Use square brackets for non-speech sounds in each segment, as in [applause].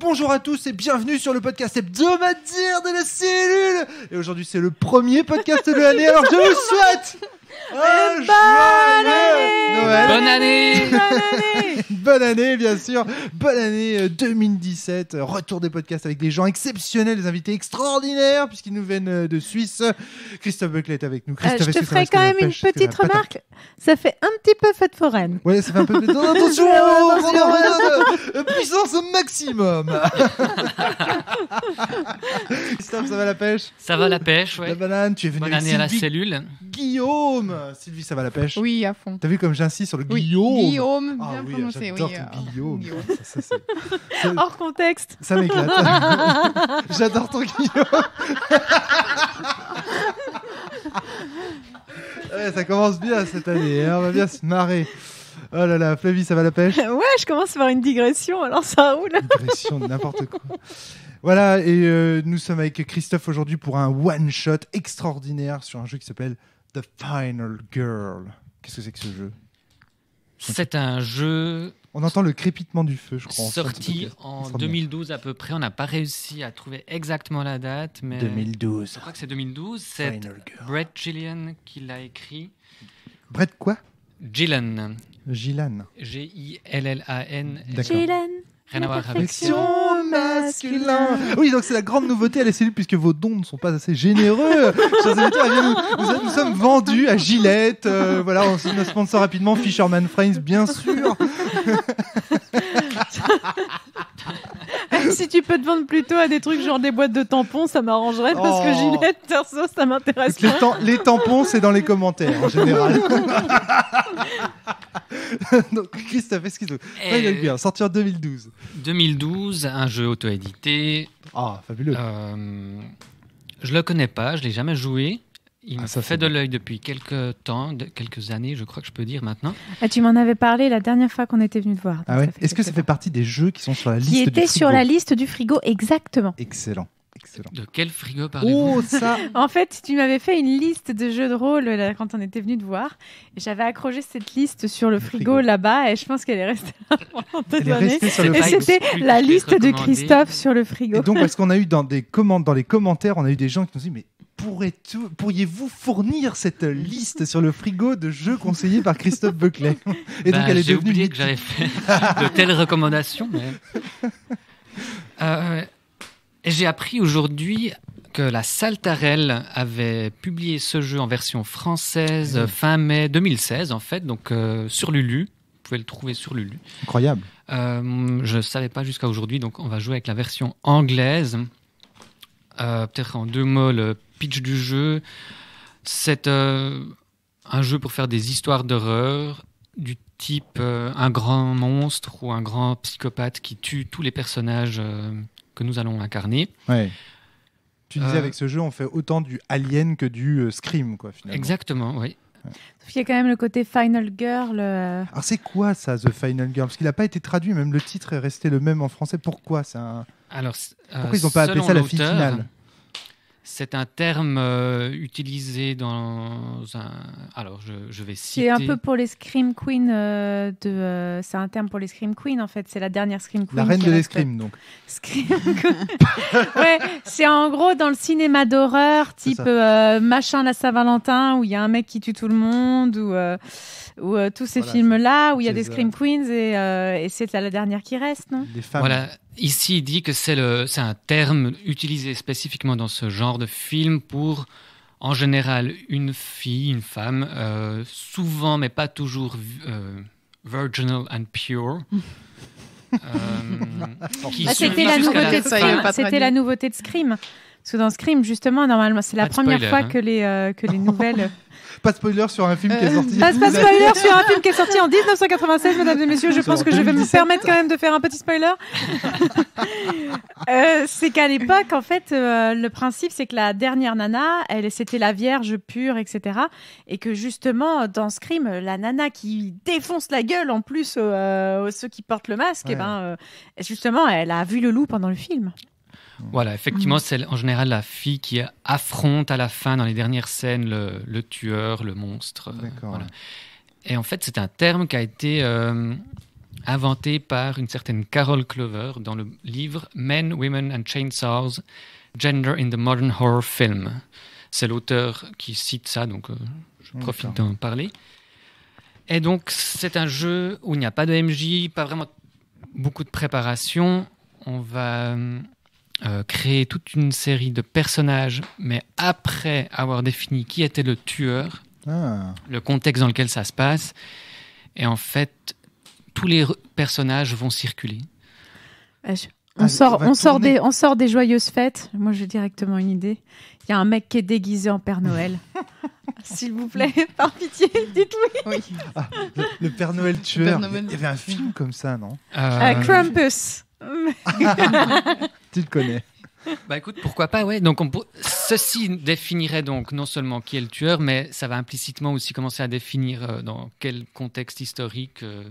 Bonjour à tous et bienvenue sur le podcast hebdomadaire de la cellule. Et aujourd'hui, c'est le premier podcast de l'année, alors je vous [laughs] souhaite ah, bonne, année bonne année [laughs] Bonne année bien sûr Bonne année 2017 euh, Retour des podcasts avec des gens exceptionnels, des invités extraordinaires, puisqu'ils nous viennent euh, de Suisse. Christophe Buckley est avec nous. Euh, je te ferai quand même une petite remarque. Ça fait un petit peu fête foraine. Oui, ça fait un peu... [laughs] attention Puissance au maximum [laughs] Christophe, ça va la pêche Ça va la pêche, ouais. La banane, tu es venu Bonne année à la cellule. Guillaume euh, Sylvie, ça va la pêche Oui, à fond. T'as vu comme j'insiste sur le Guillaume Guillaume, bien ah prononcé. Oui, ton euh, Guillaume. Hors contexte. Ça m'éclate. [laughs] J'adore ton Guillaume. [laughs] ouais, ça commence bien cette année. Hein, on va bien se marrer. Oh là là, Flavie, ça va la pêche [laughs] Ouais, je commence par une digression, alors ça roule. digression de n'importe quoi. Voilà, et euh, nous sommes avec Christophe aujourd'hui pour un one-shot extraordinaire sur un jeu qui s'appelle The Final Girl. Qu'est-ce que c'est que ce jeu C'est un jeu. On entend le crépitement du feu, je crois. Sorti en 2012 à peu près. On n'a pas réussi à trouver exactement la date, mais. 2012. Je crois que c'est 2012. C'est Brett Gillian qui l'a écrit. Brett quoi Gillan. Gillan. G-I-L-L-A-N. Gillan. Rien à voir avec. masculin. Oui, donc c'est la grande nouveauté à la cellule puisque vos dons ne sont pas assez généreux. [laughs] Eh nous, sommes vendus à Gillette. Euh, voilà, on se sponsor rapidement Fisherman Friends, bien sûr. [laughs] [laughs] si tu peux te vendre plutôt à des trucs genre des boîtes de tampons, ça m'arrangerait parce que oh. Gillette, perso, ça m'intéresse Les, tampons, c'est dans les commentaires en général. [laughs] Donc, Christophe, est-ce qu'il eh. bien, sortir en 2012. 2012, un jeu auto-édité. Ah, fabuleux. Euh, je le connais pas, je l'ai jamais joué. Ah, ça fait de l'œil depuis quelques temps, quelques années, je crois que je peux dire maintenant. Ah, tu m'en avais parlé la dernière fois qu'on était venu te voir. Ah Est-ce que ça fait partie des jeux qui sont sur la liste du frigo Qui étaient sur la liste du frigo, exactement. Excellent. Excellent. De quel frigo parlez-vous oh, ça... [laughs] En fait, tu m'avais fait une liste de jeux de rôle quand on était venu te voir. J'avais accroché cette liste sur le, frigo, là-bas et je pense qu'elle est restée là pendant des Et c'était la liste de Christophe sur le frigo. Et donc, parce qu'on a eu dans, des dans les commentaires, on a eu des gens qui nous ont dit Mais pourriez-vous fournir cette liste sur le frigo de jeux conseillés par Christophe buckley Et donc bah, elle est J'ai oublié que j'avais fait de telles recommandations. [laughs] Euh, j'ai appris aujourd'hui que la Saltarelle avait publié ce jeu en version française ah fin mai 2016 en fait, donc euh, sur Lulu. Vous pouvez le trouver sur Lulu. Incroyable. Euh, je ne savais pas jusqu'à aujourd'hui, donc on va jouer avec la version anglaise. Euh, peut-être en deux mots, le pitch du jeu. C'est euh, un jeu pour faire des histoires d'horreur du type euh, un grand monstre ou un grand psychopathe qui tue tous les personnages que nous allons incarner. Tu disais avec ce jeu, on fait autant du Alien que du Scream, quoi, finalement. Exactement, oui. Sauf qu'il y a quand même le côté Final Girl. Alors c'est quoi ça, The Final Girl Parce qu'il n'a pas été traduit, même le titre est resté le même en français. Pourquoi un alors, euh, Pourquoi ils n'ont pas appelé ça la finale c'est un terme euh, utilisé dans un. Alors, je, vais citer. C'est un peu pour les Scream Queen. Euh, c'est un terme pour les Scream Queen, en fait. C'est la dernière Scream Queen. La reine de l'escrime, donc. Scream [laughs] ouais, c'est en gros dans le cinéma d'horreur, type machin la Saint-Valentin, où il y a un mec qui tue tout le monde, ou ou euh, tous ces films-là où il y a des Scream Queens et, euh, et c'est la dernière qui reste, non Voilà. Ici, il dit que c'est un terme utilisé spécifiquement dans ce genre de film pour, en général, une fille, une femme, euh, souvent, mais pas toujours, virginal and pure. C'était la, la nouveauté de Scream. Parce que dans Scream, justement, normalement, c'est la première fois hein. que les, que les [laughs] nouvelles pas de spoiler sur un film qui est euh, sorti. Pas, [laughs] spoiler sur un film qui est sorti en 1996, mesdames et messieurs. Je pense que je vais me permettre quand même de faire un petit spoiler. [laughs] Euh, c'est qu'à l'époque, en fait, euh, le principe, c'est que la dernière nana, elle, c'était la vierge pure, etc. Et que justement, dans ce crime, la nana qui défonce la gueule en plus aux, ceux qui portent le masque, et eh ben, justement, elle a vu le loup pendant le film. Voilà, effectivement, mm. c'est en général la fille qui affronte à la fin, dans les dernières scènes, le, tueur, le monstre. Euh, Et en fait, c'est un terme qui a été euh, inventé par une certaine Carol Clover dans le livre Men, Women and Chainsaws, Gender in the Modern Horror Film. C'est l'auteur qui cite ça, donc euh, je profite d'en parler. Et donc, c'est un jeu où il n'y a pas de MJ, pas vraiment beaucoup de préparation. On va euh, créer toute une série de personnages, mais après avoir défini qui était le tueur, ah. le contexte dans lequel ça se passe, et en fait, tous les personnages vont circuler. Euh, ah, on, sort, des, joyeuses fêtes. Moi, j'ai directement une idée. Il y a un mec qui est déguisé en Père Noël. [laughs] S'il vous plaît, [laughs] par pitié, dites lui ah, le, Père Noël tueur. Il y avait un film comme ça, non euh, Krampus. [laughs] tu le connais. Bah écoute, pourquoi pas, ouais. Donc ceci définirait donc non seulement qui est le tueur, mais ça va implicitement aussi commencer à définir euh, dans quel contexte historique euh,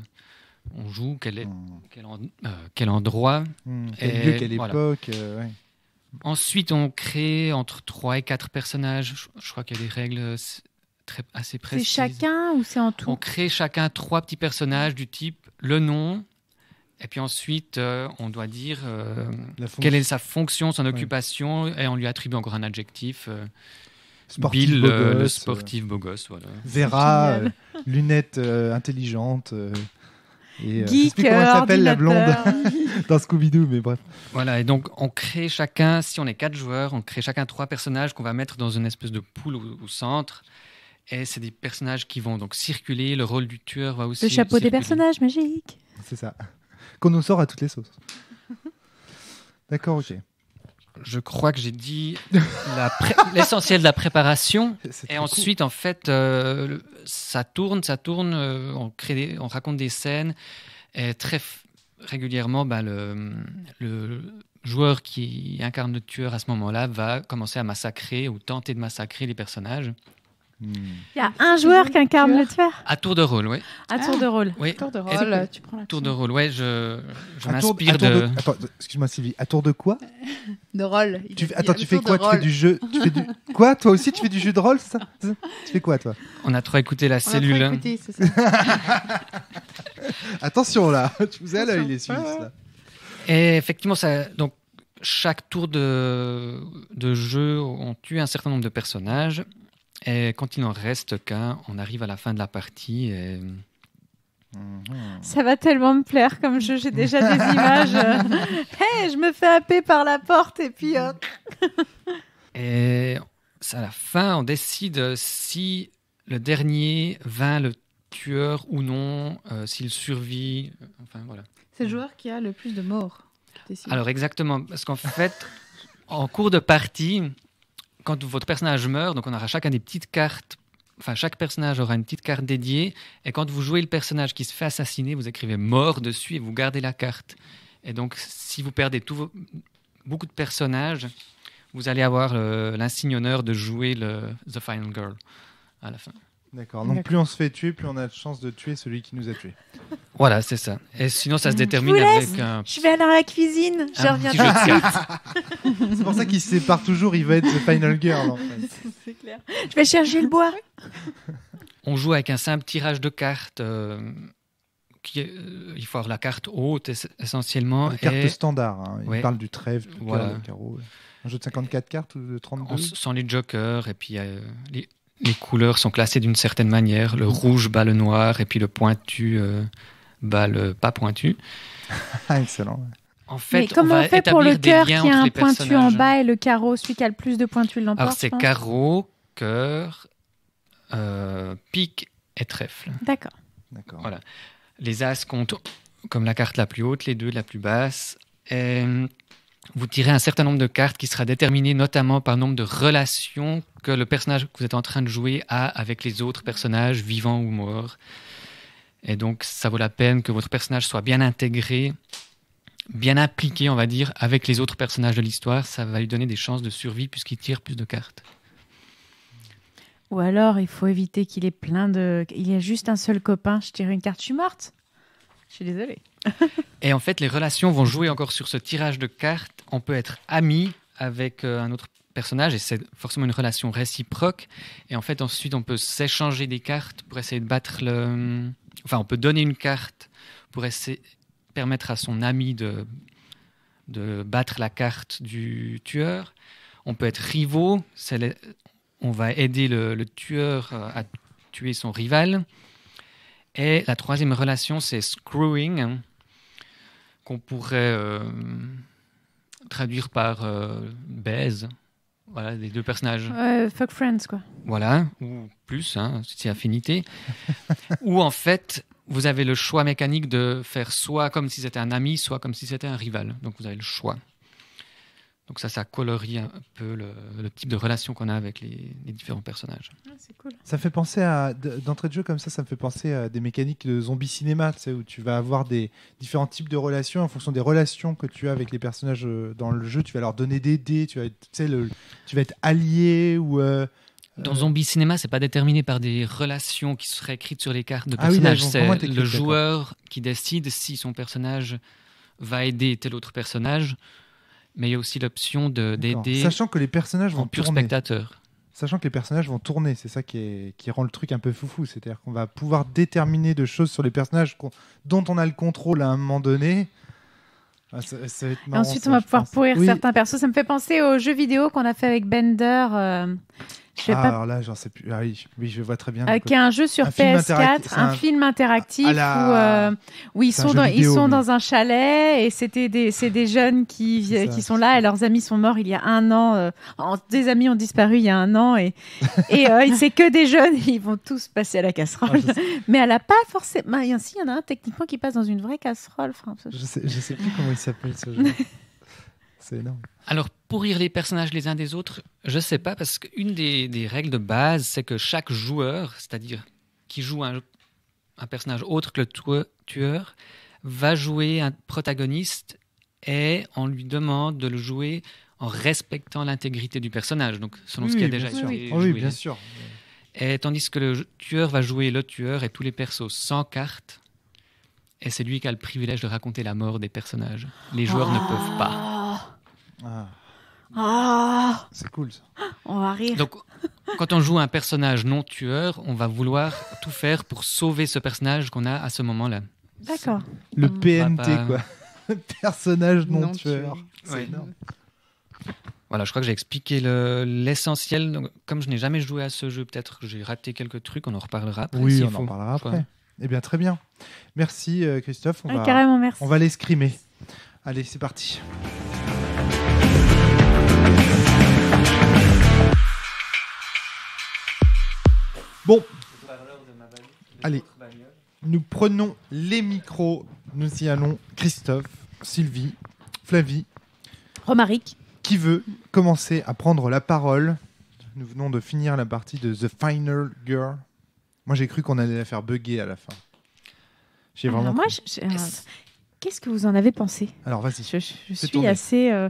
on joue, quel, est, hmm. euh, quel, endroit, hmm, et, quelle époque. Ensuite, on crée entre 3 et 4 personnages. Je, je crois qu'il y a des règles très, assez précises. C'est chacun ou c'est en tout On crée chacun trois petits personnages du type le nom, et puis ensuite, euh, on doit dire euh, quelle est sa fonction, son occupation, et on lui attribue encore un adjectif. Euh, sportif Bill, le sportif beau gosse. Voilà. Vera, lunettes intelligentes. et, comment elle s'appelle la blonde [laughs] dans Scooby-Doo, mais bref. Voilà, et donc on crée chacun, si on est quatre joueurs, on crée chacun trois personnages qu'on va mettre dans une espèce de poule au, centre. Et c'est des personnages qui vont donc circuler. Le rôle du tueur va aussi. Le chapeau des personnages, magiques. C'est ça qu'on nous sort à toutes les sauces. [laughs] D'accord, Roger Je crois que j'ai dit [laughs] l'essentiel de la préparation. Et ensuite, en fait, euh, ça tourne, ça tourne. Euh, on, raconte des scènes. Et très régulièrement, bah, le joueur qui incarne le tueur à ce moment-là va commencer à massacrer ou tenter de massacrer les personnages. Hmm. Il y a un joueur mmh. qui incarne le tueur À tour de rôle, oui. À tour de rôle. Oui. Tour de rôle, tu prends la. Tour de rôle, ouais, je, je m'inspire de... de... excuse-moi Sylvie, à tour de quoi De rôle. Tu, attends, tu fais quoi Tu fais du jeu [laughs] tu fais du... Quoi Toi aussi, tu fais du jeu de rôle, ça Tu fais quoi, toi On a trop écouté la cellule. Hein. [laughs] Attention, là, [laughs] tu vous as l'œil, les Suisses. Là. Et effectivement, ça... Donc, chaque tour de, de jeu, on tue un certain nombre de personnages et quand il n'en reste qu'un, on arrive à la fin de la partie. Mhm. Ça va tellement me plaire comme jeu, j'ai déjà des [laughs] images. [laughs] hey, je me fais happer par la porte et puis. [laughs] et à la fin, on décide si le dernier vint le tueur ou non, euh, s'il survit. Enfin, voilà. C'est le joueur qui a le plus de morts. Alors, exactement. Parce qu'en fait, en cours de partie, quand votre personnage meurt, donc on aura chacun des petites cartes enfin chaque personnage aura une petite carte dédiée et quand vous jouez le personnage qui se fait assassiner, vous écrivez mort dessus et vous gardez la carte. Et donc si vous perdez tous vos... beaucoup de personnages, vous allez avoir l'insigne honneur de jouer le The Final Girl à la fin. D'accord. Donc plus on se fait tuer, plus on a de chance de tuer celui qui nous a tués. Voilà, c'est ça. Et sinon, ça se hmm. détermine avec un. Je vais aller à la cuisine. Je ah, reviens tout de suite. [laughs] c'est pour ça qu'il se sépare toujours. Il va être the final girl. En fait. [laughs] C'est clair. Je vais chercher le bois. on joue avec un simple tirage de cartes. Euh, euh, il faut avoir la carte haute essentiellement. La carte standard. Hein. Il parle du trève, du voilà. Un jeu de 54 cartes ou de 32 Sans les jokers et puis euh, les les couleurs sont classées d'une certaine manière. Le mm. rouge bat le noir et puis le pointu euh, bat le pas pointu. [laughs] Excellent. En fait, Mais comment on, fait pour le cœur qui a un pointu en bas et le carreau, celui qui a le plus de pointu l'emporte Alors c'est carreau, cœur, euh, pique et trèfle. D'accord. D'accord. Voilà. Les as comptent comme la carte la plus haute, les deux la plus basse. Et vous tirez un certain nombre de cartes qui sera déterminé notamment par le nombre de relations que le personnage que vous êtes en train de jouer a avec les autres personnages, vivants ou morts. Et donc, ça vaut la peine que votre personnage soit bien intégré, bien appliqué, on va dire, avec les autres personnages de l'histoire. Ça va lui donner des chances de survie puisqu'il tire plus de cartes. Ou alors, il faut éviter qu'il ait plein de. Il y a juste un seul copain, je tire une carte, je suis morte. Je suis désolée. [laughs] et en fait, les relations vont jouer encore sur ce tirage de cartes. On peut être ami avec euh, un autre personnage et c'est forcément une relation réciproque. Et en fait, ensuite, on peut s'échanger des cartes pour essayer de battre le. Enfin, on peut donner une carte pour essayer permettre à son ami de, de battre la carte du tueur. On peut être rivaux, on va aider le tueur euh, à tuer son rival. Et la troisième relation, c'est screwing, hein, qu'on pourrait euh, traduire par euh, baise. Voilà, les deux personnages. fuck friends, quoi. Voilà, ou plus, hein, c'est affinité. [laughs] Ou en fait, vous avez le choix mécanique de faire soit comme si c'était un ami, soit comme si c'était un rival. Donc vous avez le choix. Donc ça, ça colorie un peu le, type de relation qu'on a avec les, différents personnages. Ah, ça fait penser à, d'entrée de jeu comme ça, ça me fait penser à des mécaniques de zombie cinéma, où tu vas avoir des différents types de relations. En fonction des relations que tu as avec les personnages euh, dans le jeu, tu vas leur donner des dés, tu vas être, allié ou... Euh, euh, dans Zombie Cinéma, c'est pas déterminé par des relations qui seraient écrites sur les cartes de ah personnages. c'est le joueur qui décide si son personnage va aider tel autre personnage mais il y a aussi l'option d'aider. Sachant que les personnages vont pur tourner. spectateur. Sachant que les personnages vont tourner, c'est ça qui, est, qui, rend le truc un peu foufou. C'est-à-dire qu'on va pouvoir déterminer de choses sur les personnages dont on a le contrôle à un moment donné. Ah, ensuite, on va pouvoir pourrir certains persos. Ça me fait penser aux jeux vidéo qu'on a fait avec Bender. Euh, ah, alors là, ne sais plus. Ah oui, je vois très bien. qui est un jeu sur PS4, un, film interactif ah, euh, où, ils sont, dans, ils sont dans un chalet et c'était c'est des jeunes qui, sont là et leurs amis sont morts il y a un an. Euh, des amis ont disparu il y a un an [laughs] euh, et, c'est que des jeunes, ils vont tous passer à la casserole. mais elle n'a pas forcément. il y en a un techniquement qui passe dans une vraie casserole. je... ne sais, sais plus comment il s'appelle ce jeu. [laughs] C'est énorme. Alors, pour rire les personnages les uns des autres, je sais pas, parce qu'une des, règles de base, c'est que chaque joueur, c'est-à-dire qui joue un, personnage autre que le tueur, va jouer un protagoniste et on lui demande de le jouer en respectant l'intégrité du personnage, donc selon oui, ce qui a déjà ah Oui, bien sûr. Et tandis que le tueur va jouer le tueur et tous les persos sans carte, et c'est lui qui a le privilège de raconter la mort des personnages. Les joueurs ne peuvent pas. Ah. Ah. c'est cool ça. On va rire. Donc, quand on joue un personnage non tueur, on va vouloir tout faire pour sauver ce personnage qu'on a à ce moment-là. D'accord. Le mm. PNT, quoi. [laughs] personnage non, tueur. C'est énorme. Voilà, je crois que j'ai expliqué l'essentiel. comme je n'ai jamais joué à ce jeu, peut-être que j'ai raté quelques trucs. On en reparlera après. Oui, on en parlera après. Eh bien, très bien. Merci, euh, Christophe. On va, carrément, merci. On va les Allez, c'est parti. Bon. Allez, nous prenons les micros. Nous y allons. Christophe, Sylvie, Flavie. Romaric. Qui veut commencer à prendre la parole Nous venons de finir la partie de The Final Girl. Moi, j'ai cru qu'on allait la faire bugger à la fin. J'ai vraiment. moi, qu'est-ce que vous en avez pensé Alors, vas-y. Je, suis assez, euh,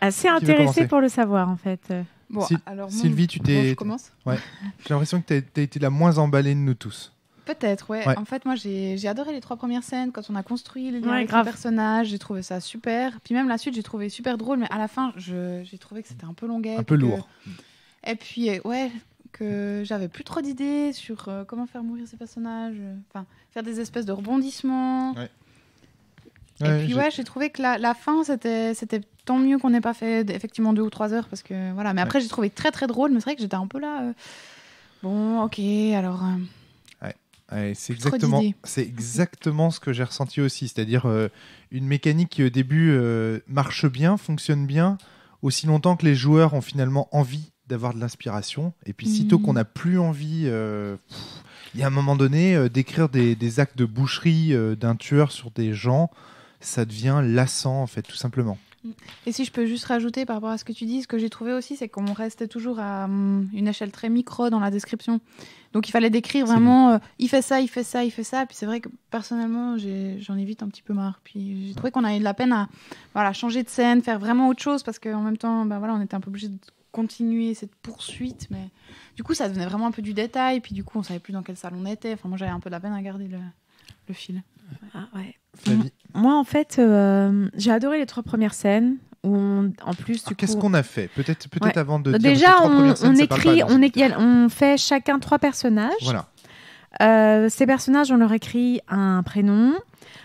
assez intéressée pour le savoir, en fait. Sylvie, tu t'es. ouais. J'ai l'impression que tu été la moins emballée de nous tous. Peut-être, ouais. En fait, moi, j'ai adoré les trois premières scènes quand on a construit les personnages. J'ai trouvé ça super. Puis même la suite, j'ai trouvé super drôle, mais à la fin, j'ai trouvé que c'était un peu longuet. Un peu lourd. Et puis, ouais, que j'avais plus trop d'idées sur euh, comment faire mourir ces personnages. Enfin, faire des espèces de rebondissements. Ouais. Et puis, ouais, j'ai trouvé que la, la fin, c'était tant mieux qu'on n'ait pas fait effectivement deux ou trois heures parce que voilà. Mais après, j'ai trouvé très très drôle, mais c'est vrai que j'étais un peu là. Euh, bon, ok, alors. Euh, c'est exactement, c'est exactement ce que j'ai ressenti aussi, c'est-à-dire euh, une mécanique qui au début marche bien, fonctionne bien, aussi longtemps que les joueurs ont finalement envie d'avoir de l'inspiration, et puis sitôt qu'on n'a mhm. plus envie, il y a un moment donné, d'écrire des, des, actes de boucherie d'un tueur sur des gens, ça devient lassant en fait, tout simplement. Et si je peux juste rajouter par rapport à ce que tu dis, ce que j'ai trouvé aussi, c'est qu'on restait toujours à hum, une échelle très micro dans la description. Donc il fallait décrire vraiment, euh, il fait ça, il fait ça, il fait ça. Puis c'est vrai que personnellement, j'en ai, vite un petit peu marre. Puis j'ai trouvé qu'on avait de la peine à voilà, changer de scène, faire vraiment autre chose, parce qu'en même temps, ben, voilà, on était un peu obligé de continuer cette poursuite. Mais du coup, ça devenait vraiment un peu du détail. Puis du coup, on savait plus dans quel salon on était. Enfin, moi, j'avais un peu de la peine à garder le fil. Ah, moi, en fait, euh, j'ai adoré les trois premières scènes. en plus, ah, qu'est-ce qu'on a fait Peut-être, peut-être avant de déjà, on, écrit, hein, on, on fait chacun trois personnages. Voilà. Euh, ces personnages, on leur écrit un prénom.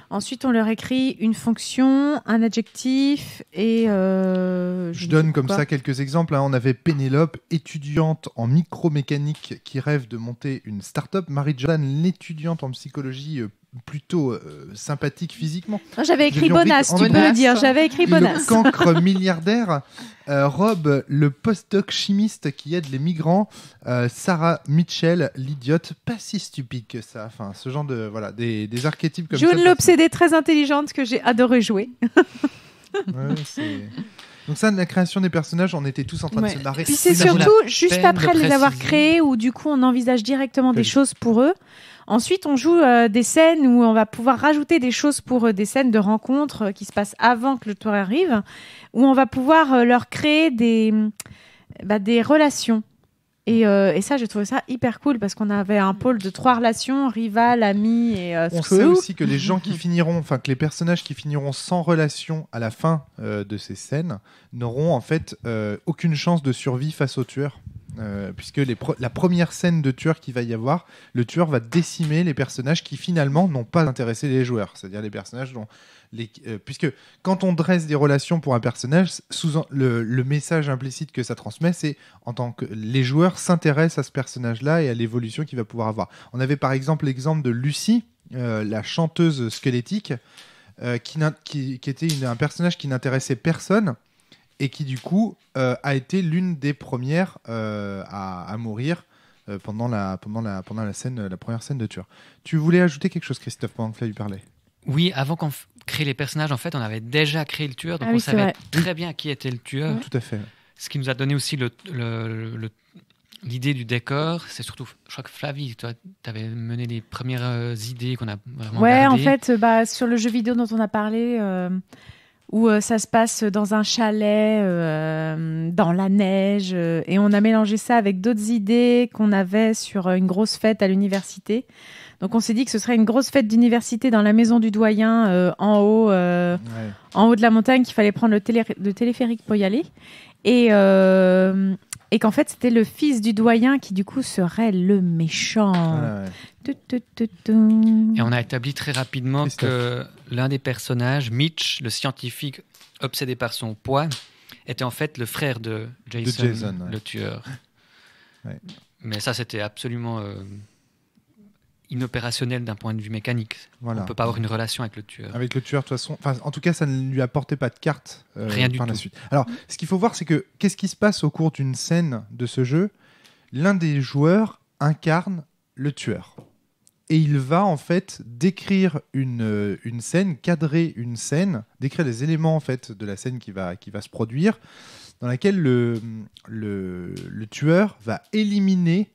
Ensuite, on leur écrit une fonction, un adjectif et. Euh, je, donne comme ça quelques exemples. Hein. On avait Pénélope, étudiante en micromécanique qui rêve de monter une start-up. Marie-Jeanne, l'étudiante en psychologie plutôt euh, sympathique physiquement. J'avais écrit Bonas, tu peux le dire. J'avais écrit Bonas. Le cancre [laughs] milliardaire euh, robe Rob, le postdoc chimiste qui aide les migrants. Euh, Sarah Mitchell, l'idiote, pas si stupide que ça. Enfin, ce genre de voilà des, archétypes comme June l'obsédée très intelligente que j'ai adoré jouer. donc ça, la création des personnages, on était tous en train de se marrer. Puis c'est surtout juste après les avoir créés où du coup on envisage directement des choses pour eux. Ensuite, on joue euh, des scènes où on va pouvoir rajouter des choses pour euh, des scènes de rencontres euh, qui se passent avant que le tour arrive, où on va pouvoir leur créer des, mm, bah, relations. Et, ça, j'ai trouvé ça hyper cool parce qu'on avait un pôle de trois relations, rival, ami et On sait aussi que les gens qui finiront, enfin que les personnages qui finiront sans relation à la fin de ces scènes n'auront en fait aucune chance de survie face au tueur. Euh, puisque la première scène de tueur qu'il va y avoir, le tueur va décimer les personnages qui finalement n'ont pas intéressé les joueurs, c'est-à-dire les personnages dont euh, puisque quand on dresse des relations pour un personnage, le, message implicite que ça transmet, c'est en tant que les joueurs s'intéressent à ce personnage-là et à l'évolution qu'il va pouvoir avoir. On avait par exemple l'exemple de Lucie, euh, la chanteuse squelettique, qui, était un personnage qui n'intéressait personne et qui du coup euh, a été l'une des premières euh, à, mourir euh, pendant, la, pendant, la, pendant la, scène, la première scène de Tueur. Tu voulais ajouter quelque chose, Christophe, pendant que Flavie parlait Oui, avant qu'on crée les personnages, en fait, on avait déjà créé le tueur, donc ah on savait très bien qui était le tueur. Tout à fait. Ce qui nous a donné aussi l'idée le, du décor, c'est surtout, je crois que Flavie, toi, tu avais mené les premières idées qu'on a vraiment Ouais, en fait, bah, sur le jeu vidéo dont on a parlé, où euh, ça se passe dans un chalet, euh, dans la neige, euh, et on a mélangé ça avec d'autres idées qu'on avait sur une grosse fête à l'université. Donc on s'est dit que ce serait une grosse fête d'université dans la maison du doyen en haut, en haut de la montagne qu'il fallait prendre le, télé téléphérique pour y aller et et qu'en fait c'était le fils du doyen qui du coup serait le méchant. Ah et on a établi très rapidement que l'un des personnages, Mitch, le scientifique obsédé par son poids, était en fait le frère de Jason, le tueur. Mais ça, c'était absolument euh, inopérationnel d'un point de vue mécanique. On ne peut pas avoir une relation avec le tueur. Avec le tueur, de toute façon. Enfin, en tout cas, ça ne lui apportait pas de carte euh, Rien par la suite. Alors, ce qu'il faut voir, c'est que qu'est-ce qui se passe au cours d'une scène de ce jeu L'un des joueurs incarne le tueur et il va en fait décrire une, euh, scène, cadrer une scène, décrire les éléments en fait de la scène qui va, qui va se produire, dans laquelle le, le, tueur va éliminer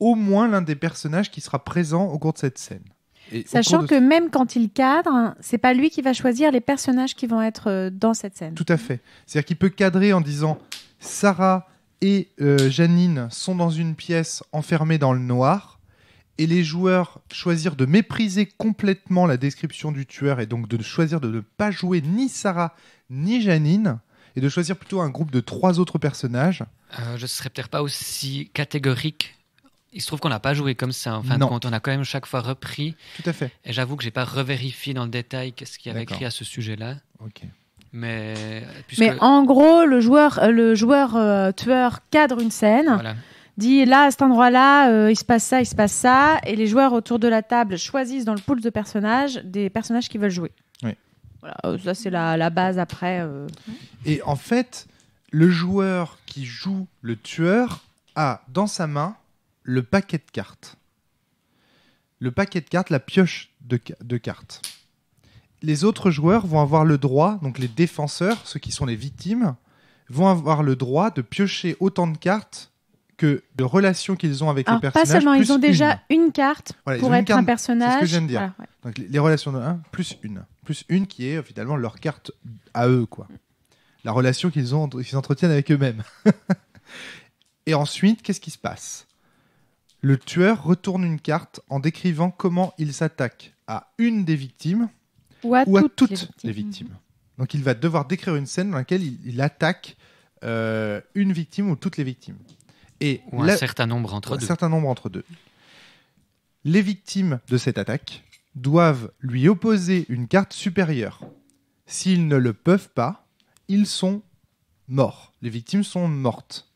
au moins l'un des personnages qui sera présent au cours de cette scène. Et Sachant que même quand il cadre, c'est pas lui qui va choisir les personnages qui vont être euh, dans cette scène. Tout à fait. C'est-à-dire qu'il peut cadrer en disant Sarah et euh, Janine sont dans une pièce enfermée dans le noir et les joueurs choisir de mépriser complètement la description du tueur et donc de choisir de ne pas jouer ni Sarah ni Janine et de choisir plutôt un groupe de trois autres personnages. Euh, je ne serais peut-être pas aussi catégorique. Il se trouve qu'on n'a pas joué comme ça en On a quand même chaque fois repris. Tout à fait. Et j'avoue que je n'ai pas revérifié dans le détail ce qu'il y avait écrit à ce sujet-là. Ok. Mais, euh, Mais en gros, le joueur, le joueur euh, tueur cadre une scène. Voilà dit là à cet endroit-là, euh, il se passe ça, il se passe ça, et les joueurs autour de la table choisissent dans le pool de personnages des personnages qu'ils veulent jouer. Oui. Euh, ça c'est la, base après. Euh. Et en fait, le joueur qui joue le tueur a dans sa main le paquet de cartes. Le paquet de cartes, la pioche de, de cartes. Les autres joueurs vont avoir le droit, donc les défenseurs, ceux qui sont les victimes, vont avoir le droit de piocher autant de cartes que de relations qu'ils ont avec le personnage. Pas seulement, ils ont déjà une, carte pour être un personnage. C'est ce que dire. les, relations de 1 plus une. Plus une qui est euh, finalement leur carte à eux, quoi. La relation qu'ils ont, qu'ils entretiennent avec eux-mêmes. [laughs] Et ensuite, qu'est-ce qui se passe Le tueur retourne une carte en décrivant comment il s'attaque à une des victimes ou à, toutes, les mhm. victimes. Donc il va devoir décrire une scène dans laquelle il, attaque euh, une victime ou toutes les victimes. Et ou un certain nombre entre deux. certain nombre entre deux. Les victimes de cette attaque doivent lui opposer une carte supérieure. S'ils ne le peuvent pas, ils sont morts. Les victimes sont mortes.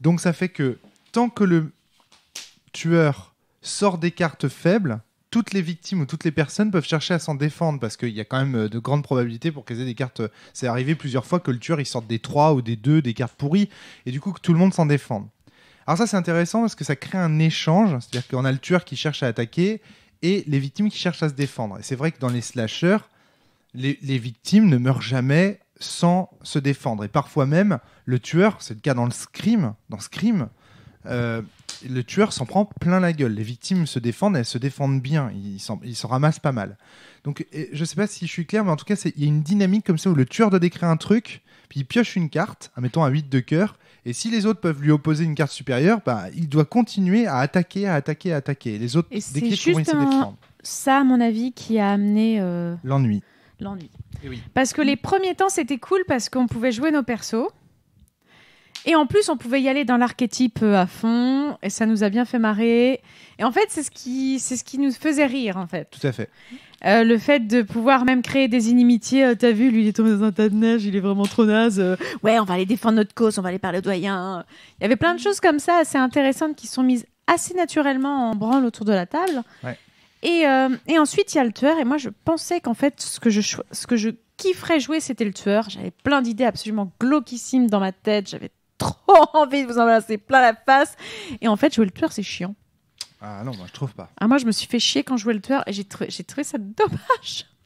Donc ça fait que tant que le tueur sort des cartes faibles, toutes les victimes ou toutes les personnes peuvent chercher à s'en défendre parce qu'il y a quand même euh, de grandes probabilités pour qu'elles aient des cartes. Euh, c'est arrivé plusieurs fois que le tueur il sorte des 3 ou des 2, des cartes pourries et du coup que tout le monde s'en défende. Alors ça c'est intéressant parce que ça crée un échange, c'est-à-dire qu'on a le tueur qui cherche à attaquer et les victimes qui cherchent à se défendre. Et c'est vrai que dans les slashers, les, victimes ne meurent jamais sans se défendre. Et parfois même, le tueur, c'est le cas dans le Scream, dans Scream, euh, le tueur s'en prend plein la gueule. Les victimes se défendent, elles se défendent bien, ils s'en ramassent pas mal. Donc je ne sais pas si je suis clair, mais en tout cas, il y a une dynamique comme ça où le tueur doit décrire un truc, puis il pioche une carte, admettons un 8 de cœur, et si les autres peuvent lui opposer une carte supérieure, bah, il doit continuer à attaquer, à attaquer, à attaquer. Les autres, et dès défendre. Ça, à mon avis, qui a amené euh, l'ennui. L'ennui. Eh parce que les premiers temps, c'était cool parce qu'on pouvait jouer nos persos. Et en plus, on pouvait y aller dans l'archétype euh, à fond, et ça nous a bien fait marrer. Et en fait, c'est ce qui, c'est ce qui nous faisait rire, en fait. Tout à fait. Euh, le fait de pouvoir même créer des inimitiés, tu euh, t'as vu, lui il est tombé dans un tas de neige, il est vraiment trop naze. Euh, ouais, on va aller défendre notre cause, on va aller parler au doyen. Il y avait plein de choses comme ça assez intéressantes qui sont mises assez naturellement en branle autour de la table. Et, ensuite, il y a le tueur, et moi je pensais qu'en fait, ce que je, ce que je kifferais jouer, c'était le tueur. J'avais plein d'idées absolument glauquissimes dans ma tête, j'avais trop [laughs] envie de vous en plein la face. Et en fait, jouer le tueur, c'est chiant. Ah non, moi je trouve pas. Ah, moi je me suis fait chier quand je jouais le tueur et j'ai trouvé ça dommage. [laughs]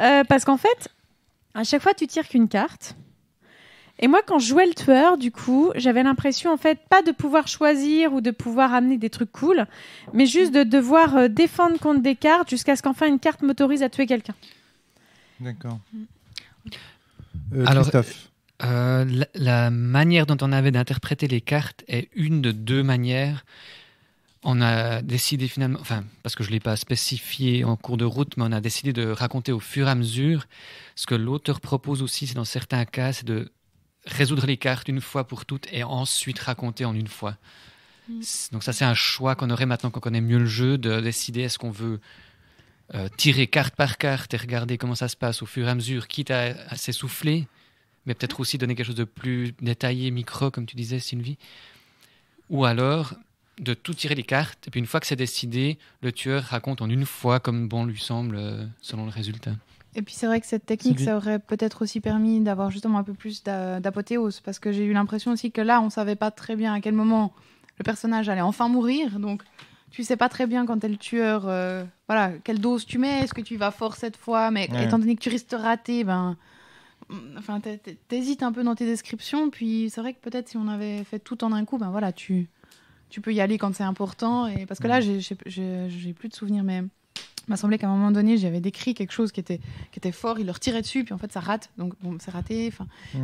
Euh, parce qu'en fait, à chaque fois tu tires qu'une carte. Et moi, quand je jouais le tueur, du coup, j'avais l'impression, en fait, pas de pouvoir choisir ou de pouvoir amener des trucs cool, mais juste de devoir euh, défendre contre des cartes jusqu'à ce qu'enfin une carte m'autorise à tuer quelqu'un. D'accord. Mm. Euh, Alors, la, manière dont on avait d'interpréter les cartes est une de deux manières on a décidé finalement, enfin, parce que je ne l'ai pas spécifié en cours de route, mais on a décidé de raconter au fur et à mesure ce que l'auteur propose aussi, c'est dans certains cas, c'est de résoudre les cartes une fois pour toutes et ensuite raconter en une fois. Mm. Donc ça, c'est un choix qu'on aurait maintenant qu'on connaît mieux le jeu, de décider est-ce qu'on veut euh, tirer carte par carte et regarder comment ça se passe au fur et à mesure, quitte à s'essouffler, mais peut-être mm. aussi donner quelque chose de plus détaillé, micro, comme tu disais, Sylvie. Ou alors, de tout tirer les cartes. Et puis une fois que c'est décidé, le tueur raconte en une fois comme bon lui semble, euh, selon le résultat. Et puis c'est vrai que cette technique, ça aurait peut-être aussi permis d'avoir justement un peu plus d'apothéose, parce que j'ai eu l'impression aussi que là, on savait pas très bien à quel moment le personnage allait enfin mourir. Donc tu sais pas très bien quand t'es le tueur, euh, voilà, quelle dose tu mets, est-ce que tu vas fort cette fois, mais étant donné que tu risques de rater, ben mm, enfin, t'hésites un peu dans tes descriptions. Puis c'est vrai que peut-être si on avait fait tout en un coup, ben voilà, tu tu peux y aller quand c'est important. Et parce que là, j'ai plus de souvenirs, mais m'a semblé qu'à un moment donné, j'avais décrit quelque chose qui était, qui était fort, il leur tirait dessus, puis en fait, ça rate. Donc, bon, c'est raté.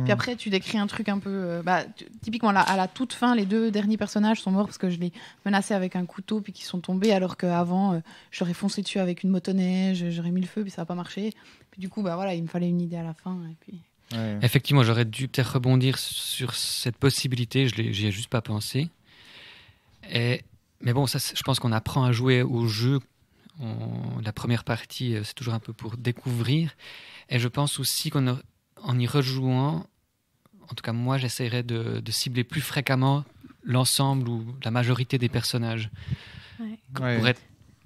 Puis après, tu décris un truc un peu. Euh, bah, typiquement, à la, à la, toute fin, les deux derniers personnages sont morts parce que je les menaçais avec un couteau, puis qu'ils sont tombés, alors qu'avant, euh, j'aurais foncé dessus avec une motoneige, j'aurais mis le feu, puis ça n'a pas marché. Puis du coup, bah, voilà, il me fallait une idée à la fin. Effectivement, j'aurais dû peut-être rebondir sur cette possibilité, je n'y ai juste pas pensé mais bon, ça, je pense qu'on apprend à jouer au jeu. la première partie, euh, c'est toujours un peu pour découvrir. Et je pense aussi qu'en en y rejouant, en tout cas moi, j'essaierai de, cibler plus fréquemment l'ensemble ou la majorité des personnages.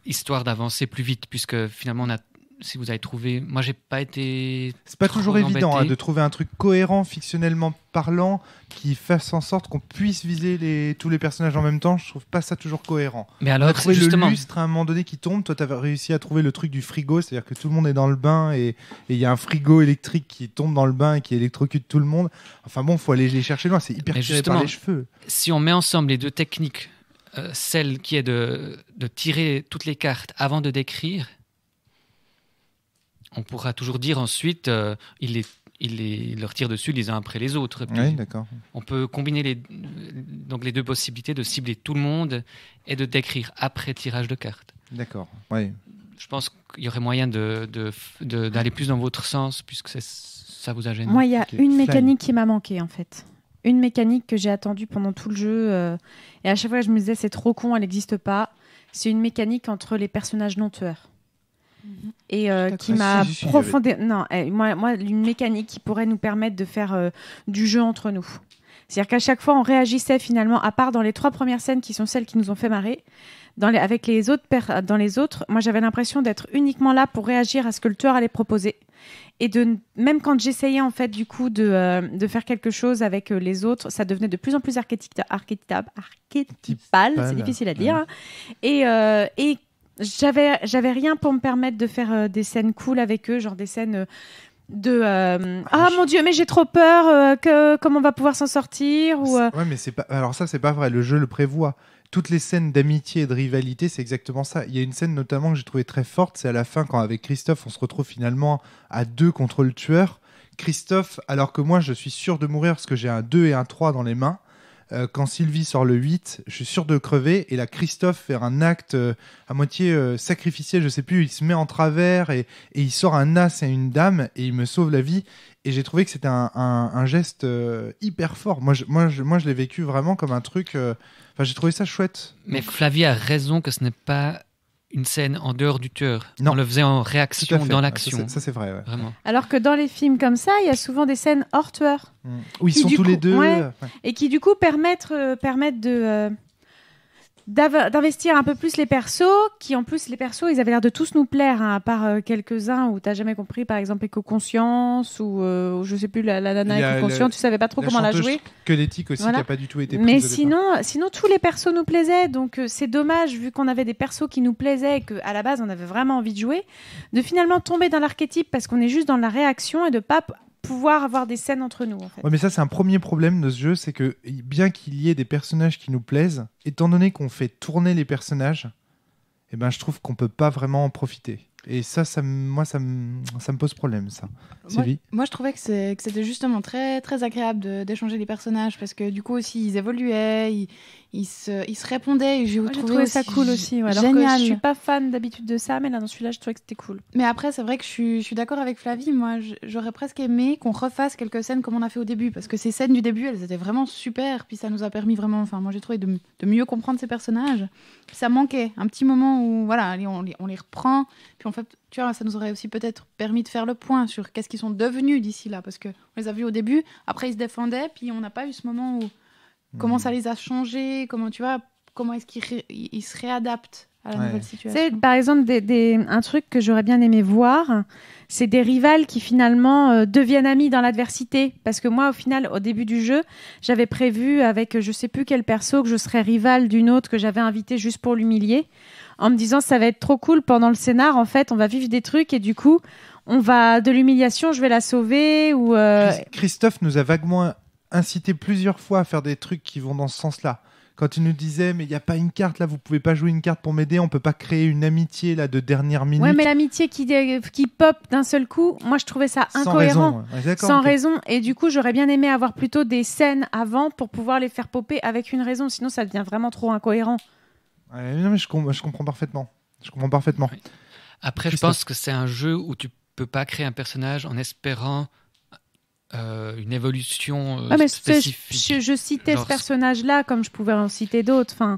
histoire d'avancer plus vite, puisque finalement on a si vous avez trouvé. Moi, j'ai pas été. C'est pas toujours évident hein, de trouver un truc cohérent, fictionnellement parlant, qui fasse en sorte qu'on puisse viser les... tous les personnages en même temps. Je trouve pas ça toujours cohérent. Mais alors, c'est justement... le lustre à un moment donné qui tombe. Toi, tu t'avais réussi à trouver le truc du frigo, c'est-à-dire que tout le monde est dans le bain et il y a un frigo électrique qui tombe dans le bain et qui électrocute tout le monde. Enfin bon, faut aller les chercher loin. C'est hyper Mais par les cheveux. Si on met ensemble les deux techniques, euh, celle qui est de, de tirer toutes les cartes avant de décrire on pourra toujours dire ensuite, euh, il, il, leur tire dessus les uns après les autres. d'accord. On peut combiner les, donc les deux possibilités de cibler tout le monde et de décrire après tirage de cartes. D'accord, oui. Je pense qu'il y aurait moyen d'aller de, de, plus dans votre sens, puisque ça vous a gêné. Moi, il y a une mécanique qui m'a manqué, en fait une mécanique que j'ai attendue pendant tout le jeu. Euh, et à chaque fois, je me disais, c'est trop con, elle n'existe pas. C'est une mécanique entre les personnages non tueurs. Mm-hmm. et euh, qui ah, m'a profondément. Non, eh, moi, une mécanique qui pourrait nous permettre de faire euh, du jeu entre nous. C'est-à-dire qu'à chaque fois, on réagissait finalement, à part dans les trois premières scènes qui sont celles qui nous ont fait marrer. Dans les, avec les autres, dans les autres, moi j'avais l'impression d'être uniquement là pour réagir à ce que le tueur allait proposer. Et de, même quand j'essayais en fait du coup de, euh, faire quelque chose avec les autres, ça devenait de plus en plus archétypal, archétypal c'est difficile à dire. Hein. Et, et j'avais, j'avais rien pour me permettre de faire euh, des scènes cool avec eux, genre des scènes euh, de euh, ah, ah mon dieu mais j'ai trop peur que comment on va pouvoir s'en sortir ou ouais mais c'est pas alors ça c'est pas vrai le jeu le prévoit toutes les scènes d'amitié et de rivalité c'est exactement ça il y a une scène notamment que j'ai trouvé très forte c'est à la fin quand avec Christophe on se retrouve finalement à deux contre le tueur Christophe alors que moi je suis sûr de mourir parce que j'ai un 2 et un 3 dans les mains euh, quand Sylvie sort le 8, je suis sûr de crever. Et là, Christophe fait un acte euh, à moitié euh, sacrificiel, je sais plus, il se met en travers et, il sort un as et une dame et il me sauve la vie. Et j'ai trouvé que c'était un, geste hyper fort. Moi, je, moi, moi, je l'ai vécu vraiment comme un truc. Enfin, j'ai trouvé ça chouette. Mais Flavie a raison que ce n'est pas une scène en dehors du tueur. On le faisait en réaction, dans ah, l'action. Ça, c'est vrai. Vraiment. Alors que dans les films comme ça, il y a souvent des scènes hors tueur. Mm. Où ils sont tous les deux. Euh, Et qui, du coup, permettent, euh, de. Euh, d'investir un peu plus les persos, qui en plus les persos, ils avaient l'air de tous nous plaire, hein, à part euh, quelques-uns où tu n'as jamais compris, par exemple éco-conscience euh, ou je sais plus la, nana éco conscience tu savais pas trop comment la jouer. Que l'éthique aussi qui pas du tout été. Prise Mais sinon, sinon tous les persos nous plaisaient, donc euh, c'est dommage vu qu'on avait des persos qui nous plaisaient et qu'à la base on avait vraiment envie de jouer, de finalement tomber dans l'archétype parce qu'on est juste dans la réaction et de pas pouvoir avoir des scènes entre nous. En ouais, mais ça, c'est un premier problème de ce jeu, c'est que bien qu'il y ait des personnages qui nous plaisent, étant donné qu'on fait tourner les personnages, eh ben, je trouve qu'on ne peut pas vraiment en profiter. Et ça, ça moi, ça, ça me pose problème, ça. Moi, Sylvie moi, je trouvais que c'était justement très, très agréable d'échanger les personnages parce que du coup aussi, ils évoluaient, il se, répondait répondaient et j'ai ah, trouvé, ça cool aussi. alors génial. que je suis pas fan d'habitude de ça, mais là dans celui-là, je trouvais que c'était cool. Mais après, c'est vrai que je suis, d'accord avec Flavie. Moi, j'aurais presque aimé qu'on refasse quelques scènes comme on a fait au début, parce que ces scènes du début, elles étaient vraiment super. Puis ça nous a permis vraiment, enfin, moi j'ai trouvé de, mieux comprendre ces personnages. ça manquait un petit moment où, voilà, on, les reprend. Puis en fait, tu vois, ça nous aurait aussi peut-être permis de faire le point sur qu'est-ce qu'ils sont devenus d'ici là, parce que on les a vus au début, après ils se défendaient, puis on n'a pas eu ce moment où Comment mm. ça les a changés Comment tu vois Comment est-ce qu'ils se réadaptent à la nouvelle situation C'est par exemple un truc que j'aurais bien aimé voir, c'est des rivales qui finalement euh, deviennent amis dans l'adversité. Parce que moi, au final, au début du jeu, j'avais prévu avec je sais plus quel perso que je serais rivale d'une autre que j'avais invitée juste pour l'humilier, en me disant ça va être trop cool pendant le scénar. En fait, on va vivre des trucs et du coup, on va de l'humiliation, je vais la sauver ou. Euh, Christophe nous a vaguement incité plusieurs fois à faire des trucs qui vont dans ce sens-là. Quand tu nous disais mais il n'y a pas une carte là, vous pouvez pas jouer une carte pour m'aider, on peut pas créer une amitié là de dernière minute. Ouais, mais l'amitié qui, qui pop d'un seul coup, moi je trouvais ça incohérent. Sans raison. Et du coup, j'aurais bien aimé avoir plutôt des scènes avant pour pouvoir les faire popper avec une raison, sinon ça devient vraiment trop incohérent. mais je, comprends parfaitement. Je comprends parfaitement. Après, je pense que c'est un jeu où tu peux pas créer un personnage en espérant euh, une évolution euh, ah, Je, citais ce personnage-là comme je pouvais en citer d'autres. Enfin,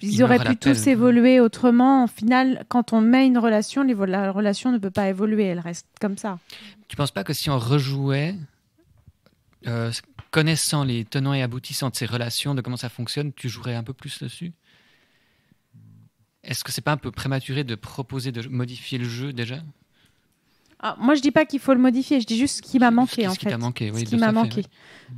ils auraient pu tous évoluer autrement. En final, quand on met une relation, la relation ne peut pas évoluer, elle reste comme ça. Tu ne penses pas que si on rejouait, euh, connaissant les tenants et aboutissants de ces relations, de comment ça fonctionne, tu jouerais un peu plus dessus Est-ce que c'est pas un peu prématuré de proposer de modifier le jeu déjà ah, moi, je dis pas qu'il faut le modifier, je dis juste ce qui m'a manqué, en fait. Ce qui manqué, oui. Ce qui m'a manqué.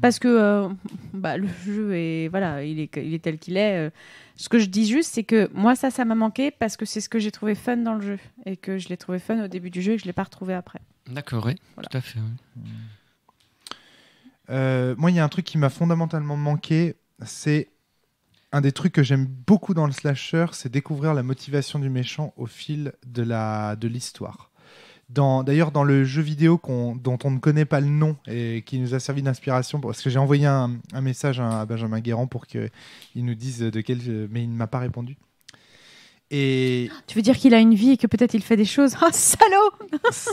Parce que euh, bah, le jeu est, voilà, il est, il est tel qu'il est. Euh. Ce que je dis juste, c'est que moi, ça, ça m'a manqué parce que c'est ce que j'ai trouvé fun dans le jeu et que je l'ai trouvé fun au début du jeu et que je l'ai pas retrouvé après. D'accord, oui, tout à fait. Euh, moi, il y a un truc qui m'a fondamentalement manqué, c'est un des trucs que j'aime beaucoup dans le slasher, c'est découvrir la motivation du méchant au fil de la de l'histoire. D'ailleurs, dans, le jeu vidéo dont on ne connaît pas le nom et qui nous a servi d'inspiration, parce que j'ai envoyé un, message à Benjamin Guérand pour qu'il nous dise de quel jeu, mais il ne m'a pas répondu. Et... Tu veux dire qu'il a une vie et que peut-être il fait des choses un [laughs] ah, salaud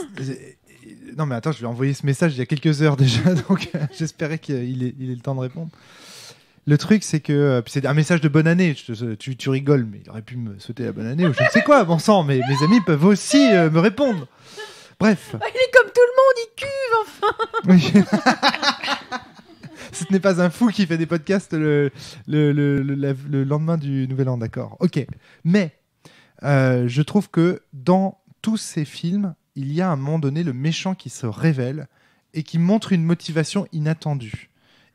[laughs] Non, mais attends, je lui ai envoyé ce message il y a quelques heures déjà, [laughs] donc euh, j'espérais qu'il ait, il ait le temps de répondre. Le truc, c'est que euh, c'est un message de bonne année. Tu, rigoles, mais il aurait pu me souhaiter la bonne année ou je ne sais quoi. Bon sang, mais mes amis peuvent aussi euh, me répondre. Bref. Bah, il est comme tout le monde, il cuve enfin. [laughs] Ce n'est pas un fou qui fait des podcasts le, le, lendemain du Nouvel An, d'accord. Ok. Mais euh, je trouve que dans tous ces films, il y a à un moment donné le méchant qui se révèle et qui montre une motivation inattendue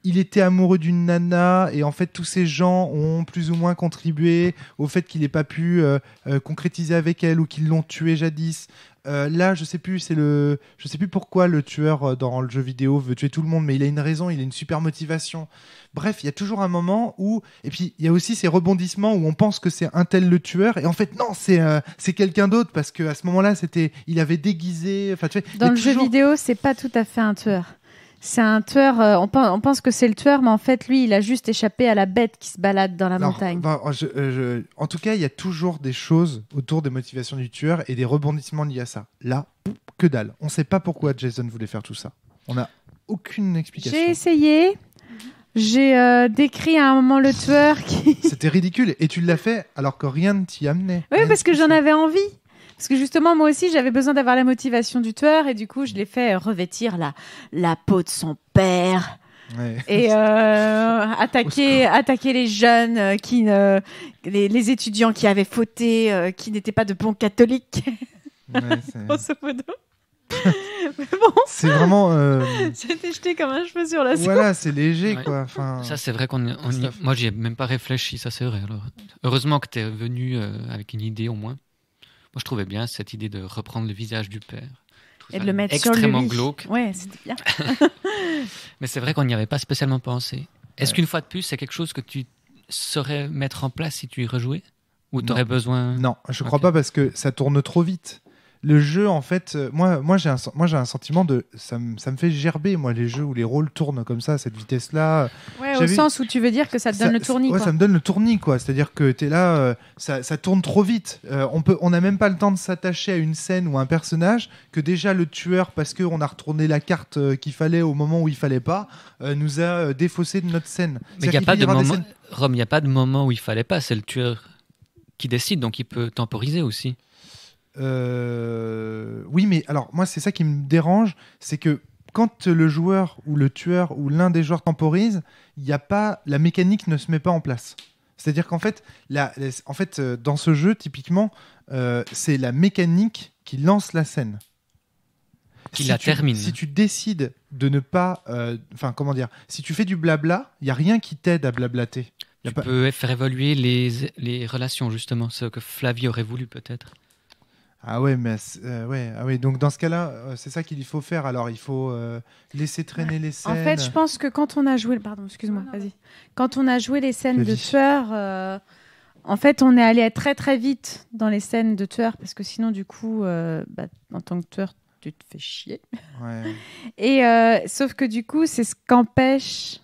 il était amoureux d'une nana et en fait tous ces gens ont plus ou moins contribué au fait qu'il n'ait pas pu euh, euh, concrétiser avec elle ou qu'ils l'ont tué jadis. Euh, là, je sais plus, c'est le, sais plus pourquoi le tueur euh, dans le jeu vidéo veut tuer tout le monde, mais il a une raison, il a une super motivation. Bref, il y a toujours un moment où, et puis il y a aussi ces rebondissements où on pense que c'est un tel le tueur, et en fait non, c'est euh, quelqu'un d'autre parce que à ce moment-là, c'était, il avait déguisé. dans le jeu vidéo, c'est pas tout à fait un tueur. C'est un tueur. Euh, on, pense, que c'est le tueur, mais en fait, lui, il a juste échappé à la bête qui se balade dans la montagne. Euh, en tout cas, il y a toujours des choses autour des motivations du tueur et des rebondissements liés à ça. Là, que dalle. On ne sait pas pourquoi Jason voulait faire tout ça. On n'a aucune explication. J'ai essayé. J'ai euh, décrit à un moment le tueur qui. C'était ridicule et tu l'as fait alors que rien ne t'y amenait. Oui, parce que j'en avais envie. Parce que justement, moi aussi, j'avais besoin d'avoir la motivation du tueur et du coup, je l'ai fait euh, revêtir la, la peau de son père. Et euh, [laughs] attaquer, attaquer les jeunes euh, qui ne, les, étudiants qui avaient fauté, qui n'étaient pas de bons catholiques. [laughs] Grosso modo. [laughs] bon. C'est vraiment. C'était jeté comme un cheveu sur la soupe. Voilà, c'est léger, quoi. Ça, c'est vrai qu'on. Moi, j'y ai même pas réfléchi, ça, c'est vrai. Alors... Heureusement que tu es venu avec une idée, au moins. Moi, je trouvais bien cette idée de reprendre le visage du père. Et de le mettre extrêmement sur glauque. Oui, c'était bien. [laughs] Mais c'est vrai qu'on n'y avait pas spécialement pensé. Est-ce euh. qu'une fois de plus, c'est quelque chose que tu saurais mettre en place si tu y rejouais Ou tu aurais besoin. Non, je ne crois pas parce que ça tourne trop vite le jeu, en fait, euh, moi, moi j'ai un, moi, j'ai un sentiment de. Ça, me ça me fait gerber, moi, les jeux où les rôles tournent comme ça, à cette vitesse-là. Ouais, au sens où tu veux dire que ça te donne le tournis. Ouais, ça me donne le tournis, quoi. C'est-à-dire que t'es là, euh, ça, ça tourne trop vite. Euh, on peut, on n'a même pas le temps de s'attacher à une scène ou à un personnage que déjà le tueur, parce que on a retourné la carte qu'il fallait au moment où il fallait pas, nous a défaussé de notre scène. Mais il n'y a pas de moment. il n'y a pas de moment où il fallait pas. C'est le tueur qui décide, donc il peut temporiser aussi. Euh, oui, mais alors moi, c'est ça qui me dérange, c'est que quand le joueur ou le tueur ou l'un des joueurs temporise, il a pas la mécanique ne se met pas en place. C'est-à-dire qu'en fait, la, en fait, euh, dans ce jeu, typiquement, euh, c'est la mécanique qui lance la scène. Qui la termine. Si tu décides de ne pas, enfin comment dire, si tu fais du blabla, il n'y a rien qui t'aide à blablater. Tu peux faire évoluer les, les relations, justement, ce que Flavie aurait voulu peut-être. Ah ouais, mais euh, ouais, ah ouais. Donc dans ce cas-là, euh, c'est ça qu'il faut faire. Alors il faut euh, laisser traîner les scènes. En fait, je pense que quand on a joué, pardon, excuse-moi, vas-y. Quand on a joué les scènes de tueurs, en fait, on est allé très très vite dans les scènes de tueurs parce que sinon, du coup, bah, en tant que tueur, tu te fais chier. [laughs] Et sauf que du coup, c'est ce qu'empêche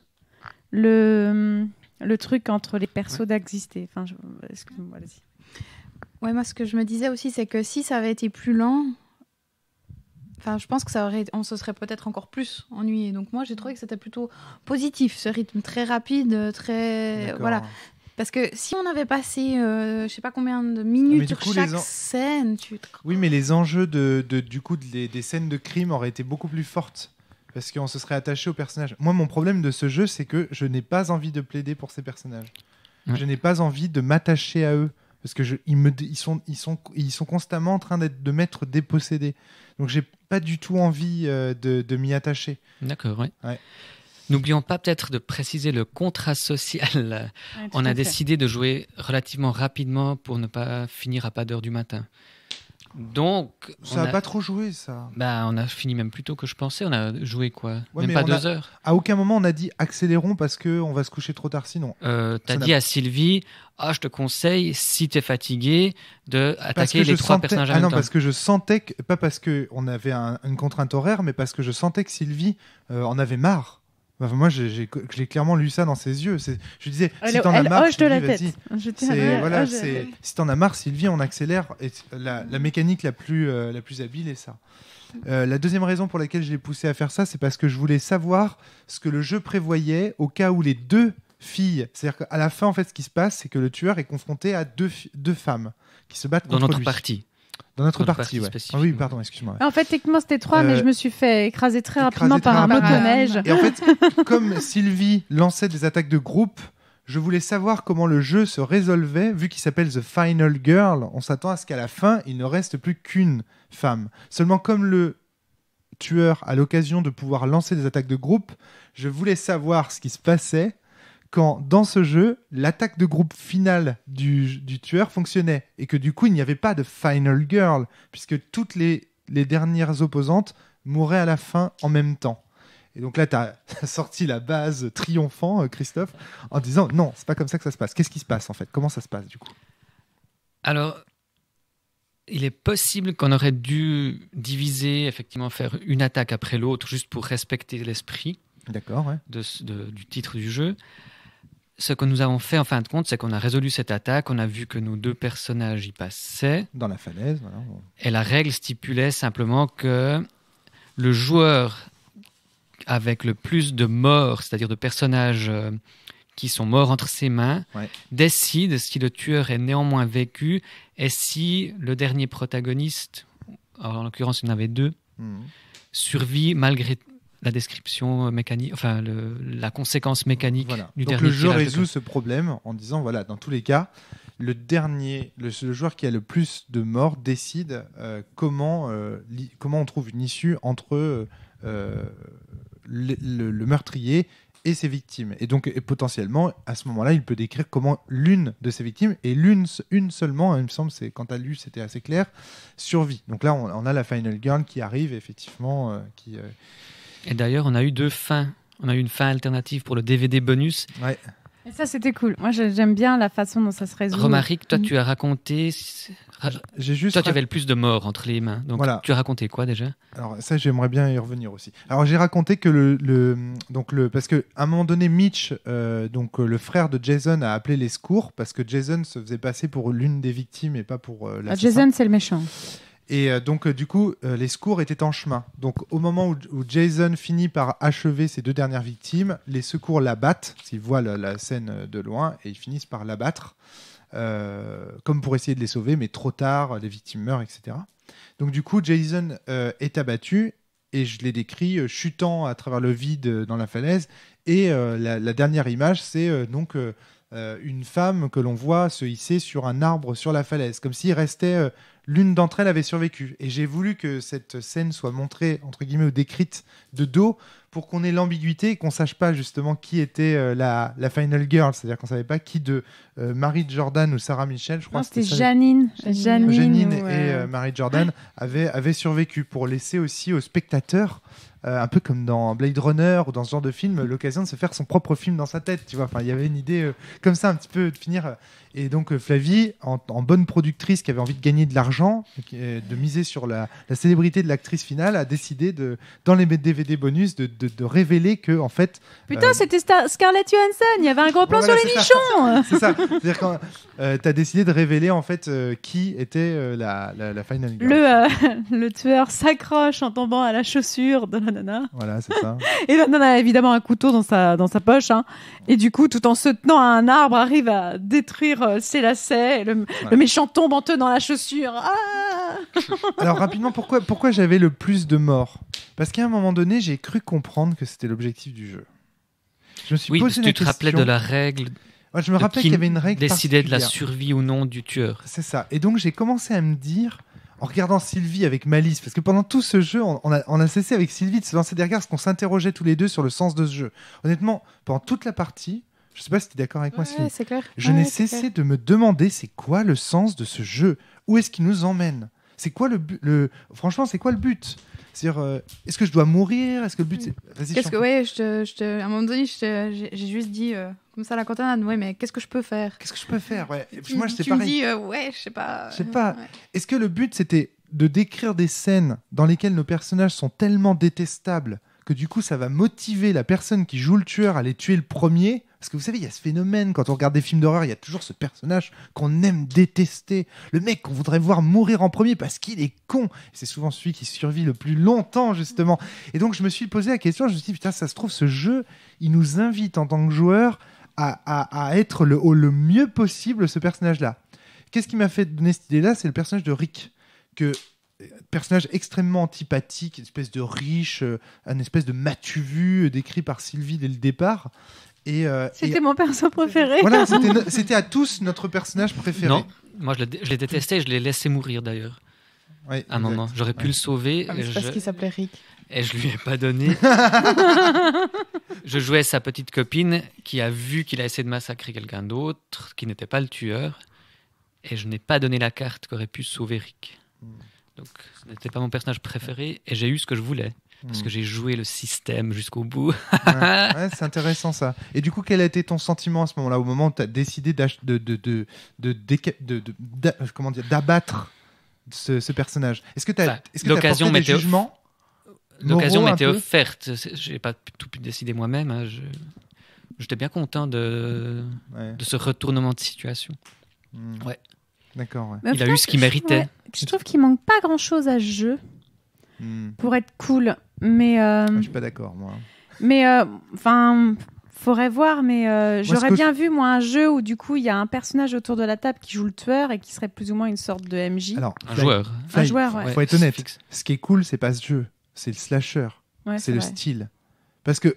le le truc entre les persos d'exister. Enfin, excuse-moi, vas-y. Ouais, moi, ce que je me disais aussi, c'est que si ça avait été plus lent, enfin, je pense que ça aurait, on se serait peut-être encore plus ennuyé. Donc moi, j'ai trouvé que c'était plutôt positif, ce rythme très rapide, très voilà. Parce que si on avait passé, euh, je sais pas combien de minutes sur chaque scène, tu... oui, mais les enjeux de, du coup des scènes de crime auraient été beaucoup plus fortes parce qu'on se serait attaché aux personnages. Moi, mon problème de ce jeu, c'est que je n'ai pas envie de plaider pour ces personnages. Je n'ai pas envie de m'attacher à eux parce que ils me, sont, ils sont, constamment en train de m'être dépossédé. Donc j'ai pas du tout envie euh, de, de m'y attacher. D'accord, oui. N'oublions pas peut-être de préciser le contrat social. On a décidé de jouer relativement rapidement pour ne pas finir à pas d'heure du matin. Donc, ça n'a a... pas trop joué ça. Bah, on a fini même plus tôt que je pensais. On a joué quoi, même pas deux heures. À aucun moment on a dit accélérons parce que on va se coucher trop tard sinon. Euh, T'as dit à Sylvie, ah je te conseille si t'es fatigué de attaquer les trois personnages ah, non, parce que je sentais pas parce que on avait une contrainte horaire, mais parce que je sentais que Sylvie euh, en avait marre. Bah, moi, j'ai clairement lu ça dans ses yeux. Je disais, si t'en as marre, voilà, Sylvie, on accélère. Et la, mécanique la plus, euh, la plus habile est ça. Euh, la deuxième raison pour laquelle je l'ai poussé à faire ça, c'est parce que je voulais savoir ce que le jeu prévoyait au cas où les deux filles, c'est-à-dire qu'à la fin, en fait, ce qui se passe, c'est que le tueur est confronté à deux, deux femmes qui se battent dans contre notre lui. partie. Dans notre partie, ouais. Ah oui, pardon, excuse-moi. Ah, en fait, techniquement, c'était trois, mais euh, je me suis fait écraser très rapidement par un motoneige. Et en fait, [laughs] comme Sylvie lançait des attaques de groupe, je voulais savoir comment le jeu se résolvait, vu qu'il s'appelle The Final Girl. On s'attend à ce qu'à la fin, il ne reste plus qu'une femme. Seulement, comme le tueur a l'occasion de pouvoir lancer des attaques de groupe, je voulais savoir ce qui se passait quand dans ce jeu, l'attaque de groupe finale du, tueur fonctionnait et que du coup, il n'y avait pas de final girl puisque toutes les, les dernières opposantes mouraient à la fin en même temps. Et donc là, tu as [laughs] sorti la base triomphant, euh, Christophe, en disant non, c'est pas comme ça que ça se passe. Qu'est-ce qui se passe en fait Comment ça se passe du coup Alors, il est possible qu'on aurait dû diviser, effectivement, faire une attaque après l'autre juste pour respecter l'esprit ouais. du titre du jeu ce que nous avons fait en fin de compte, c'est qu'on a résolu cette attaque, on a vu que nos deux personnages y passaient. Dans la falaise, voilà. Et la règle stipulait simplement que le joueur avec le plus de morts, c'est-à-dire de personnages euh, qui sont morts entre ses mains, décide si le tueur est néanmoins vécu et si le dernier protagoniste, en l'occurrence il y en avait deux, mhm. survit malgré tout la description mécanique, enfin la conséquence mécanique du Donc le jeu résout ce problème en disant voilà, dans tous les cas, le dernier, le, joueur qui a le plus de morts décide euh, comment, euh, comment on trouve une issue entre euh, le, meurtrier et ses victimes. Et donc, potentiellement, à ce moment-là, il peut décrire comment l'une de ses victimes, et l'une une seulement, hein, il me semble, c'est quand à lui c'était assez clair, survit. Donc là, on, a la Final Girl qui arrive, effectivement, qui, et d'ailleurs, on a eu deux fins. On a eu une fin alternative pour le DVD bonus. Ouais. Et ça, c'était cool. Moi, j'aime bien la façon dont ça se résout. Romaric, toi, tu mm. as raconté. J'ai juste. Toi, tu avais le plus de morts entre les mains. Donc, voilà. tu as raconté quoi déjà Alors, ça, j'aimerais bien y revenir aussi. Alors, j'ai raconté que le, Donc, le. Parce qu'à un moment donné, Mitch, euh, donc, euh, le frère de Jason, a appelé les secours parce que Jason se faisait passer pour l'une des victimes et pas pour euh, la. Ah, Jason, c'est le méchant. Et euh, donc, euh, du coup, euh, les secours étaient en chemin. Donc, au moment où, Jason finit par achever ses deux dernières victimes, les secours l'abattent, s'ils voient la, scène de loin, et ils finissent par l'abattre, comme pour essayer de les sauver, mais trop tard, les victimes meurent, etc. Donc, du coup, Jason est abattu, et je l'ai décrit chutant à travers le vide dans la falaise. Et la, la, dernière image, c'est donc euh, une femme que l'on voit se hisser sur un arbre sur la falaise, comme s'il restait euh, l'une d'entre elles avait survécu. Et j'ai voulu que cette scène soit montrée, entre guillemets, ou décrite de dos pour qu'on ait l'ambiguïté et qu'on sache pas justement qui était euh, la, final girl, c'est-à-dire qu'on ne savait pas qui de Marie Jordan ou Sarah Michel, je crois. C'était Janine, Janine, et Marie Jordan avaient, survécu pour laisser aussi aux spectateurs euh, un peu comme dans Blade Runner ou dans ce genre de film, l'occasion de se faire son propre film dans sa tête. Tu vois, enfin, il y avait une idée euh, comme ça, un petit peu de finir. Euh. Et donc Flavie, en, bonne productrice qui avait envie de gagner de l'argent, de miser sur la, célébrité de l'actrice finale, a décidé de, dans les DVD bonus, de, révéler que en fait. Putain, c'était Scarlett Johansson. Il y avait un gros plan sur les nichons. [laughs] C'est ça. C'est-à-dire quand tu t'as décidé de révéler en fait qui était la, la, final. Le [laughs] le tueur s'accroche en tombant à la chaussure de la voilà, c'est ça. [laughs] et la nana a évidemment un couteau dans sa, dans sa poche. Hein. Et du coup, tout en se tenant à un arbre, arrive à détruire euh, ses lacets. le, méchant tombe en dans la chaussure. Ah [laughs] Alors rapidement, pourquoi, pourquoi j'avais le plus de morts Parce qu'à un moment donné, j'ai cru comprendre que c'était l'objectif du jeu. Je me suis oui, tu te rappelais de la règle je me rappelais qu'il y avait une règle. Décider de la survie ou non du tueur. C'est ça. Et donc j'ai commencé à me dire, en regardant Sylvie avec malice, parce que pendant tout ce jeu, on, a, cessé avec Sylvie de se lancer des regards, parce qu'on s'interrogeait tous les deux sur le sens de ce jeu. Honnêtement, pendant toute la partie, je ne sais pas si tu es d'accord avec moi, Sylvie. Je n'ai cessé de me demander c'est quoi le sens de ce jeu Où est-ce qu'il nous emmène C'est quoi le... Franchement, c'est quoi le but c'est-à-dire, euh, est-ce que je dois mourir Est-ce que le but c'est. Mm. Qu'est-ce que, ouais, je je à un moment donné, j'ai juste dit euh, comme ça la cantonade, ouais, mais qu'est-ce que je peux faire Qu'est-ce que je peux faire ouais. tu, Moi, je Tu me dis, euh, ouais, je sais pas. Je sais pas. Est-ce que le but, c'était de décrire des scènes dans lesquelles nos personnages sont tellement détestables que du coup ça va motiver la personne qui joue le tueur à les tuer le premier. Parce que vous savez, il y a ce phénomène, quand on regarde des films d'horreur, il y a toujours ce personnage qu'on aime détester. Le mec qu'on voudrait voir mourir en premier parce qu'il est con. C'est souvent celui qui survit le plus longtemps, justement. Et donc je me suis posé la question, je me suis dit, putain, ça se trouve, ce jeu, il nous invite en tant que joueur à, être le, le mieux possible ce personnage-là. Qu'est-ce qui m'a fait donner cette idée-là C'est le personnage de Rick. Que personnage extrêmement antipathique, une espèce de riche, euh, un espèce de vu euh, décrit par Sylvie dès le départ. Euh, c'était mon perso préféré. Voilà, c'était à tous notre personnage préféré. moi je l'ai détesté, je l'ai laissé mourir d'ailleurs. à un moment, j'aurais pu le sauver. Ah, je... parce qu'il s'appelait Rick. Et je lui ai pas donné. [laughs] je jouais sa petite copine qui a vu qu'il a essayé de massacrer quelqu'un d'autre, qui n'était pas le tueur, et je n'ai pas donné la carte qu'aurait pu sauver Rick. Hmm. Donc, ce n'était pas mon personnage préféré et j'ai eu ce que je voulais. Parce que hmm. j'ai joué le système jusqu'au bout. c'est intéressant ça. Et du coup, quel a été ton sentiment à ce moment-là, au moment où tu as décidé d'abattre ce, ce, personnage Est-ce que tu as, est l'occasion des jugements L'occasion m'était offerte. J'ai pas tout pu décider moi-même. Hein. Je, j'étais bien content de, de ce retournement de situation. Hmm. Ouais. D'accord. Il a eu ce qu'il méritait. Je trouve qu'il manque pas grand chose à ce jeu hmm. pour être cool. Mais. Euh, ah, je suis pas d'accord, moi. Mais, euh, enfin. faudrait voir, mais euh, j'aurais bien vu, moi, un jeu où, du coup, il y a un personnage autour de la table qui joue le tueur et qui serait plus ou moins une sorte de MJ. Alors, un joueur. un joueur, Faut être honnête. Ce qui est cool, c'est pas ce jeu. C'est le slasher. c'est le style. Parce que,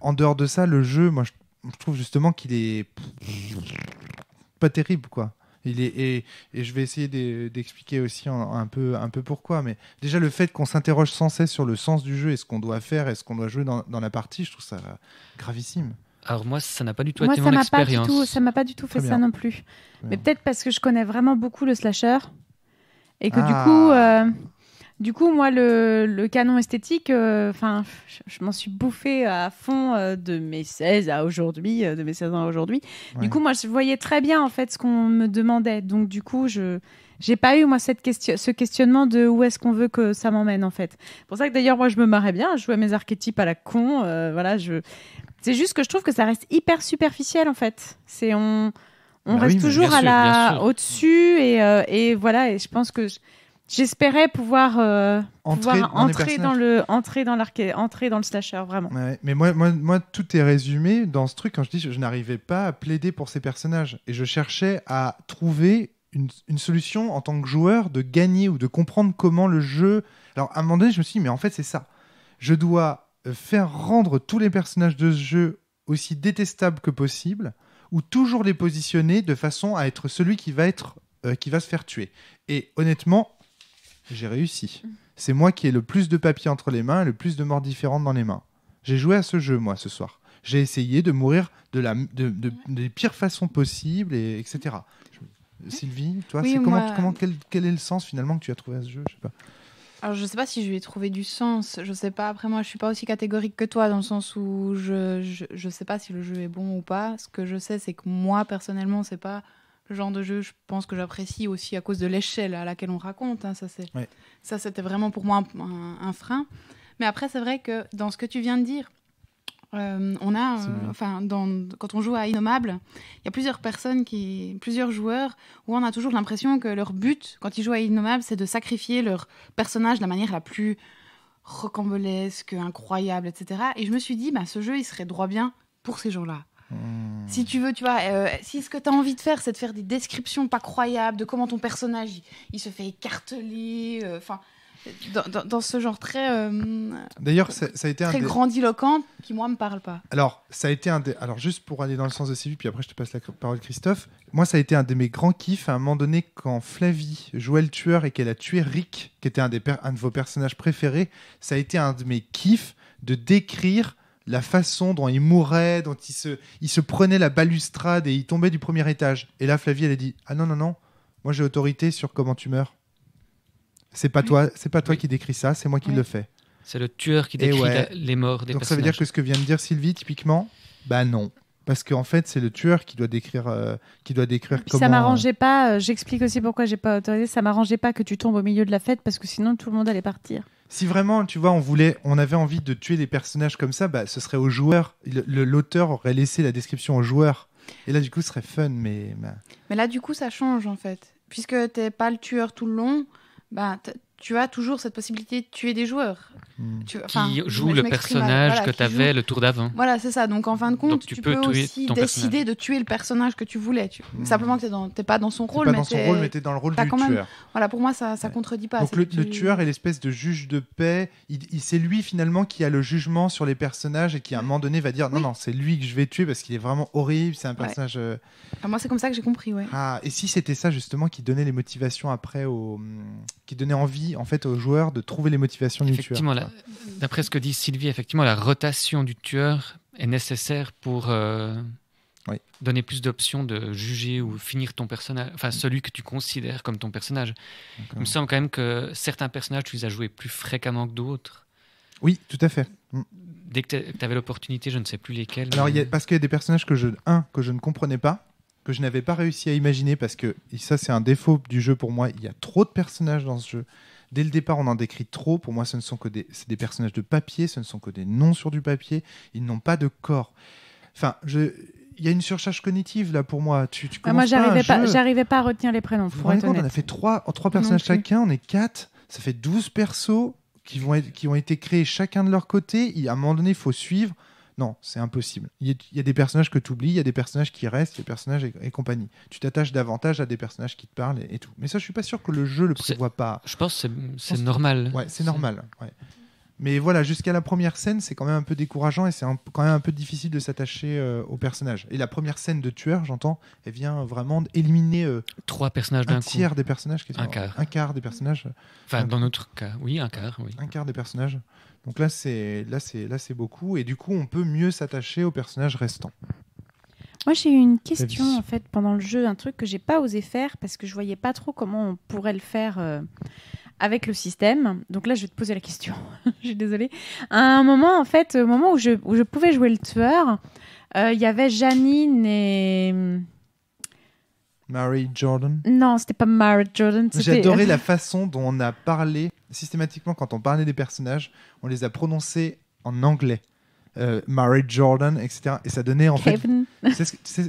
en dehors de ça, le jeu, moi, je trouve justement qu'il est. pas terrible, quoi et, je vais essayer d'expliquer aussi un, peu, pourquoi. Mais déjà, le fait qu'on s'interroge sans cesse sur le sens du jeu et ce qu'on doit faire et ce qu'on doit jouer dans, la partie, je trouve ça gravissime. Alors moi, ça n'a pas du tout été mon expérience. ça m'a pas du tout fait ça non plus. Mais peut-être parce que je connais vraiment beaucoup le slasher et que du ah. coup, euh, du coup, moi, le, canon esthétique, euh, enfin, je, m'en suis bouffé à fond euh, de mes 16 à aujourd'hui, euh, de mes ans à aujourd'hui. Du coup, moi, je voyais très bien en fait ce qu'on me demandait. Donc, du coup, je j'ai pas eu moi cette question, ce questionnement de où est-ce qu'on veut que ça m'emmène en fait. Pour ça que d'ailleurs, moi, je me marrais bien, je jouais mes archétypes à la con. voilà, je. C'est juste que je trouve que ça reste hyper superficiel en fait. C'est on on bah reste toujours à la au-dessus et, et voilà. Et je pense que J'espérais pouvoir, euh, entrer, entrer, dans le, entrer, dans entrer dans le slasher, vraiment. mais moi, moi, moi, tout est résumé dans ce truc. Quand je dis que je n'arrivais pas à plaider pour ces personnages et je cherchais à trouver une, solution en tant que joueur de gagner ou de comprendre comment le jeu. Alors, à un moment donné, je me suis dit, mais en fait, c'est ça. Je dois euh, faire rendre tous les personnages de ce jeu aussi détestables que possible ou toujours les positionner de façon à être celui qui va être euh, qui va se faire tuer. Et honnêtement, j'ai réussi. C'est moi qui ai le plus de papiers entre les mains et le plus de morts différentes dans les mains. J'ai joué à ce jeu, moi, ce soir. J'ai essayé de mourir de la de, des pires façons possibles, et, etc. Sylvie, toi, euh, quel, est le sens finalement que tu as trouvé à ce jeu Je sais pas. Alors je sais pas si je lui ai trouvé du sens, je sais pas. Après moi je suis pas aussi catégorique que toi dans le sens où je, je, je sais pas si le jeu est bon ou pas. Ce que je sais c'est que moi personnellement c'est pas le genre de jeu, je pense que j'apprécie aussi à cause de l'échelle à laquelle on raconte. Hein, ça, c'est, c'était vraiment pour moi un, frein. Mais après, c'est vrai que dans ce que tu viens de dire, euh, on a, euh, enfin, quand on joue à Innommable, il y a plusieurs personnes, qui, plusieurs joueurs, où on a toujours l'impression que leur but, quand ils jouent à Innommable, c'est de sacrifier leur personnage de la manière la plus rocambolesque, incroyable, etc. Et je me suis dit, bah, ce jeu, il serait droit bien pour ces gens-là. Hmm. Si tu veux, tu vois, euh, si ce que tu as envie de faire, c'est de faire des descriptions pas croyables de comment ton personnage il, se fait écarteler, euh, enfin, dans, ce genre très. Euh, D'ailleurs, ça a été très un grandiloquent qui moi me parle pas. Alors, ça a été un des... Alors juste pour aller dans le sens de Sylvie, puis après je te passe la parole Christophe. Moi, ça a été un de mes grands kiffs à un moment donné quand Flavie jouait le tueur et qu'elle a tué Rick, qui était un des un de vos personnages préférés. Ça a été un de mes kiffs de décrire la façon dont il mourait, dont il se, il se prenait la balustrade et il tombait du premier étage. Et là, Flavie, elle a dit Ah non, non, non, moi j'ai autorité sur comment tu meurs. C'est pas toi, c'est pas toi qui décris ça, c'est moi qui le fais. C'est le tueur qui décrit les morts des Donc ça veut dire que ce que vient de dire Sylvie, typiquement, bah non. Parce qu'en fait, c'est le tueur qui doit décrire, euh, qui doit décrire comment. Ça m'arrangeait euh, pas. Euh, j'explique aussi pourquoi j'ai pas autorisé. Ça m'arrangeait pas que tu tombes au milieu de la fête parce que sinon tout le monde allait partir si vraiment, tu vois, on voulait, on avait envie de tuer des personnages comme ça, bah, ce serait aux joueurs. L'auteur aurait laissé la description aux joueurs. Et là, du coup, ce serait fun, mais. Bah. Mais là, du coup, ça change en fait, puisque t'es pas le tueur tout le long. Bah, tu as toujours cette possibilité de tuer des joueurs. Mm. qui joue le personnage que tu avais le tour d'avant. Voilà, c'est ça. Donc en fin de compte, tu, peux, aussi décider de tuer le personnage que tu voulais. Mm. Simplement que tu n'es pas dans son rôle. Pas mais dans son rôle, mais tu es dans le rôle du tueur. Voilà, pour moi, ça ne contredit pas. Donc le, tueur est l'espèce de juge de paix. Il, c'est lui finalement qui a le jugement sur les personnages et qui à un moment donné va dire non, non, c'est lui que je vais tuer parce qu'il est vraiment horrible. C'est un personnage. Euh, enfin, moi, c'est comme ça que j'ai compris. Ouais. Ah, et si c'était ça justement qui donnait les motivations après, au qui donnait envie en fait aux joueurs de trouver les motivations du tueur D'après ce que dit Sylvie, effectivement, la rotation du tueur est nécessaire pour euh, donner plus d'options de juger ou finir ton personnage, enfin celui que tu considères comme ton personnage. Il me semble quand même que certains personnages, tu les as joués plus fréquemment que d'autres. Oui, tout à fait. Mm. Dès que tu avais l'opportunité, je ne sais plus lesquels. Euh, parce qu'il y a des personnages que je, un, que je ne comprenais pas, que je n'avais pas réussi à imaginer, parce que ça, c'est un défaut du jeu pour moi. Il y a trop de personnages dans ce jeu. Dès le départ, on en décrit trop. Pour moi, ce ne sont que des, personnages de papier, ce ne sont que des noms sur du papier. Ils n'ont pas de corps. Enfin, je, il y a une surcharge cognitive là pour moi. Tu, tu ah, moi, j'arrivais pas, j'arrivais pas à retenir les prénoms. on a fait trois, trois personnages chacun, on est quatre. Ça fait douze persos qui vont qui ont été créés chacun de leur côté. à un moment donné, il faut suivre. Non, c'est impossible. Il y, a des personnages que tu oublies, il y a des personnages qui restent, il y a des personnages et, compagnie. Tu t'attaches davantage à des personnages qui te parlent et, tout. Mais ça, je suis pas sûr que le jeu le prévoit pas. Je pense que c'est normal. Ouais, c'est normal. Mais voilà, jusqu'à la première scène, c'est quand même un peu décourageant et c'est quand même un peu difficile de s'attacher euh, aux personnages. Et la première scène de tueur, j'entends, elle vient vraiment éliminer euh, trois personnages d'un Un tiers des personnages, un quart. un quart des personnages. Enfin, dans notre cas, oui, un quart, oui. Un quart des personnages. Donc là, c'est là, c'est là, c'est beaucoup, et du coup, on peut mieux s'attacher aux personnages restants. Moi, j'ai eu une question en fait pendant le jeu, un truc que j'ai pas osé faire parce que je voyais pas trop comment on pourrait le faire euh, avec le système. Donc là, je vais te poser la question. [laughs] je suis désolée. À un moment, en fait, au moment où je, je pouvais jouer le tueur, euh, il y avait Janine et Mary Jordan. Non, c'était pas Mary Jordan. J'adorais [laughs] la façon dont on a parlé systématiquement, quand on parlait des personnages, on les a prononcés en anglais. Euh, Mary Jordan, etc. Et ça donnait en fait.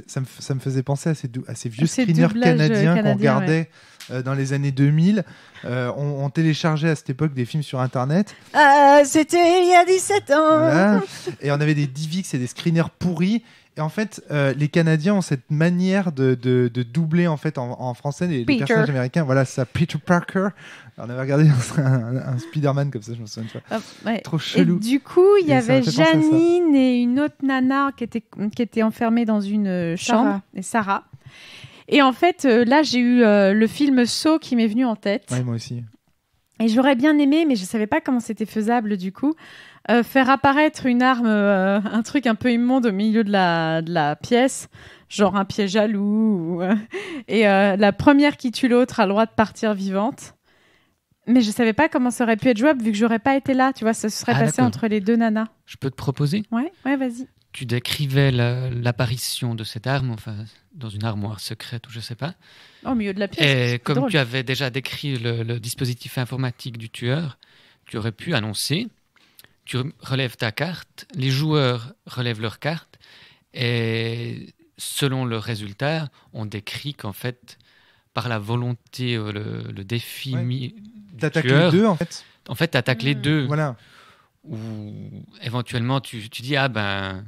ça, me, faisait penser à ces, à ces vieux screeners canadiens qu'on regardait euh, dans les années 2000. Euh, on, téléchargeait à cette époque des films sur Internet. Ah, c'était il y a 17 ans [laughs] Et on avait des DivX et des screeners pourris. Et en fait, euh, les Canadiens ont cette manière de, doubler en fait en, français les, personnages américains. Voilà, ça, Peter Parker. on avait regardé [laughs] un, un, Spider-Man comme ça, je me souviens. Trop chelou. Et du coup, il y, avait Janine et une autre nana qui était, qui était enfermée dans une euh, chambre, Sarah. et Sarah. Et en fait, euh, là, j'ai eu le film Saw qui m'est venu en tête. Ouais, moi aussi. Et j'aurais bien aimé, mais je ne savais pas comment c'était faisable du coup. Euh, faire apparaître une arme, euh, un truc un peu immonde au milieu de la, pièce, genre un pied jaloux. Euh, et la première qui tue l'autre a le droit de partir vivante. Mais je savais pas comment ça aurait pu être jouable vu que j'aurais pas été là, tu vois, ça se serait ah, passé entre les deux nanas. Je peux te proposer Ouais, ouais, vas-y. Tu décrivais l'apparition de cette arme, enfin, dans une armoire secrète ou je sais pas. Au milieu de la pièce. Et comme tu avais déjà décrit le dispositif informatique du tueur, tu aurais pu annoncer tu relèves ta carte, les joueurs relèvent leur carte, et selon le résultat, on décrit qu'en fait, par la volonté, euh, le, défi mis T'attaques les deux, en fait. En fait, t'attaques les hmm. deux. Voilà. Ou éventuellement, tu, dis, ah ben,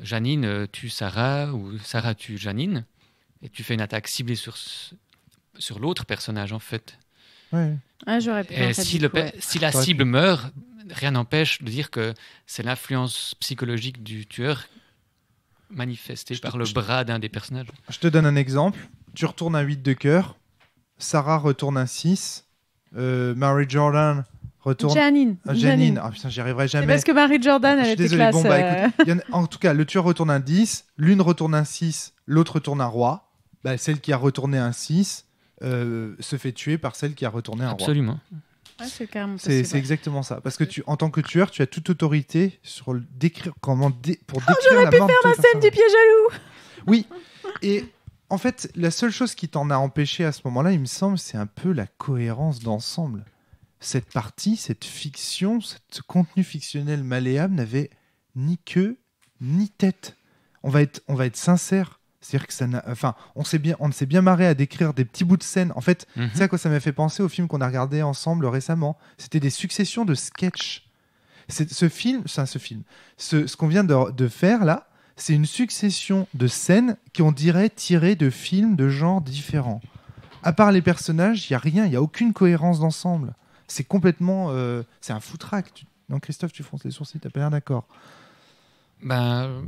Janine euh, tue Sarah, ou Sarah tue Janine, et tu fais une attaque ciblée sur, sur l'autre personnage, en fait. Ouais. Ah, si la cible meurt, rien n'empêche de dire que c'est l'influence psychologique du tueur manifestée par le bras d'un des personnages. Je te donne un exemple. Tu retournes un 8 de cœur, Sarah retourne un euh, 6, Mary Jordan retourne. Janine. Ah, Janine. Ah, putain, j'y arriverai jamais. Parce que Mary Jordan, elle était classe. Bah, euh. en, tout cas, le tueur retourne un 10, l'une retourne un 6, l'autre retourne un roi. Bah, celle qui a retourné un euh, 6 se fait tuer par celle qui a retourné un roi. Absolument c'est exactement ça. Parce que tu, en tant que tueur, tu as toute autorité sur décrire comment pour oh, décrire oh, j'aurais pu faire la scène du pied jaloux. [laughs] Oui. Et en fait, la seule chose qui t'en a empêché à ce moment-là, il me semble, c'est un peu la cohérence d'ensemble. Cette partie, cette fiction, ce contenu fictionnel malléable n'avait ni queue ni tête. On va être, on va être sincère. C'est-à-dire que ça Enfin, on s'est bien, bien marré à décrire des petits bouts de scène. En fait, mhm. c'est à quoi ça m'a fait penser au film qu'on a regardé ensemble récemment. C'était des successions de sketchs. ce film, ça, ce film, ce, qu'on vient de, faire là, c'est une succession de scènes qui on dirait tirées de films de genres différents. À part les personnages, il y a rien, il y a aucune cohérence d'ensemble. C'est complètement, euh, c'est un foutraque. Non, Christophe, tu fronces les sourcils, t'as pas l'air d'accord. Ben.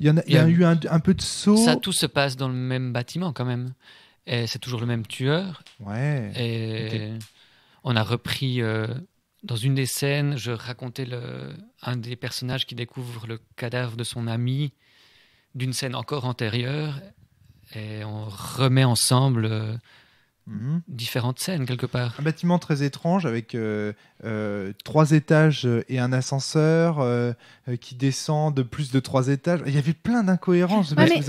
Il y, a, eu un, peu de saut. Ça, tout se passe dans le même bâtiment quand même. Et c'est toujours le même tueur. Ouais. Et on a repris. Euh, dans une des scènes, je racontais le, un des personnages qui découvre le cadavre de son ami d'une scène encore antérieure. Et on remet ensemble euh, Mhm. différentes scènes quelque part. Un bâtiment très étrange avec euh, euh, trois étages et un ascenseur euh, qui descend de plus de trois étages. Il y avait plein d'incohérences. en, fait,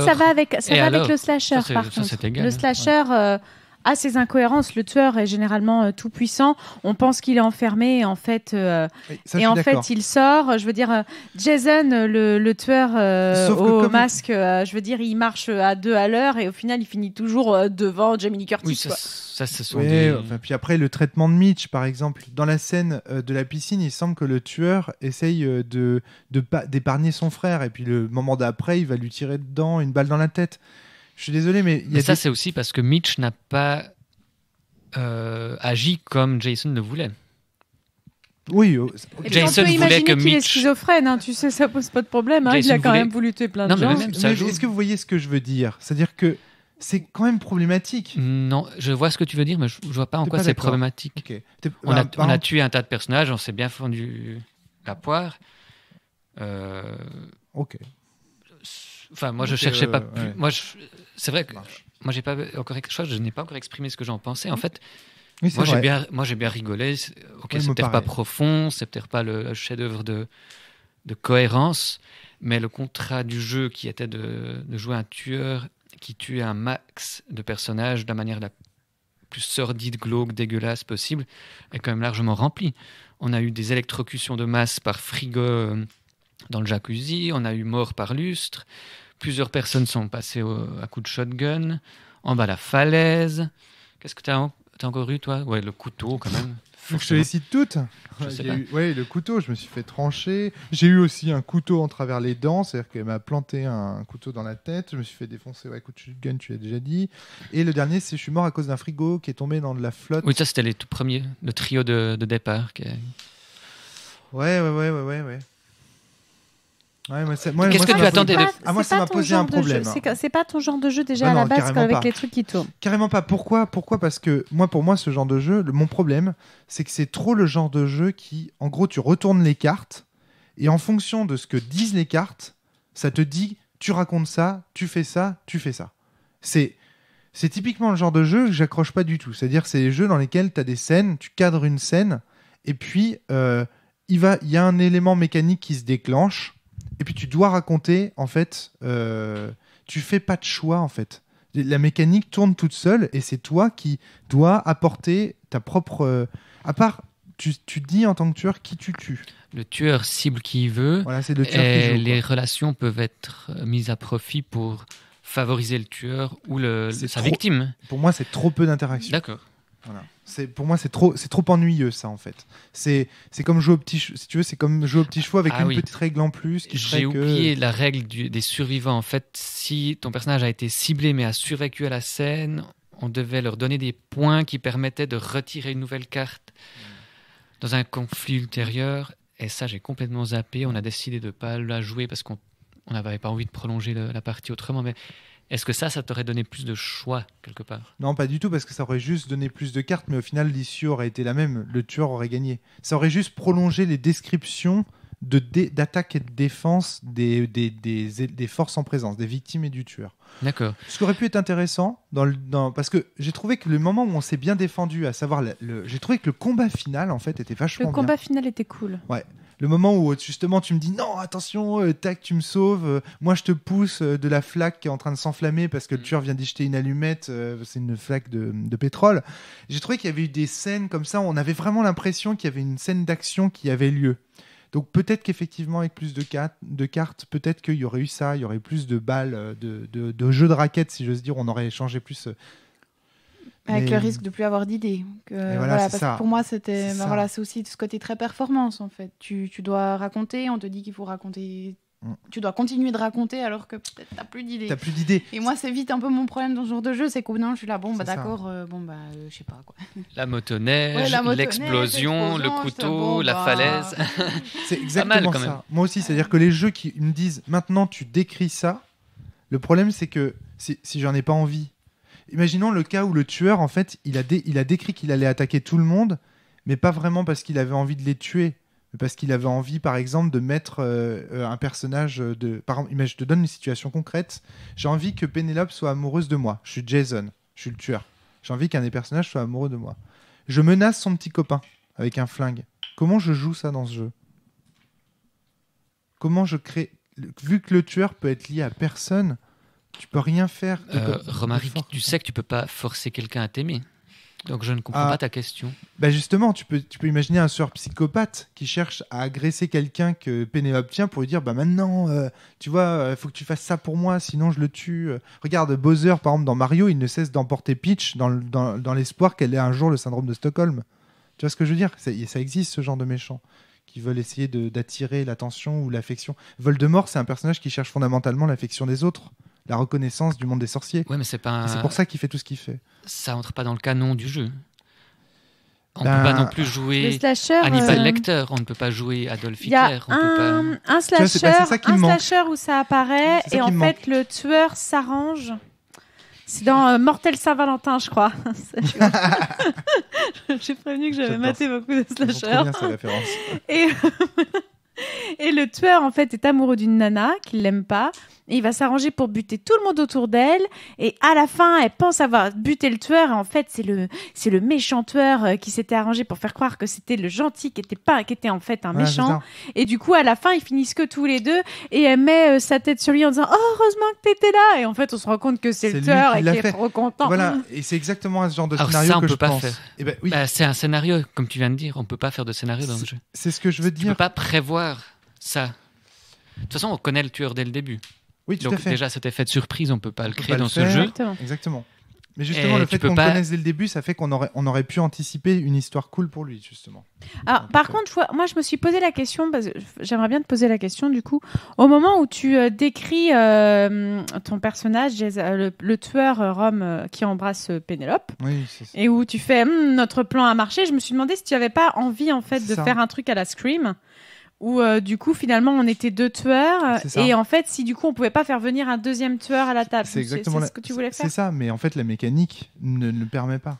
ça va avec, ça va avec le slasher Le hein. slasher, à ces incohérences. Le tueur est généralement euh, tout puissant. On pense qu'il est enfermé et en fait, euh, et en fait il sort. Je veux dire, euh, Jason, le, tueur au masque, je veux dire, il marche à deux à l'heure et au final, il finit toujours devant Jamie Lee Curtis. ça, ça, ça enfin, puis après, le traitement de Mitch, par exemple, dans la scène de la piscine, il semble que le tueur essaye de d'épargner son frère et puis le moment d'après, il va lui tirer dedans une balle dans la tête. Je suis désolé, mais. mais ça, c'est aussi parce que Mitch n'a pas euh, agi comme Jason le voulait. Oui, euh, Jason voulait que Mitch... est schizophrène, hein, tu sais, ça pose pas de problème. Hein, il a quand même voulu tuer plein de gens. Est-ce que vous voyez ce que je veux dire C'est-à-dire que c'est quand même problématique. Non, je vois ce que tu veux dire, mais je, vois pas en quoi c'est problématique. On, a, bah, tué un tas de personnages, on s'est bien fendu la poire. Euh, ok. Enfin, moi, je cherchais pas. Plus... Moi, je c'est vrai que moi, j'ai pas encore je n'ai pas encore exprimé ce que j'en pensais. En fait, moi, j'ai bien, rigolé. Ok, n'est peut-être pas profond, c'est peut-être pas le, chef-d'œuvre de, cohérence, mais le contrat du jeu qui était de, de jouer un tueur qui tue un max de personnages de la manière la plus sordide, glauque, dégueulasse possible est quand même largement rempli. On a eu des électrocutions de masse par frigo euh, dans le jacuzzi, on a eu mort par lustre. Plusieurs personnes sont passées à coup de shotgun. En bas, la falaise. Qu'est-ce que tu as, encore eu, toi Ouais, le couteau, quand même. Faut que je te les cite toutes. Ouais, ouais, le couteau, je me suis fait trancher. J'ai eu aussi un couteau en travers les dents, c'est-à-dire qu'elle m'a planté un couteau dans la tête. Je me suis fait défoncer, ouais, coup de shotgun, tu l'as déjà dit. Et le dernier, c'est je suis mort à cause d'un frigo qui est tombé dans de la flotte. Oui, ça, c'était les tout premiers, le trio de, départ. Ouais, ouais, ouais, ouais, ouais. ouais. Qu'est-ce que tu attendais de... Ah, moi, ça m'a posé un problème. C'est pas ton genre de jeu déjà à la base avec les trucs qui tournent. Carrément pas. Pourquoi Pourquoi Parce que moi, pour moi, ce genre de jeu, mon problème, c'est que c'est trop le genre de jeu qui, en gros, tu retournes les cartes et en fonction de ce que disent les cartes, ça te dit tu racontes ça, tu fais ça, tu fais ça. C'est c'est typiquement le genre de jeu que j'accroche pas du tout. C'est-à-dire, c'est les jeux dans lesquels tu as des scènes, tu cadres une scène et puis euh, il va, il y a un élément mécanique qui se déclenche et puis tu dois raconter, en fait, euh, tu fais pas de choix, en fait. La mécanique tourne toute seule et c'est toi qui dois apporter ta propre. Euh, à part, tu, tu, dis en tant que tueur qui tu tues. Le tueur cible qui veut. Voilà, c'est le tueur qui joue, Les relations peuvent être mises à profit pour favoriser le tueur ou le, sa victime. Pour moi, c'est trop peu d'interaction. D'accord. Voilà. C'est pour moi c'est trop c'est trop ennuyeux ça en fait. C'est c'est comme jouer au petit si tu veux c'est comme au petit chevaux avec ah une petite règle en plus. J'ai oublié la règle des survivants en fait. Si ton personnage a été ciblé mais a survécu à la scène, on devait leur donner des points qui permettaient de retirer une nouvelle carte dans un conflit ultérieur. Et ça j'ai complètement zappé. On a décidé de pas la jouer parce qu'on n'avait pas envie de prolonger la partie autrement mais est-ce que ça, ça t'aurait donné plus de choix quelque part Non, pas du tout, parce que ça aurait juste donné plus de cartes, mais au final, l'issue aurait été la même. Le tueur aurait gagné. Ça aurait juste prolongé les descriptions d'attaque et de défense des des, forces en présence, des victimes et du tueur. D'accord. Ce qui aurait pu être intéressant, parce que j'ai trouvé que le moment où on s'est bien défendu, à savoir, j'ai trouvé que le combat final, en fait, était vachement. Le combat final était cool. Ouais le moment où justement tu me dis non, attention, euh, tac, tu me sauves, euh, moi je te pousse euh, de la flaque qui est en train de s'enflammer parce que le mm. tueur vient d'y jeter une allumette, c'est une flaque de, pétrole. J'ai trouvé qu'il y avait eu des scènes comme ça, où on avait vraiment l'impression qu'il y avait une scène d'action qui avait lieu. Donc peut-être qu'effectivement, avec plus de, cartes, peut-être qu'il y aurait eu ça, il y aurait plus de balles, de, de jeux de raquettes, si j'ose dire, on aurait échangé plus avec le risque de plus avoir d'idées. pour moi, c'était, ben voilà, c'est aussi ce côté très performance en fait. Tu, tu dois raconter, on te dit qu'il faut raconter mm. tu dois continuer de raconter alors que peut-être t'as plus d'idées. plus d'idées. Et moi, c'est vite un peu mon problème dans ce genre de jeu, c'est que non, je suis là, bon, bah d'accord, euh, bon, bah euh, je sais pas quoi. La motoneige, l'explosion, le couteau, la bah, falaise. [laughs] [laughs] c'est exactement ça. Moi aussi, c'est-à-dire que les jeux qui me disent maintenant tu décris ça, le problème c'est que si, si j'en ai pas envie, Imaginons le cas où le tueur, en fait, il a, il a décrit qu'il allait attaquer tout le monde, mais pas vraiment parce qu'il avait envie de les tuer, mais parce qu'il avait envie, par exemple, de mettre euh, euh, un personnage de. Par exemple, je te donne une situation concrète. J'ai envie que Pénélope soit amoureuse de moi. Je suis Jason, je suis le tueur. J'ai envie qu'un des personnages soit amoureux de moi. Je menace son petit copain avec un flingue. Comment je joue ça dans ce jeu Comment je crée. Vu que le tueur peut être lié à personne, tu peux rien faire. Euh, tu sais que tu peux pas forcer quelqu'un à t'aimer. Donc je ne comprends ah. pas ta question. Bah justement, tu peux, tu peux imaginer un soeur psychopathe qui cherche à agresser quelqu'un que Pénélope obtient pour lui dire bah maintenant, euh, tu vois, il euh, faut que tu fasses ça pour moi, sinon je le tue. Regarde Bowser par exemple dans Mario, il ne cesse d'emporter Peach dans, dans, l'espoir qu'elle ait un jour le syndrome de Stockholm. Tu vois ce que je veux dire ça, ça existe ce genre de méchants qui veulent essayer d'attirer l'attention ou l'affection. Voldemort, c'est un personnage qui cherche fondamentalement l'affection des autres la reconnaissance du monde des sorciers. Ouais, mais c'est pas. C'est pour ça qu'il fait tout ce qu'il fait. Ça entre pas dans le canon du jeu. On ne ben, peut pas non plus jouer slasher, euh, on ne peut pas jouer Adolf Hitler. Il y a un, slasher, un slasher où ça apparaît et en fait le tueur s'arrange. C'est dans euh, Mortel Saint-Valentin, je crois. [laughs] [laughs] J'ai prévenu que j'avais maté beaucoup de slasher [laughs] euh, Et, le tueur en fait est amoureux d'une nana qu'il l'aime pas il va s'arranger pour buter tout le monde autour d'elle. Et à la fin, elle pense avoir buté le tueur. en fait, c'est le, c'est le méchant tueur euh, qui s'était arrangé pour faire croire que c'était le gentil qui était pas, qui en fait un méchant. Et du coup, à la fin, ils finissent que tous les deux. Et elle met euh, sa tête sur lui en disant, oh, heureusement que t'étais là. Et en fait, on se rend compte que c'est, le tueur qui et qu'il est trop content. Voilà. Et c'est exactement ce genre de scénario que je pense. c'est un scénario, comme tu viens de dire. On peut pas faire de scénario dans le jeu. C'est ce que je veux dire. On peut pas prévoir ça. De toute façon, on connaît le tueur dès le début. Oui, tout à fait. déjà cet effet de surprise, on peut pas le créer dans ce jeu. Exactement. Mais justement, le fait qu'on connaisse dès le début, ça fait qu'on aurait, on aurait pu anticiper une histoire cool pour lui, justement. Alors, par euh, contre, moi, je me suis posé la question, parce que j'aimerais bien te poser la question, du coup, au moment où tu euh, décris euh, ton personnage, le, tueur Rome qui embrasse Pénélope, et où tu fais hum, notre plan a marché, je me suis demandé si tu n'avais pas envie, en fait, de faire un truc à la Scream où euh, du coup finalement on était deux tueurs euh, et en fait si du coup on pouvait pas faire venir un deuxième tueur à la table c'est exactement ce que tu voulais faire c'est ça mais en fait la mécanique ne le permet pas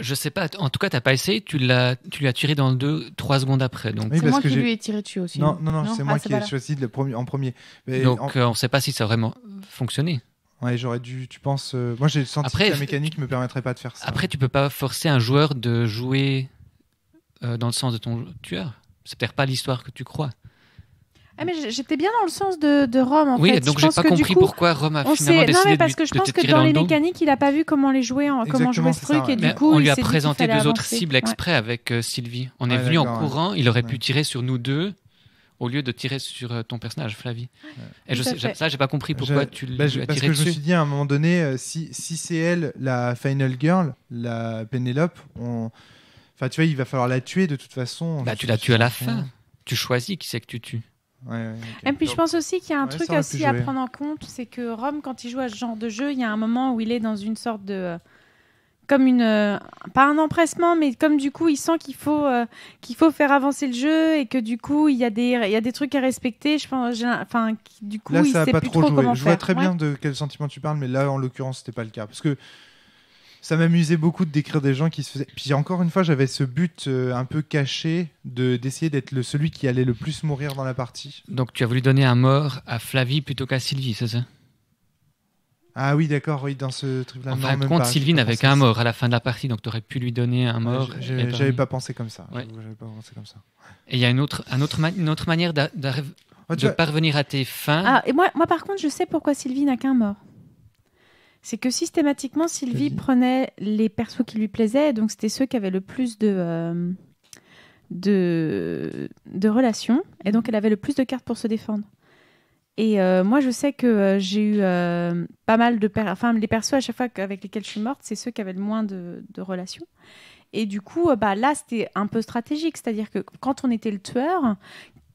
je sais pas en tout cas t'as pas essayé tu l'as tu tiré dans le 2 3 secondes après donc c'est moi qui lui ai tiré dessus aussi non non non, c'est ah, moi qui ai choisi le premier en premier donc euh, on sait pas si ça a vraiment fonctionné Ouais, j'aurais dû. Tu penses Moi, j'ai senti après, que la mécanique me permettrait pas de faire ça. Après, tu peux pas forcer un joueur de jouer dans le sens de ton tueur c'est peut-être pas l'histoire que tu crois. Ah mais j'étais bien dans le sens de, Rome en oui, donc donc n'ai pas compris pourquoi Rome a finalement décidé Non mais parce que je pense que dans, les mécaniques, il n'a pas vu comment les jouer, en, hein, comment jouer ce truc et du coup on lui a présenté deux autres cibles exprès avec euh, Sylvie. On est venu en courant, il aurait pu tirer sur nous deux au lieu de tirer sur euh, ton personnage, Flavie. Et je sais, j'ai pas compris pourquoi tu bah, l'as tiré Parce que je me suis dit à un moment donné, euh, si, si c'est elle, la Final Girl, la Pénélope, on, Enfin, tu vois, il va falloir la tuer de toute façon. Bah, tu la tues à la fin. Tu choisis qui c'est que tu tues. Et puis je pense aussi qu'il y a un truc aussi à prendre en compte, c'est que Rome, quand il joue à ce genre de jeu, il y a un moment où il est dans une sorte de. Euh, comme une. Euh, pas un empressement, mais comme du coup, il sent qu'il faut, euh, qu'il faut faire avancer le jeu et que du coup, il y a des, il y a des trucs à respecter. Je pense, enfin, du coup, là, il ça n'a pas trop joué. je vois très bien de quel sentiment tu parles, mais là, en l'occurrence, c'était pas le cas. Parce que ça m'amusait beaucoup de décrire des gens qui se faisaient. Puis encore une fois, j'avais ce but euh, un peu caché de d'essayer d'être le celui qui allait le plus mourir dans la partie. Donc tu as voulu donner un mort à Flavie plutôt qu'à Sylvie, c'est ça Ah oui, d'accord, oui, dans ce truc-là. En fin de compte, Sylvie n'avait qu'un mort à la fin de la partie, donc tu aurais pu lui donner un mort. j'avais pas pensé comme ça. Pas pensé comme ça. Et il y a une autre, une autre manière ah, de, parvenir à tes fins. Ah, et moi, moi par contre, je sais pourquoi Sylvie n'a qu'un mort c'est que systématiquement, Sylvie prenait les persos qui lui plaisaient, donc c'était ceux qui avaient le plus euh, de, de, relations, et donc elle avait le plus de cartes pour se défendre. Et euh, moi, je sais que euh, j'ai eu pas mal de... enfin, les persos à chaque fois avec lesquels je suis morte, c'est ceux qui avaient le moins de, de relations. Et du coup, bah, là, c'était un peu stratégique. C'est-à-dire que quand on était le tueur,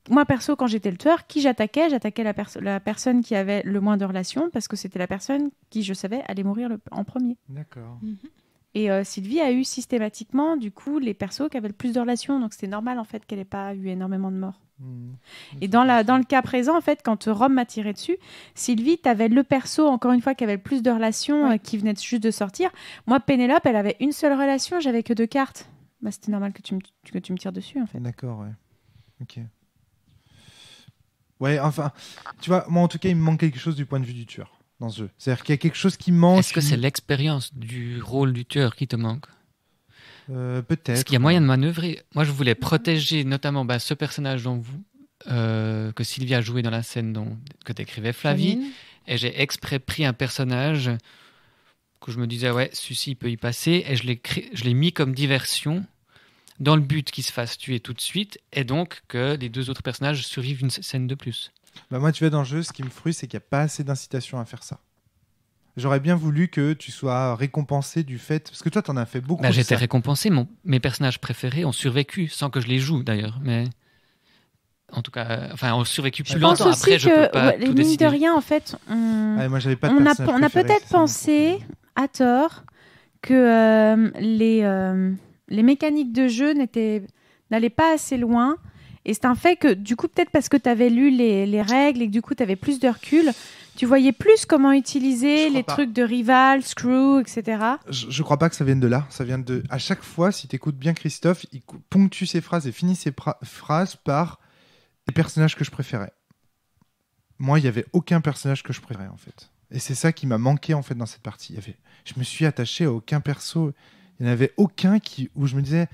moi perso, quand j'étais le tueur, qui j'attaquais J'attaquais la, personne qui avait le moins de relations parce que c'était la personne qui, je savais, allait mourir en premier. D'accord. Mhm. Et euh, Sylvie a eu systématiquement, du coup, les persos qui avaient le plus de relations. Donc c'était normal, en fait, qu'elle n'ait pas eu énormément de morts. Hmm. Et dans, la, dans le cas présent, en fait, quand euh, Rome m'a tiré dessus, Sylvie, tu avais le perso, encore une fois, qui avait le plus de relations, euh, qui venait juste de sortir. Moi, Pénélope, elle avait une seule relation, j'avais que deux cartes. Bah, c'était normal que tu, me, que tu me tires dessus, en fait. D'accord, ouais. Ok. Ouais, enfin, tu vois, moi en tout cas, il me manque quelque chose du point de vue du tueur dans ce jeu. C'est-à-dire qu'il y a quelque chose qui manque. Est-ce que c'est l'expérience du rôle du tueur qui te manque euh, Peut-être. Est-ce qu'il y a moyen de manœuvrer. Moi, je voulais protéger notamment bah, ce personnage dont vous, euh, que Sylvia jouait dans la scène dont, que décrivait Flavie. Et j'ai exprès pris un personnage que je me disais, ouais, celui-ci peut y passer. Et je l'ai mis comme diversion dans le but qu'ils se fasse tuer tout de suite et donc que les deux autres personnages survivent une scène de plus. Bah moi, tu vois, dans le jeu, ce qui me frustre, c'est qu'il n'y a pas assez d'incitation à faire ça. J'aurais bien voulu que tu sois récompensé du fait. Parce que toi, t'en as fait beaucoup. Bah, J'étais récompensé. Mon... Mes personnages préférés ont survécu, sans que je les joue d'ailleurs. Mais en tout cas, enfin, on survécu plus longtemps. Après, je peux pas décider. de rien, en fait, on, ah, on, a, peut-être pensé à tort que euh, les euh, les mécaniques de jeu n'allaient pas assez loin. Et c'est un fait que, du coup, peut-être parce que tu avais lu les, règles et que du coup, tu avais plus de recul, tu voyais plus comment utiliser les trucs de rival, screw, etc. Je, je, crois pas que ça vienne de là. Ça vient de. À chaque fois, si t'écoutes bien Christophe, il ponctue ses phrases et finit ses phrases par les personnages que je préférais. Moi, il n'y avait aucun personnage que je préférais, en fait. Et c'est ça qui m'a manqué, en fait, dans cette partie. Je me suis attaché à aucun perso il n'y en avait aucun qui, où je me disais,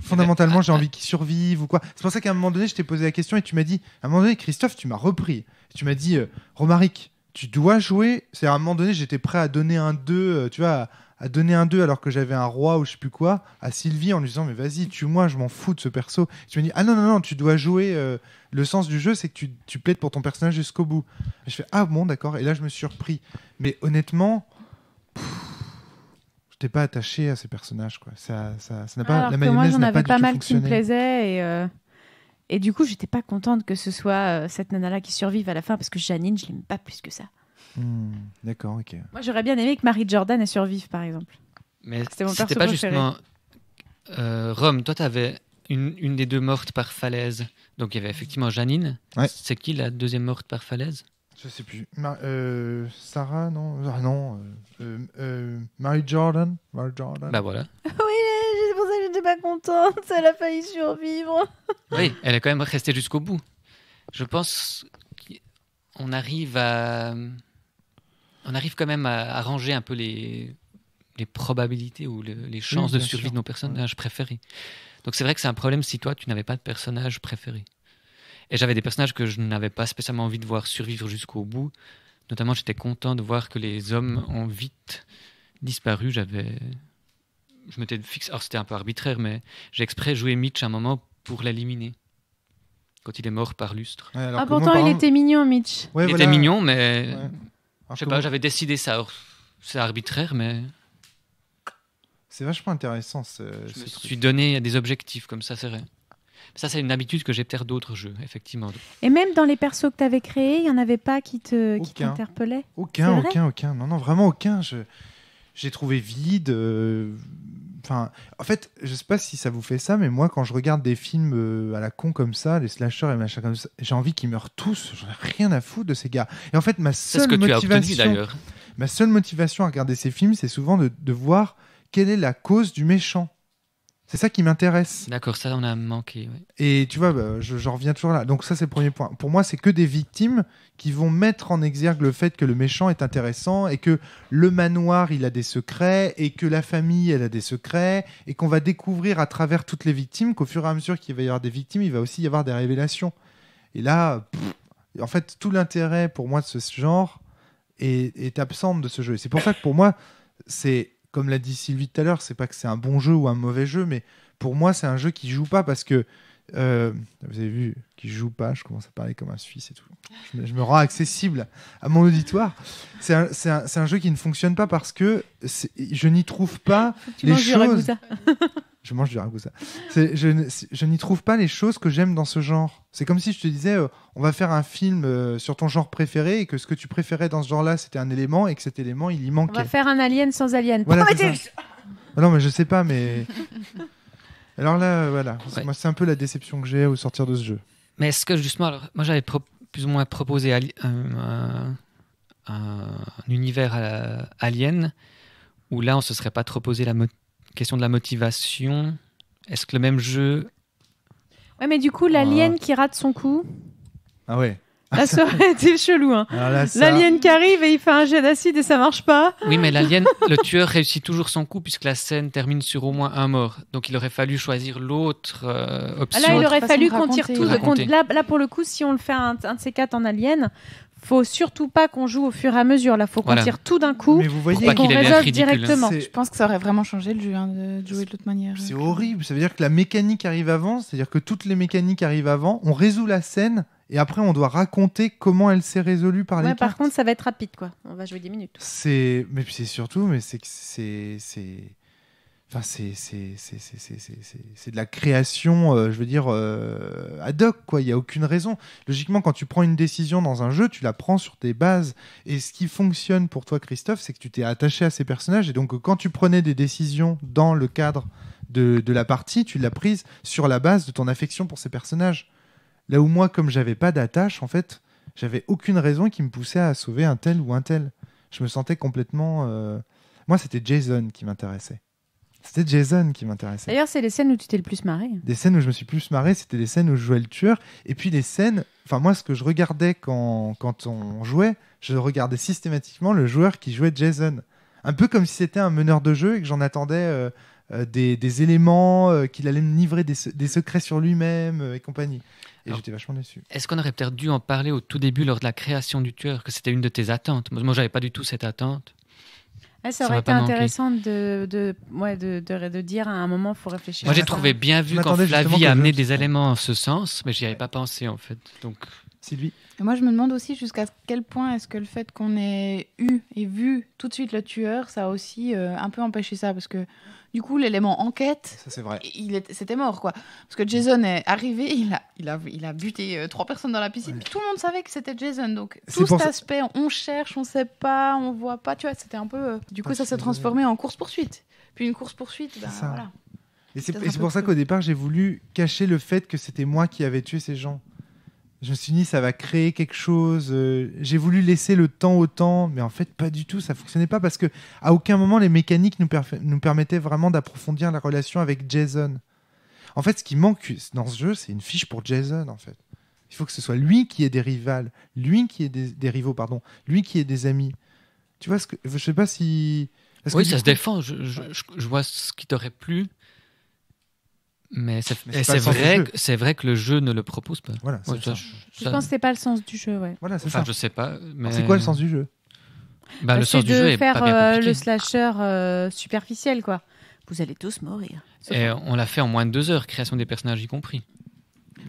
fondamentalement, j'ai envie qu'il survive ou quoi. C'est pour ça qu'à un moment donné, je t'ai posé la question et tu m'as dit, à un moment donné, Christophe, tu m'as repris. Tu m'as dit, euh, Romaric, tu dois jouer. C'est à un moment donné, j'étais prêt à donner un 2, euh, tu vois, à, donner un 2 alors que j'avais un roi ou je sais plus quoi, à Sylvie en lui disant, mais vas-y, tu moi je m'en fous de ce perso. tu m'as dit, ah non, non, non, tu dois jouer. Euh, le sens du jeu, c'est que tu, plaides pour ton personnage jusqu'au bout. je fais, ah bon, d'accord. Et là, je me suis surpris, Mais honnêtement, t'es pas attaché à ces personnages, quoi. Ça, ça, n'a pas. la que moi, j'en avais pas, mal qui me plaisaient et. Euh, et du coup, j'étais pas contente que ce soit euh, cette nana-là qui survive à la fin parce que Janine, je l'aime pas plus que ça. Hmm, d'accord, ok. Moi, j'aurais bien aimé que Marie Jordan ait survive, par exemple. Mais c'était pas justement. Euh, Rome, toi, t'avais une, une des deux mortes par falaise. Donc, il y avait effectivement Janine. C'est qui la deuxième morte par falaise je sais plus. Euh, Sarah, non Ah non. Euh, euh, Mary Jordan Mary Jordan Bah voilà. [laughs] oui, c'est pour ça que n'étais pas contente. Elle a failli survivre. [laughs] oui, elle est quand même restée jusqu'au bout. Je pense qu'on arrive à. On arrive quand même à, arranger ranger un peu les, les probabilités ou les chances de survie de nos personnages préférés. Donc c'est vrai que c'est un problème si toi tu n'avais pas de personnage préféré. Et j'avais des personnages que je n'avais pas spécialement envie de voir survivre jusqu'au bout. Notamment, j'étais content de voir que les hommes ont vite disparu. J'avais. Je m'étais fixé. Alors, c'était un peu arbitraire, mais j'ai exprès joué Mitch à un moment pour l'éliminer. Quand il est mort par lustre. ah, pourtant, il était mignon, Mitch. il était mignon, mais. Je sais pas, j'avais décidé ça. c'est arbitraire, mais. C'est vachement intéressant. Ce, je me suis donné des objectifs comme ça, c'est vrai. Ça, c'est une habitude que j'ai peut-être d'autres jeux, effectivement. Et même dans les persos que tu avais créés, il n'y en avait pas qui t'interpellaient Aucun, aucun, aucun, aucun. Non, non, vraiment aucun. J'ai trouvé vide. Euh, enfin, en fait, je ne sais pas si ça vous fait ça, mais moi, quand je regarde des films euh, à la con comme ça, les slashers et machin comme ça, j'ai envie qu'ils meurent tous. J'en ai rien à foutre de ces gars. Et en fait, ma seule motivation, d'ailleurs. Ma seule motivation à regarder ces films, c'est souvent de voir quelle est la cause du méchant. C'est ça qui m'intéresse. D'accord, ça on a manqué. Et tu vois, bah, j'en je reviens toujours là. Donc ça c'est le premier point. Pour moi, c'est que des victimes qui vont mettre en exergue le fait que le méchant est intéressant et que le manoir il a des secrets et que la famille elle a des secrets et qu'on va découvrir à travers toutes les victimes qu'au fur et à mesure qu'il va y avoir des victimes, il va aussi y avoir des révélations. Et là, en fait, tout l'intérêt pour moi de ce genre est, est absent de ce jeu. Et c'est pour ça que pour moi, c'est comme l'a dit Sylvie tout à l'heure, c'est pas que c'est un bon jeu ou un mauvais jeu, mais pour moi, c'est un jeu qui joue pas parce que. Euh, vous avez vu, qui joue pas, je commence à parler comme un Suisse et tout. Je me, rends accessible à mon auditoire. C'est un, un, jeu qui ne fonctionne pas parce que je n'y trouve pas les choses je mange du ragoût, Je, je n'y trouve pas les choses que j'aime dans ce genre. C'est comme si je te disais, euh, on va faire un film euh, sur ton genre préféré et que ce que tu préférais dans ce genre-là, c'était un élément et que cet élément, il y manquait. On va faire un alien sans alien. Ah non, mais je sais pas, mais. [laughs] Alors là, euh, voilà. Moi, c'est un peu la déception que j'ai au sortir de ce jeu. Mais est-ce que justement, moi, j'avais plus ou moins proposé un, univers alien où là, on se serait pas trop posé la, question de la motivation. Est-ce que le même jeu. Ouais, mais du coup, ah. l'alien qui rate son coup. Ah ouais. Ah, ça aurait [laughs] été chelou. Hein. Ah l'alien qui arrive et il fait un jet d'acide et ça marche pas. Oui, mais l'alien, le tueur réussit toujours son coup puisque la scène termine sur au moins un mort. Donc il aurait fallu choisir l'autre euh, option. Là, il aurait fallu qu'on tire tout. là, pour le coup, si on le fait un, un de ces quatre en alien, faut surtout pas qu'on joue au fur et à mesure. Là, faut qu'on tire tout d'un coup et qu'on résolve directement. Je pense que ça aurait vraiment changé le jeu hein, de jouer de l'autre manière. C'est horrible. Ça veut dire que la mécanique arrive avant. C'est-à-dire que toutes les mécaniques arrivent avant. On résout la scène et après on doit raconter comment elle s'est résolue par les par Par contre, ça va être rapide, quoi. On va jouer 10 minutes. C'est, mais c'est surtout, mais c'est que c'est, c'est de la création, euh, je veux dire, euh, ad hoc, quoi. Il n'y a aucune raison. Logiquement, quand tu prends une décision dans un jeu, tu la prends sur tes bases. Et ce qui fonctionne pour toi, Christophe, c'est que tu t'es attaché à ces personnages. Et donc, quand tu prenais des décisions dans le cadre de, la partie, tu l'as prise sur la base de ton affection pour ces personnages. Là où moi, comme j'avais pas d'attache, en fait, j'avais aucune raison qui me poussait à sauver un tel ou un tel. Je me sentais complètement. Euh, moi, c'était Jason qui m'intéressait c'était Jason qui m'intéressait. D'ailleurs, c'est les scènes où tu t'es le plus marré. Des scènes où je me suis plus marré, c'était des scènes où je jouais le tueur. Et puis les scènes, enfin moi, ce que je regardais quand, quand on jouait, je regardais systématiquement le joueur qui jouait Jason. Un peu comme si c'était un meneur de jeu et que j'en attendais euh, euh, des, éléments, euh, qu'il allait me livrer des, secrets sur lui-même et compagnie. Et j'étais vachement déçu. Est-ce qu'on aurait peut-être dû en parler au tout début lors de la création du tueur, que c'était une de tes attentes Moi, j'avais pas du tout cette attente. Ah, ça, aurait été intéressant de de, ouais, de, de, dire à un moment, il faut réfléchir. Moi, j'ai trouvé bien vu quand Flavie a amené des éléments en ce sens, mais j'y avais pas pensé en fait. Donc... Sylvie Moi, je me demande aussi jusqu'à quel point est-ce que le fait qu'on ait eu et vu tout de suite le tueur, ça a aussi euh, un peu empêché ça, parce que du coup, l'élément enquête, Ça, vrai. il était, c'était mort, quoi. Parce que Jason est arrivé, il a, il a, il a buté euh, trois personnes dans la piscine. Tout le monde savait que c'était Jason, donc tout cet aspect, on cherche, on sait pas, on voit pas, tu vois, c'était un peu. Euh, du coup, ça s'est transformé en course poursuite. Puis une course poursuite, ben, voilà. Et c'est pour ça qu'au départ, j'ai voulu cacher le fait que c'était moi qui avais tué ces gens je me suis dit, ça va créer quelque chose. Euh, j'ai voulu laisser le temps au temps, mais en fait, pas du tout. Ça fonctionnait pas parce que à aucun moment les mécaniques nous, permettaient vraiment d'approfondir la relation avec Jason. En fait, ce qui manque dans ce jeu, c'est une fiche pour Jason, en fait. Il faut que ce soit lui qui ait des rivales, lui qui ait des, rivaux, pardon, lui qui ait des amis. Tu vois ce que je sais pas si. Oui, ça se défend. je vois ce qui t'aurait plu. Mais c'est vrai, c'est vrai que le jeu ne le propose pas. Voilà, ça, je, pense que c'est pas le sens du jeu, ouais. Voilà, c'est ça. Je sais pas. Mais... C'est quoi le sens du jeu bah, le sens du jeu est pas bien euh, le slasher euh, superficiel, quoi. Vous allez tous mourir. Et on l'a fait en moins de deux heures, création des personnages y compris.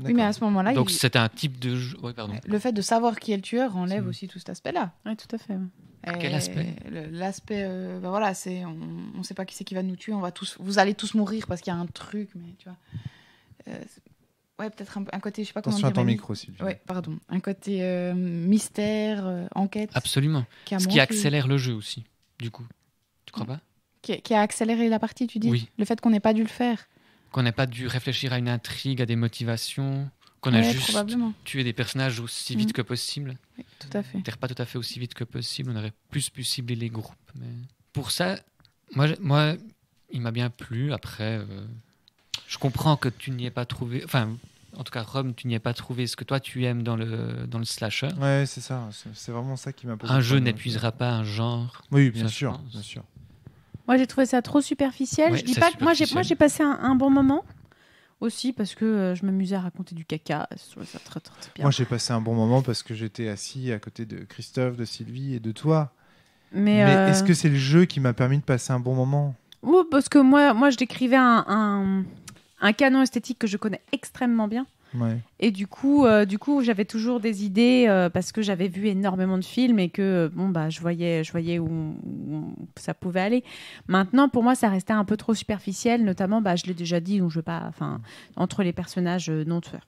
Oui, mais à ce moment-là, donc c'était un type de jeu. pardon. Le fait de savoir qui est le tueur enlève mm. aussi tout cet aspect-là. Oui, tout à fait. Quel aspect L'aspect, euh, bah voilà, c'est on ne sait pas qui c'est qui va nous tuer, on va tous, vous allez tous mourir parce qu'il y a un truc, mais tu vois. Euh, ouais, peut-être un, côté, je sais pas comment. Attention à ton micro, aussi Ouais, pardon. Un côté euh, mystère, enquête. Absolument. Ce qui accélère le jeu aussi, du coup. Tu crois mm. pas qui, qui, a accéléré la partie, tu dis Oui. Le fait qu'on n'ait pas dû le faire. Qu'on n'ait pas dû réfléchir à une intrigue, à des motivations qu'on a juste tué des personnages aussi vite mhm. que possible. Oui, tout à fait. pas tout à fait aussi vite que possible, on aurait plus pu cibler les groupes. Mais pour ça, moi, moi il m'a bien plu. Après, euh, je comprends que tu n'y aies pas trouvé. Enfin, en tout cas, Rome, tu n'y aies pas trouvé ce que toi tu aimes dans le, dans le slasher. Ouais, c'est ça. C'est vraiment ça qui m'a plu. Un jeu n'épuisera pas un genre. Oui, bien sûr, bien sûr. Moi, j'ai trouvé ça trop superficiel. Je je dis pas que moi, j'ai passé un bon moment. Aussi parce que euh, je m'amusais à raconter du caca. Moi, j'ai passé un bon moment parce que j'étais assis à côté de Christophe, de Sylvie et de toi. Mais, euh, est-ce que c'est le jeu qui m'a permis de passer un bon moment Oui, parce que moi, moi je décrivais un, canon esthétique que je connais extrêmement bien. Et du coup, euh, du coup, j'avais toujours des idées euh, parce que j'avais vu énormément de films et que euh, bon bah je voyais, je voyais où, ça pouvait aller. Maintenant, pour moi, ça restait un peu trop superficiel, notamment, bah je l'ai déjà dit, donc je pas, enfin, entre les personnages non tueurs.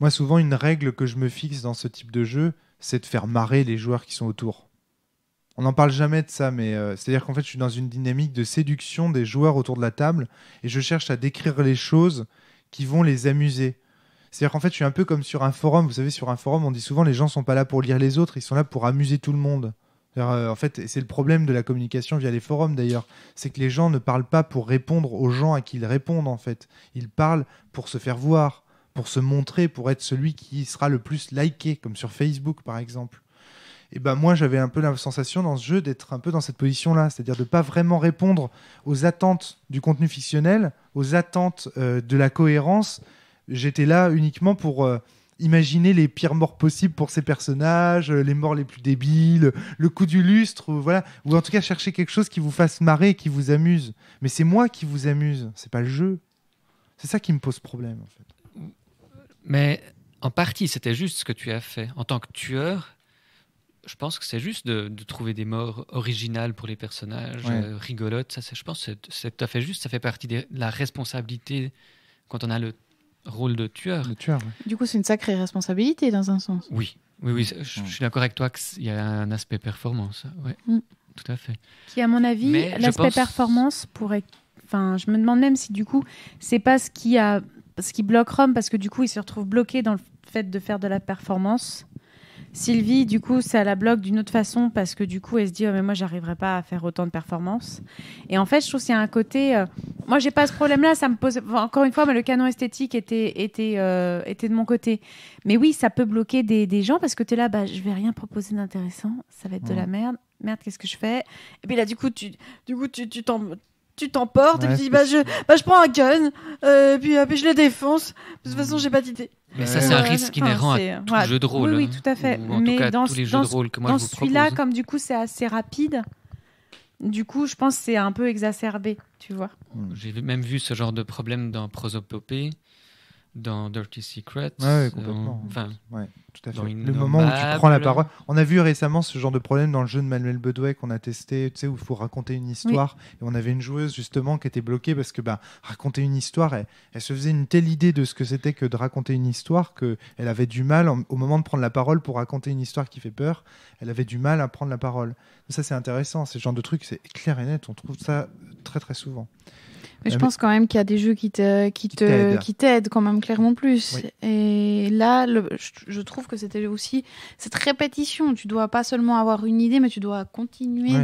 Moi, souvent, une règle que je me fixe dans ce type de jeu, c'est de faire marrer les joueurs qui sont autour. On n'en parle jamais de ça, mais c'est-à-dire qu'en fait, je suis dans une dynamique de séduction des joueurs autour de la table et je cherche à décrire les choses qui vont les amuser. C'est-à-dire qu'en fait, je suis un peu comme sur un forum. Vous savez, sur un forum, on dit souvent les gens sont pas là pour lire les autres, ils sont là pour amuser tout le monde. Euh, en fait, c'est le problème de la communication via les forums d'ailleurs, c'est que les gens ne parlent pas pour répondre aux gens à qui ils répondent en fait. Ils parlent pour se faire voir, pour se montrer, pour être celui qui sera le plus liké, comme sur Facebook par exemple. Et ben moi j'avais un peu la sensation dans ce jeu d'être un peu dans cette position-là, c'est-à-dire de ne pas vraiment répondre aux attentes du contenu fictionnel, aux attentes euh, de la cohérence, J'étais là uniquement pour euh, imaginer les pires morts possibles pour ces personnages, euh, les morts les plus débiles, le coup du lustre, ou, voilà, ou en tout cas chercher quelque chose qui vous fasse marrer, qui vous amuse. Mais c'est moi qui vous amuse, c'est pas le jeu. C'est ça qui me pose problème en fait. Mais en partie, c'était juste ce que tu as fait en tant que tueur je pense que c'est juste de, trouver des morts originales pour les personnages, euh, rigolotes. Ça, je pense que c'est tout à fait juste. Ça fait partie de la responsabilité quand on a le rôle de tueur. Du coup, c'est une sacrée responsabilité dans un sens. Oui, oui, oui mm. je, suis d'accord avec toi qu'il y a un aspect performance. Ouais. Mm. Tout à fait. Qui, à mon avis, l'aspect performance pourrait. Enfin, je me demande même si du coup, c'est pas ce qui a, ce qui bloque Rome, parce que du coup, il se retrouve bloqué dans le fait de faire de la performance. Sylvie, du coup, ça la bloque d'une autre façon parce que du coup, elle se dit oh, mais moi, j'arriverai pas à faire autant de performances. Et en fait, je trouve qu'il y a un côté. Euh, moi, j'ai pas ce problème-là. Ça me pose encore une fois, mais le canon esthétique était était euh, était de mon côté. Mais oui, ça peut bloquer des, gens parce que tu es là, bah, je vais rien proposer d'intéressant. Ça va être de la merde merde, qu'est-ce que je fais Et puis là, du coup, tu, du coup, tu, tu, tu t'emportes et puis bah je, bah je prends un gun, euh, puis, euh, puis je le défonce. De toute façon, j'ai pas d'idée. Mais ça, c'est un risque inhérent à tout les jeu de rôle. Oui, hein. tout à fait. mais dans, les celui-là, comme du coup, c'est assez rapide, du coup, je pense que c'est un peu exacerbé, tu vois. J'ai même vu ce genre de problème dans Prosopopée dans Dirty Secrets. Le moment où tu prends la parole. On a vu récemment ce genre de problème dans le jeu de Manuel Bedouet qu'on a testé, tu sais, où il faut raconter une histoire. Et on avait une joueuse justement qui était bloquée parce que bah, raconter une histoire, elle, se faisait une telle idée de ce que c'était que de raconter une histoire qu'elle avait du mal au moment de prendre la parole pour raconter une histoire qui fait peur. Elle avait du mal à prendre la parole. Ça, c'est intéressant. Ce genre de truc, c'est clair et net. On trouve ça très très souvent. Mais je ah pense quand même qu'il y a des jeux qui te, qui, te, qui t'aident quand même clairement plus. Et là, je, trouve que c'était aussi cette répétition. Tu dois pas seulement avoir une idée, mais tu dois continuer.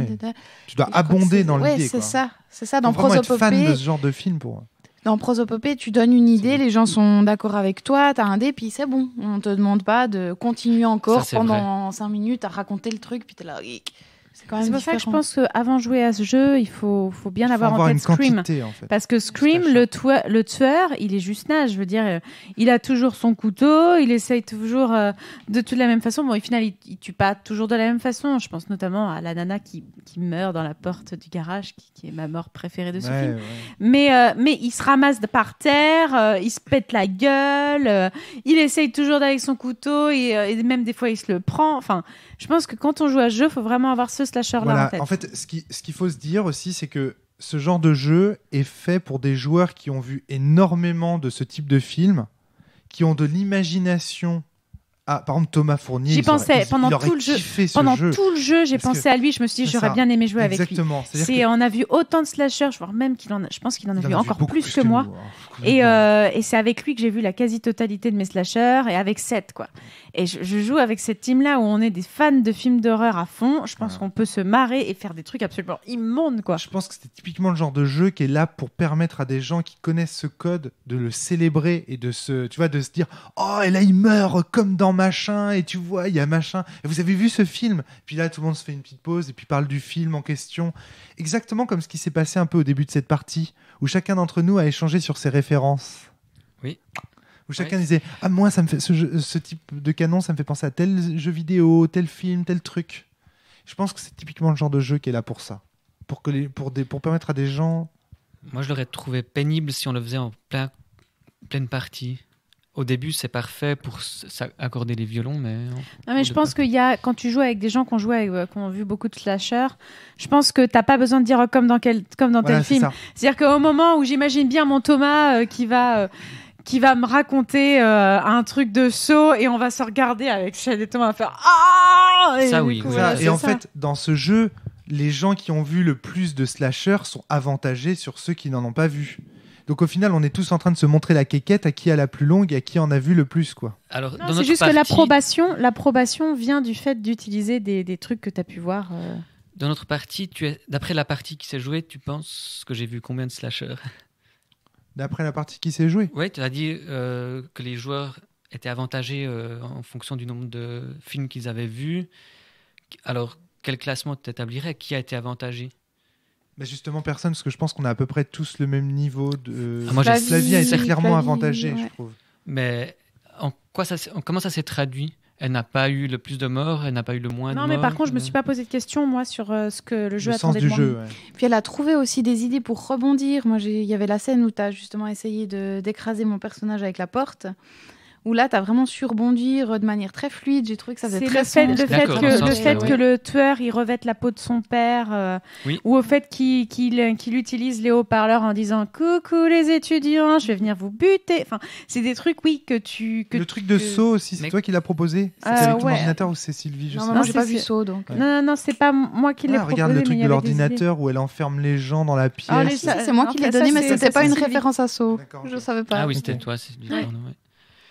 Tu dois abonder dans l'idée. Ouais, c'est ça, c'est ça. Dans Prosopopée. fan de ce genre de film pour. Dans Prosopopée, tu donnes une idée, les gens sont d'accord avec toi, tu as un dé, puis c'est bon. On te demande pas de continuer encore pendant 5 minutes à raconter le truc, puis t'es là. C'est pour ça que je pense qu'avant de jouer à ce jeu, il faut, faut bien avoir, en tête Scream. Parce que Scream, le, tueur, il est juste nage. Je veux dire, euh, il a toujours son couteau, il essaye toujours euh, de toute la même façon. Bon, au final, il, tue pas toujours de la même façon. Je pense notamment à la nana qui, meurt dans la porte du garage, qui, est ma mort préférée de ce film. Mais, euh, mais il se ramasse par terre, il se pète la gueule, il essaye toujours d'aller avec son couteau, et, même des fois, il se le prend. Enfin, je pense que quand on joue à ce jeu, il faut vraiment avoir ce en, fait. ce qu'il faut se dire aussi, c'est que ce genre de jeu est fait pour des joueurs qui ont vu énormément de ce type de film, qui ont de l'imagination ah, par exemple, Thomas Fournier. J'y pensais pendant, tout, le jeu, pendant tout le jeu. J'ai pensé à lui. Je me suis dit, j'aurais bien aimé jouer avec lui. C'est, on a vu autant de slashers, voire même qu'il en, a, je pense qu'il en a vu encore plus, que, moi. Hein, et, euh, et c'est avec lui que j'ai vu la quasi-totalité de mes slashers et avec Seth quoi. Et je, joue avec cette team-là où on est des fans de films d'horreur à fond. Je pense qu'on peut se marrer et faire des trucs absolument immondes quoi. Je pense que c'est typiquement le genre de jeu qui est là pour permettre à des gens qui connaissent ce code de le célébrer et de se, tu vois, de se dire, oh et là il meurt comme dans machin et tu vois il y a machin et vous avez vu ce film puis là tout le monde se fait une petite pause et puis parle du film en question exactement comme ce qui s'est passé un peu au début de cette partie où chacun d'entre nous a échangé sur ses références oui où chacun disait ah moi ça me fait ce, type de canon ça me fait penser à tel jeu vidéo tel film tel truc je pense que c'est typiquement le genre de jeu qui est là pour ça pour que permettre à des gens moi je l'aurais trouvé pénible si on le faisait en pleine partie au début, c'est parfait pour accorder les violons, mais. Non, mais je pense qu'il y a, quand tu joues avec des gens qui ont, euh, qui ont vu beaucoup de slashers, je pense que t'as pas besoin de dire euh, comme dans, quel, comme dans tel film. C'est-à-dire qu'au moment où j'imagine bien mon Thomas euh, qui va. qui va me raconter un truc de saut et on va se regarder avec Chad et Thomas à faire ah et oui, et en fait dans ce jeu les gens qui ont vu le plus de slashers sont avantagés sur ceux qui n'en ont pas vu donc au final, on est tous en train de se montrer la quéquette à qui a la plus longue et à qui en a vu le plus. quoi. Alors, c'est juste que l'approbation, l'approbation vient du fait d'utiliser des, trucs que tu as pu voir. Euh. Dans notre partie, tu es... d'après la partie qui s'est jouée, tu penses que j'ai vu combien de slashers [laughs] D'après la partie qui s'est jouée Oui, tu as dit euh, que les joueurs étaient avantagés euh, en fonction du nombre de films qu'ils avaient vus. Alors, quel classement tu établirais Qui a été avantagé bah, justement, personne, parce que je pense qu'on a à peu près tous le même niveau de. Ah, moi, clairement avantagée, je trouve. Mais en quoi ça, comment ça s'est traduit elle n'a pas eu le plus de morts, elle n'a pas eu le moins non, de morts. Non, mais par contre, je me suis euh. pas posé de questions, moi, sur euh, ce que le jeu attendait du de moi. Puis elle a trouvé aussi des idées pour rebondir. Moi, il y avait la scène où tu as justement essayé d'écraser mon personnage avec la porte où là, tu as vraiment surbondi euh, de manière très fluide. J'ai trouvé que ça faisait très le fait, Le fait, que, le fait que le tueur, il revête la peau de son père, euh, ou au fait qu'il utilise les haut-parleurs en disant « Coucou les étudiants, je vais venir vous buter ». Enfin, c'est des trucs, oui, que tu... le truc de saut aussi, c'est toi qui l'as proposé ah, C'était avec ton ordinateur ou c'est Sylvie Non, non j'ai pas vu saut, donc... Euh. Non, non, non c'est pas moi qui l'ai ah, proposé. Regarde le truc de l'ordinateur où elle enferme les gens dans la ah, pièce. c'est moi qui l'ai donné, mais c'était pas une référence à saut. Je savais pas. Ah oui, c'était toi, c'est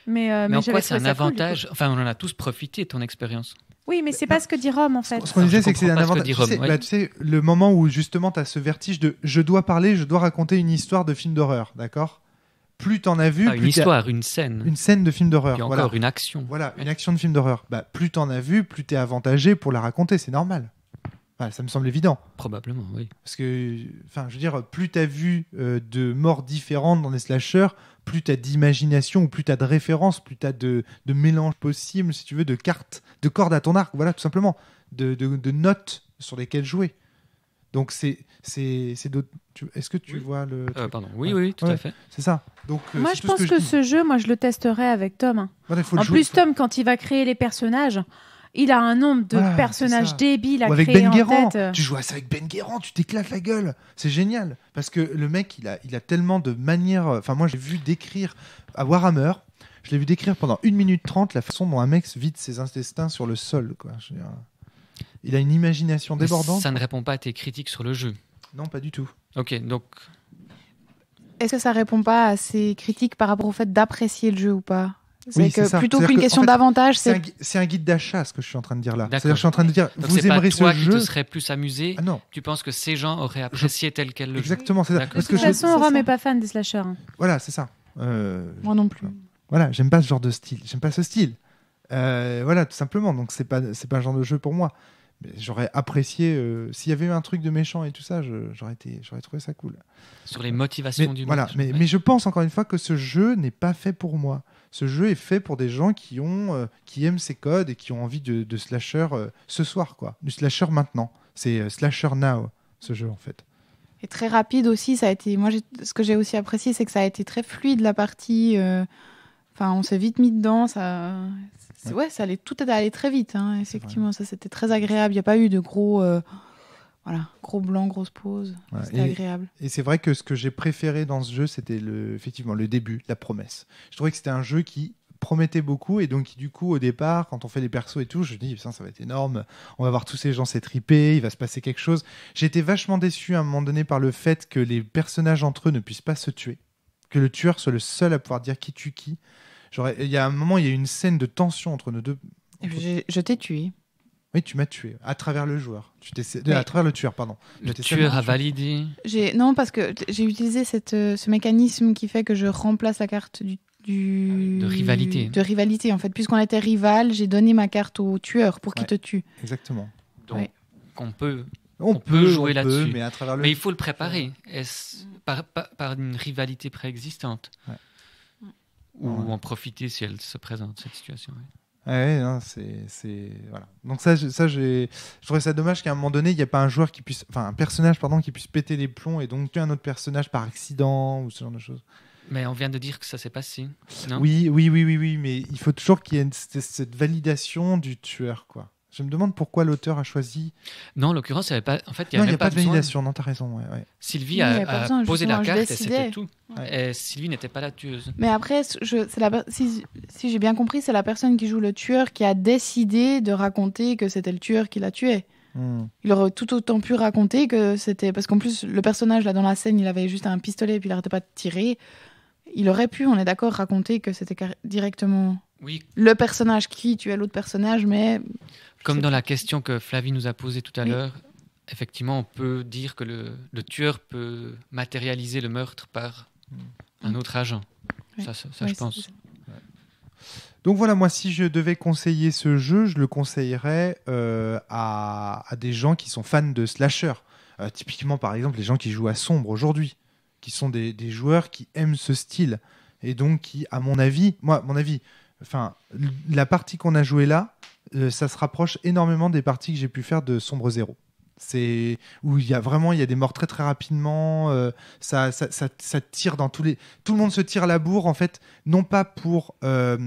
euh, mais, en quoi c'est un avantage Enfin, on en a tous profité ton expérience. Oui, mais c'est bah, pas ce que dit Rome en fait. Ce qu'on disait, c'est que c'est un avantage. Bah, tu, sais, le moment où justement tu as ce vertige de je dois parler, je dois raconter une histoire de film d'horreur, d'accord plus t'en as vu, ah, une histoire, une scène, une scène de film d'horreur, encore une action. Voilà, une action de film d'horreur. Bah, plus t'en as vu, plus t'es avantagé pour la raconter, c'est normal. ça me semble évident. Probablement, oui. Parce que, enfin, je veux dire, plus t'as vu euh, de morts différentes dans les slashers, plus tu as d'imagination, plus tu as de références, plus tu as de, mélange possible, si tu veux, de cartes, de cordes à ton arc, voilà, tout simplement, de, notes sur lesquelles jouer. Donc c'est c'est Est-ce que tu vois le euh, Pardon. Oui oui tout à fait. C'est ça. Donc euh, moi je pense que, ce jeu moi je le testerai avec Tom. en plus Tom quand il va créer les personnages. Il a un nombre de personnages débiles à avec créer ben en tête. Euh. Tu joues à ça avec Ben Guérant, tu t'éclates la gueule. C'est génial. Parce que le mec, il a, il a tellement de manières. Euh, enfin, moi, j'ai vu décrire à Warhammer. Je l'ai vu décrire pendant 1 minute 30 la façon dont un mec vide ses intestins sur le sol. Quoi. il a une imagination débordante. Ça ne répond pas à tes critiques sur le jeu. Non, pas du tout. Ok, donc est-ce que ça répond pas à ces critiques par rapport au fait d'apprécier le jeu ou pas c'est plutôt qu'une question d'avantage, c'est un, un, guide d'achat ce que je suis en train de dire là. C'est-à-dire je suis en train de dire vous aimerez ce qui jeu, tu serais plus amusé. Ah, non. Tu penses que ces gens auraient apprécié tel quel le jeu. Exactement, c'est De toute façon, je... Rome n'est pas fan des slashers. Hein. Voilà, c'est ça. Euh, moi non plus. Voilà, j'aime pas ce genre de style. J'aime pas ce style. Euh, voilà, tout simplement. Donc c'est pas c'est pas un genre de jeu pour moi. J'aurais apprécié euh, s'il y avait eu un truc de méchant et tout ça, j'aurais été j'aurais trouvé ça cool. Sur les motivations mais, du. Voilà, mais je pense encore une fois que ce jeu n'est pas fait pour moi ce jeu est fait pour des gens qui ont, euh, qui aiment ces codes et qui ont envie de, slasher euh, ce soir, quoi. Du slasher maintenant. C'est euh, slasher now, ce jeu en fait. Et très rapide aussi. Ça a été, moi, ce que j'ai aussi apprécié, c'est que ça a été très fluide la partie. Enfin, on s'est vite mis dedans. Ça, ouais. ça allait tout allait très vite. Hein, effectivement, ça c'était très agréable. Il n'y a pas eu de gros. Voilà, gros blanc, grosse pause. C'était agréable. Et c'est vrai que ce que j'ai préféré dans ce jeu, c'était effectivement le début, la promesse. Je trouvais que c'était un jeu qui promettait beaucoup et donc du coup au départ quand on fait les persos et tout je me dis ça, va être énorme on va voir tous ces gens s'étriper il va se passer quelque chose j'étais vachement déçu à un moment donné par le fait que les personnages entre eux ne puissent pas se tuer que le tueur soit le seul à pouvoir dire qui tue qui il y a un moment il y a une scène de tension entre nos deux je t'ai tué mais tu m'as tué à travers le joueur. Tu oui. à travers le tueur, pardon. Le tueur a validé. Non, parce que j'ai utilisé cette, euh, ce mécanisme qui fait que je remplace la carte du du... Ah de rivalité. De rivalité, en fait. Puisqu'on était rival, j'ai donné ma carte au tueur pour qu'il te tue. Exactement. Donc, qu'on on peut. On, peut, jouer là-dessus, mais, il faut le préparer. par, une rivalité préexistante ou en profiter si elle se présente cette situation ah ouais, c'est, c'est voilà. Donc ça, je, ça, j'ai, je trouvais ça dommage qu'à un moment donné, il n'y a pas un joueur qui puisse, enfin un personnage pardon, qui puisse péter les plombs et donc tuer un autre personnage par accident ou ce genre de choses. Mais on vient de dire que ça s'est passé. oui, oui, oui, oui, oui, mais il faut toujours qu'il y ait cette validation du tueur, quoi. Je me demande pourquoi l'auteur a choisi. Non, en l'occurrence, il n'y avait pas. En fait, il pas, de validation. Non, raison. Sylvie a, posé la carte et c'était tout. Sylvie n'était pas la tueuse. Mais après, si, j'ai bien compris, c'est la personne qui joue le tueur qui a décidé de raconter que c'était le tueur qui l'a tué. Hmm. Il aurait tout autant pu raconter que c'était. Parce qu'en plus, le personnage, là, dans la scène, il avait juste un pistolet et puis il n'arrêtait pas de tirer. Il aurait pu, on est d'accord, raconter que c'était directement le personnage qui tue l'autre personnage, mais. Comme dans la question que Flavie nous a posée tout à l'heure, effectivement, on peut dire que le, tueur peut matérialiser le meurtre par un mm. autre agent. Ça, ça, je pense. Donc voilà, moi, si je devais conseiller ce jeu, je le conseillerais euh, à, des gens qui sont fans de slasher. Euh, typiquement, par exemple, les gens qui jouent à Sombre aujourd'hui, qui sont des, joueurs qui aiment ce style. Et donc, qui, à mon avis, moi, mon avis, enfin, la partie qu'on a jouée là, euh, ça se rapproche énormément des parties que j'ai pu faire de Sombre Zéro. C'est où il y a vraiment il y a des morts très très rapidement. Euh, ça, ça, ça, tire dans tous les. Tout le monde se tire la bourre en fait, non pas pour euh,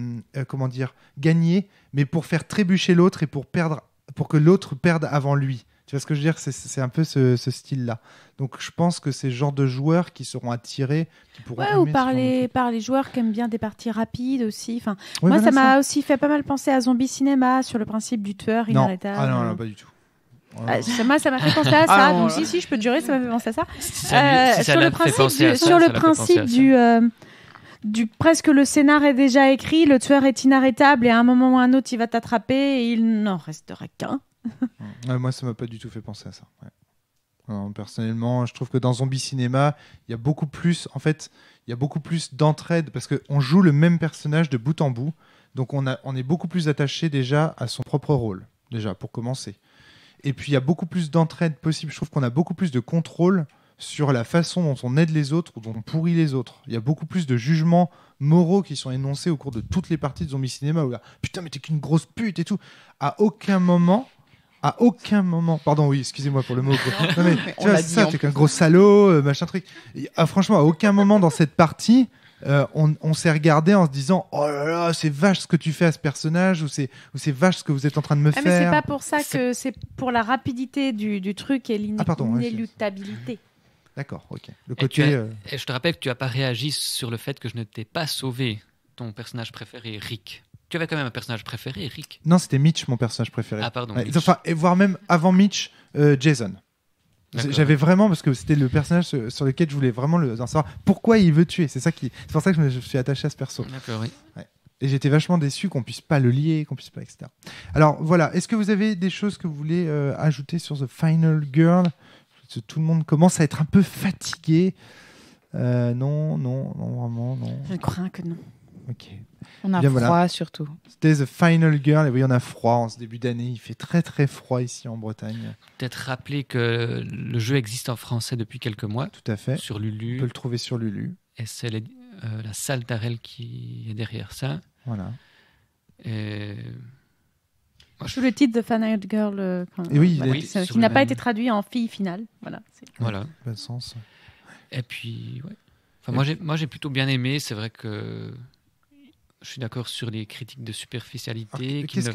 comment dire gagner, mais pour faire trébucher l'autre et pour perdre, pour que l'autre perde avant lui. Tu vois ce que je veux dire C'est un peu ce, style-là. Donc je pense que c'est le genre de joueurs qui seront attirés, qui pourront. ou par les, par les joueurs qui aiment bien des parties rapides aussi. Enfin, moi, ça m'a aussi fait pas mal penser à Zombie Cinéma sur le principe du tueur inarrêtable. Ah non, non, pas du tout. Ah, ça, ça m'a fait penser à ah ça. Donc, si, si, je peux te jurer, ça m'a fait penser à ça. sur le principe du, du, euh, du, presque le scénar est déjà écrit, le tueur est inarrêtable et à un moment ou à un autre, il va t'attraper et il n'en restera qu'un. [laughs] moi, ça m'a pas du tout fait penser à ça. personnellement, je trouve que dans Zombie Cinéma, il y a beaucoup plus, en fait, il y a beaucoup plus d'entraide parce qu'on joue le même personnage de bout en bout. Donc on, a, on est beaucoup plus attaché déjà à son propre rôle, déjà, pour commencer. Et puis il y a beaucoup plus d'entraide possible. Je trouve qu'on a beaucoup plus de contrôle sur la façon dont on aide les autres ou dont on pourrit les autres. Il y a beaucoup plus de jugements moraux qui sont énoncés au cours de toutes les parties de Zombie Cinéma où là, putain, mais t'es qu'une grosse pute et tout. À aucun moment, à aucun moment, pardon, oui, excusez-moi pour le mot. [laughs] Non, mais, tu vois, ça, t'es qu'un gros salaud, euh, machin truc. Ah, franchement, à aucun moment dans cette partie, euh, on, s'est regardé en se disant oh là là c'est vache ce que tu fais à ce personnage ou c'est vache ce que vous êtes en train de me faire. Ah, mais c'est pas pour ça que c'est pour la rapidité du, truc et l'inéluctabilité. Ah, D'accord, ok. Euh, je te rappelle que tu n'as pas réagi sur le fait que je ne t'ai pas sauvé ton personnage préféré, Rick. Tu avais quand même un personnage préféré, Eric Non, c'était Mitch, mon personnage préféré. Ah, pardon. enfin, et voire même avant Mitch, euh, Jason. J'avais vraiment parce que c'était le personnage sur lequel je voulais vraiment le, savoir pourquoi il veut tuer. C'est ça qui, c'est pour ça que je me suis attaché à ce perso. D'accord, oui. Et j'étais vachement déçu qu'on puisse pas le lier, qu'on puisse pas, etc. Alors voilà, est-ce que vous avez des choses que vous voulez euh, ajouter sur The Final Girl Tout le monde commence à être un peu fatigué. Euh, non, non, non, vraiment, non. Je crois que non. Ok. On a froid surtout. C'était The Final Girl. Et oui, on a froid en ce début d'année. Il fait très très froid ici en Bretagne. Peut-être rappeler que le jeu existe en français depuis quelques mois. Tout à fait. Sur Lulu. On peut le trouver sur Lulu. Et c'est euh, la salle d'Arel qui est derrière ça. Voilà. je... Sous le titre de Final Girl, euh, oui, oui qui n'a pas été traduit en fille finale. Voilà. Voilà. sens. Et puis, moi, j'ai plutôt bien aimé. C'est vrai que je suis d'accord sur les critiques de superficialité. Qu'est-ce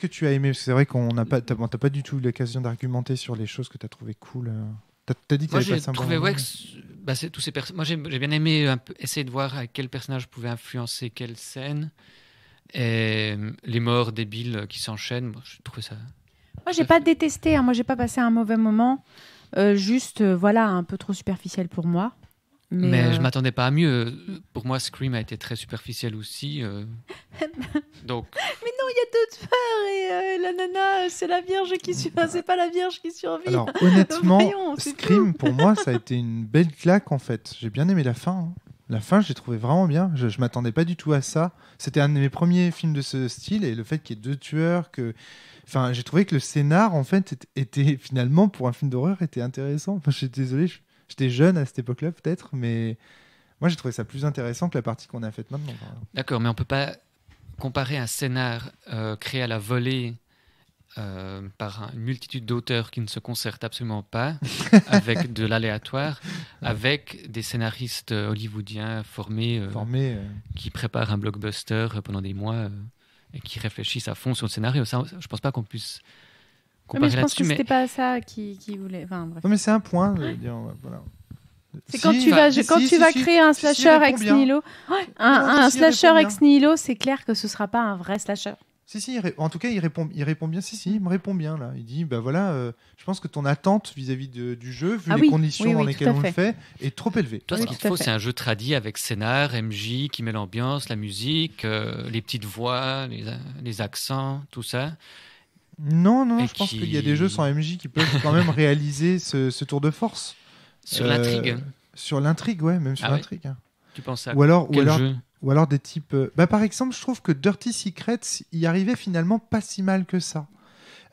que, tu as aimé C'est vrai qu'on n'a pas, t'as pas du tout l'occasion d'argumenter sur les choses que tu as trouvées cool. Euh. t'as as, dit que j'ai trouvé, ouais, bah, tous ces Moi, j'ai bien aimé essayer de voir à quel personnage pouvait influencer quelle scène. Et les morts débiles qui s'enchaînent, moi, je trouvais ça. Moi, j'ai pas détesté. Hein. Moi, j'ai pas passé un mauvais moment. Euh, juste, euh, voilà, un peu trop superficiel pour moi. Mais, euh, je m'attendais pas à mieux. Pour moi, Scream a été très superficiel aussi. Euh. [laughs] Donc. Mais non, il y a deux tueurs et euh, la nana, c'est la Vierge qui survit. c'est pas la Vierge qui survit. [laughs] honnêtement, Scream pour moi, ça a été une belle claque en fait. J'ai bien aimé la fin. Hein. La fin, j'ai trouvé vraiment bien. Je, ne m'attendais pas du tout à ça. C'était un de mes premiers films de ce style et le fait qu'il y ait deux tueurs, que, enfin, j'ai trouvé que le scénar en fait était finalement pour un film d'horreur était intéressant. Enfin, je suis désolé, J'étais jeune à cette époque-là, peut-être, mais moi, j'ai trouvé ça plus intéressant que la partie qu'on a faite maintenant. D'accord, mais on peut pas comparer un scénar euh, créé à la volée euh, par une multitude d'auteurs qui ne se concertent absolument pas, [laughs] avec de l'aléatoire, avec des scénaristes euh, hollywoodiens formés, formés qui préparent un blockbuster pendant des mois et qui réfléchissent à fond sur le scénario. Ça, je ne pense pas qu'on puisse mais je pense que c'était pas ça qui, voulait. Non, mais c'est un point. Euh, c'est quand tu vas, quand tu vas créer un slasher ex nilo un, slasher ex nihilo, c'est clair que ce sera pas un vrai slasher. Si, si, en tout cas, il répond, il répond bien. Si, si, il me répond bien, là. Il dit, bah voilà, euh, je pense que ton attente vis-à-vis du jeu, vu ah les conditions dans lesquelles on le fait, est trop élevée. Toi, qu'il faut, c'est un jeu tradit avec scénar, MJ, qui met l'ambiance, la musique, euh, les petites voix, les, les accents, tout ça. Non, non, je pense qu'il y a des jeux sans MJ qui peuvent quand même [laughs] réaliser ce, tour de force. Sur l'intrigue euh, Sur l'intrigue, ouais, même sur ah l'intrigue. Hein. Tu penses à ou alors, ou alors, ou alors des types. Euh, bah, par exemple, je trouve que Dirty Secrets y arrivait finalement pas si mal que ça.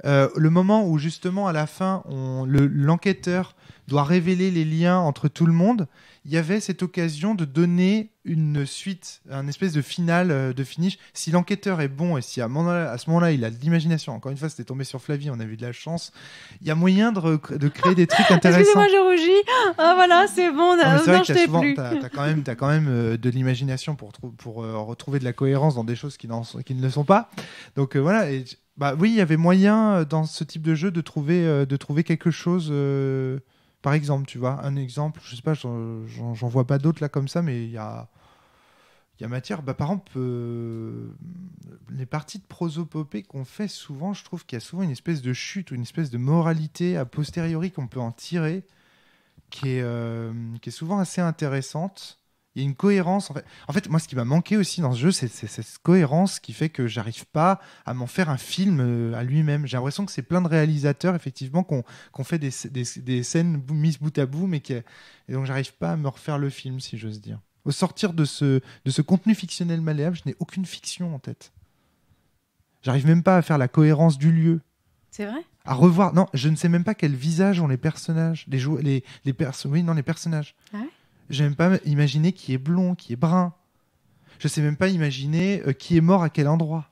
Euh, le moment où justement à la fin, l'enquêteur le, doit révéler les liens entre tout le monde, il y avait cette occasion de donner une suite, un espèce de finale, euh, de finish. Si l'enquêteur est bon et si à, ce moment-là il a de l'imagination, encore une fois c'était tombé sur Flavie, on a eu de la chance, il y a moyen de, créer des trucs [laughs] intéressants. Excusez-moi, je rougis. Ah voilà, c'est bon, non, non, je plus. T'as as quand même, as quand même euh, de l'imagination pour, pour retrouver de la cohérence dans des choses qui, qui ne le sont pas. Donc voilà, et, bah oui, il y avait moyen euh, dans ce type de jeu de trouver, euh, de trouver quelque chose. Euh, par exemple, tu vois, un exemple, je sais pas, j'en vois pas d'autres là comme ça, mais il y a, matière. Bah, par exemple, les parties de prosopopée qu'on fait souvent, je trouve qu'il y a souvent une espèce de chute ou une espèce de moralité a posteriori qu'on peut en tirer qui est, qui est souvent assez intéressante il y a une cohérence. En fait, moi, ce qui m'a manqué aussi dans ce jeu, c'est cette cohérence qui fait que j'arrive pas à m'en faire un film euh, à lui-même. J'ai l'impression que c'est plein de réalisateurs, effectivement, qu'on ont fait des, scènes mises bout à bout, mais qui, et donc j'arrive pas à me refaire le film, si j'ose dire. Au sortir de ce, de ce contenu fictionnel malléable, je n'ai aucune fiction en tête. J'arrive même pas à faire la cohérence du lieu. C'est vrai à revoir. Non, je ne sais même pas quel visage ont les personnages, les, les, les, oui, non, les personnages. Ah ouais je même pas imaginer qui est blond, qui est brun. Je sais même pas imaginer euh, qui est mort à quel endroit.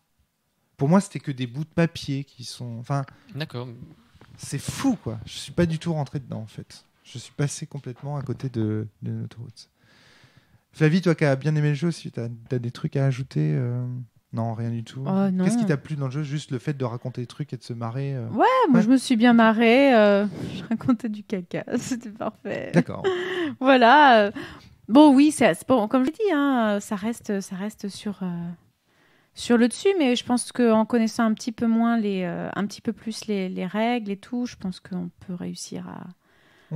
Pour moi, c'était que des bouts de papier qui sont. Enfin. D'accord. C'est fou, quoi. Je suis pas du tout rentré dedans, en fait. Je suis passé complètement à côté de, notre route. Flavie, toi qui as bien aimé le jeu, si tu as, des trucs à ajouter. Euh, non, rien du tout. Oh, Qu'est-ce qui t'a plu dans le jeu Juste le fait de raconter des trucs et de se marrer euh. ouais, moi je me suis bien marrée. Euh, [laughs] je racontais du caca, [laughs] c'était parfait. D'accord. [laughs] voilà. Euh, bon, oui, c'est bon, comme je l'ai dit, hein, ça, reste, ça reste sur, sur le dessus, mais je pense qu'en connaissant un petit peu moins, les, un petit peu plus les, règles et tout, je pense qu'on peut réussir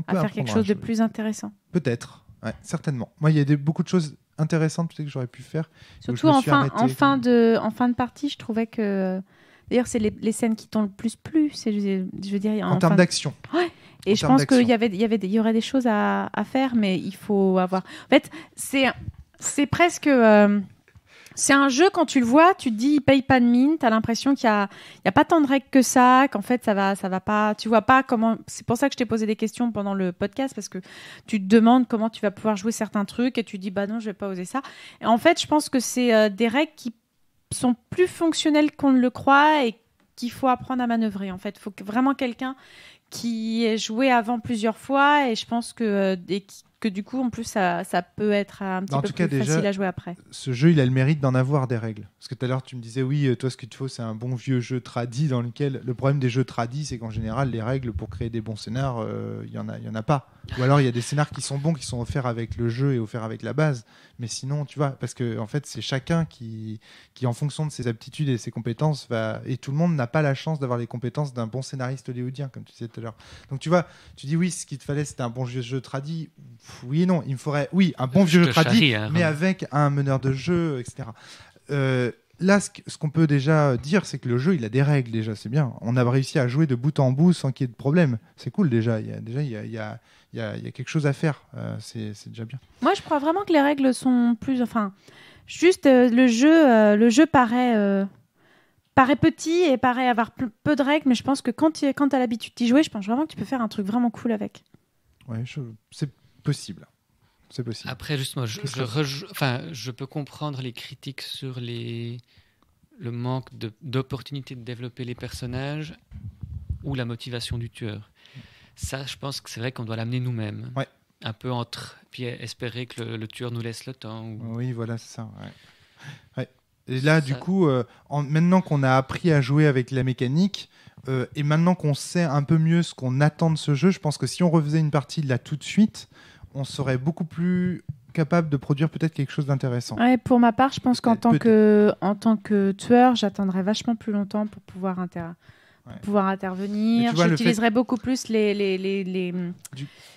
à, faire quelque chose de plus intéressant. Peut-être, certainement. Moi, il y a des, beaucoup de choses intéressante peut-être que j'aurais pu faire. Surtout en fin, de, en fin de partie, je trouvais que. D'ailleurs, c'est les, scènes qui t'ont le plus plu, je En, termes d'action. Ouais. Et je pense qu'il y, avait, y, avait, y aurait des choses à, faire, mais il faut avoir. En fait, c'est presque. Euh, c'est un jeu, quand tu le vois, tu te dis, il paye pas de mine, t'as l'impression qu'il y a, pas tant de règles que ça, qu'en fait, ça va, ça va pas, tu vois pas comment, c'est pour ça que je t'ai posé des questions pendant le podcast, parce que tu te demandes comment tu vas pouvoir jouer certains trucs, et tu dis, bah non, je vais pas oser ça. Et en fait, je pense que c'est euh, des règles qui sont plus fonctionnelles qu'on ne le croit et qu'il faut apprendre à manœuvrer, en fait. Il faut vraiment quelqu'un qui ait joué avant plusieurs fois et je pense que euh, que du coup, en plus, ça, ça peut être un petit bah, peu plus facile à jouer après. Ce jeu, il a le mérite d'en avoir des règles. Parce que tout à l'heure, tu me disais, oui, euh, toi, ce qu'il te faut, c'est un bon vieux jeu tradit dans lequel le problème des jeux tradits, c'est qu'en général, les règles pour créer des bons scénars, euh, il en a, n'y en, en a pas. Ou alors, il y a des scénars qui sont bons, qui sont offerts avec le jeu et offerts avec la base. Mais sinon, tu vois, parce que en fait, c'est chacun qui, qui, en fonction de ses aptitudes et ses compétences, va. Et tout le monde n'a pas la chance d'avoir les compétences d'un bon scénariste hollywoodien, comme tu disais tout à l'heure. Donc, tu vois, tu dis, oui, ce qu'il te fallait, c'était un bon vieux jeu tradit oui non. Il me faudrait, oui, un bon vieux tradit, hein, mais avec un meneur de jeu, etc. Euh, là, ce qu'on peut déjà dire, c'est que le jeu, il a des règles déjà, c'est bien. On a réussi à jouer de bout en bout sans qu'il y ait de problème. C'est cool déjà. Il y a, déjà, il y a, quelque chose à faire. Euh, c'est déjà bien. Moi, je crois vraiment que les règles sont plus. Enfin, juste euh, le jeu, le jeu paraît. paraît petit et paraît avoir peu de règles, mais je pense que quand tu as l'habitude d'y jouer, je pense vraiment que tu peux faire un truc vraiment cool avec. Ouais, c'est possible. C'est possible. Après, justement, je, enfin, je peux comprendre les critiques sur les... le manque d'opportunité de... développer les personnages ou la motivation du tueur. Ça, je pense que c'est vrai qu'on doit l'amener nous-mêmes. Ouais. Un peu entre, puis espérer que le, tueur nous laisse le temps. Oui, voilà, c'est ça. Et là, du coup, euh, maintenant qu'on a appris à jouer avec la mécanique, euh, et maintenant qu'on sait un peu mieux ce qu'on attend de ce jeu, je pense que si on refaisait une partie de là tout de suite, on serait beaucoup plus capable de produire peut-être quelque chose d'intéressant. pour ma part, je pense qu'en tant que en tant que tueur, j'attendrais vachement plus longtemps pour pouvoir intervenir. J'utiliserai beaucoup plus les les,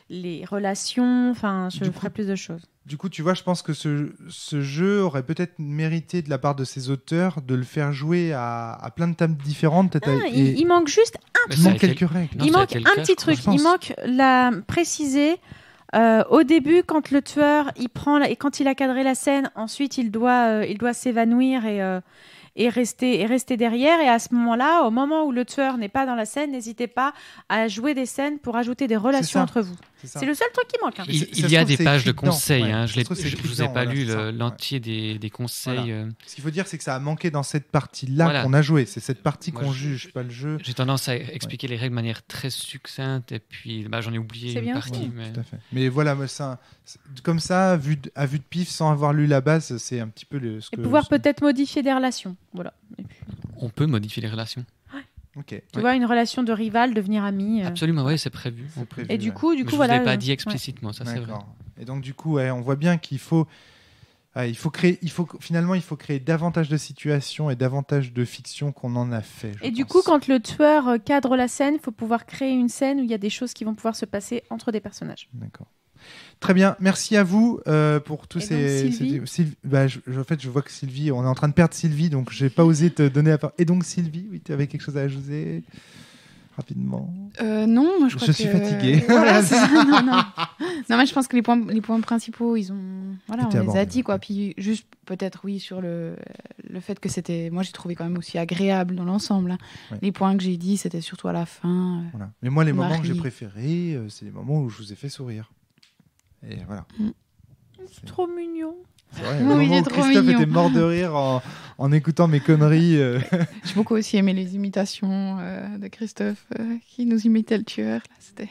les, relations. Enfin, je ferais ferai plus de choses. Du coup, tu vois, je pense que ce, ce jeu aurait peut-être mérité de la part de ses auteurs de le faire jouer à, à plein de tables différentes. Ah, il, manque juste un. Il quelques il manque un petit truc. Il manque la préciser euh, au début, quand le tueur, il prend et quand il a cadré la scène, ensuite il doit, euh, il doit s'évanouir et, euh, et, rester, et rester derrière. Et à ce moment-là, au moment où le tueur n'est pas dans la scène, n'hésitez pas à jouer des scènes pour ajouter des relations entre vous. C'est le seul truc qui manque. Hein. Il, y a des pages de conseils. Hein. Je ne vous ai pas lu l'entier des, des, conseils. Euh. Ce qu'il faut dire, c'est que ça a manqué dans cette partie-là qu'on a joué. C'est cette partie qu'on juge, pas le jeu. J'ai tendance à expliquer les règles de manière très succincte. Et puis, bah, j'en ai oublié une partie. Mais... voilà, ça, comme ça, vu à vue de pif, sans avoir lu la base, c'est un petit peu le. Ce et pouvoir peut-être modifier des relations. Voilà. On peut modifier les relations tu vois, une relation de rival devenir ami. Euh. Absolument, oui, c'est prévu, Et du coup, du coup, voilà. Je l'ai pas dit explicitement, ça c'est vrai. Et donc, du coup, on voit bien qu'il faut, il faut créer, il faut finalement, il faut créer davantage de situations et davantage de fiction qu'on en a fait. Et du coup, quand le tueur euh, cadre la scène, il faut pouvoir créer une scène où il y a des choses qui vont pouvoir se passer entre des personnages. D'accord. Très bien, merci à vous euh, pour tous ces. Bah, en fait, je vois que Sylvie, on est en train de perdre Sylvie, donc j'ai pas osé te donner la parole. Et donc Sylvie, oui, tu avais quelque chose à ajouter rapidement euh, Non, je, je suis fatiguée. [laughs] [laughs] non, non. non, mais je pense que les points, les points principaux, ils ont, voilà, on les a dit quoi. Puis juste peut-être oui sur le, le fait que c'était, moi j'ai trouvé quand même aussi agréable dans l'ensemble. Hein. Les points que j'ai dit, c'était surtout à la fin. Euh, voilà. Mais moi, les moments que j'ai préférés, euh, c'est les moments où je vous ai fait sourire voilà. Mm. C'est trop mignon. C'est vrai, [laughs] Christophe était mort de rire en, en écoutant mes conneries. Euh. J'ai beaucoup aussi aimé les imitations euh, de Christophe euh, qui nous imitait le tueur. c'était.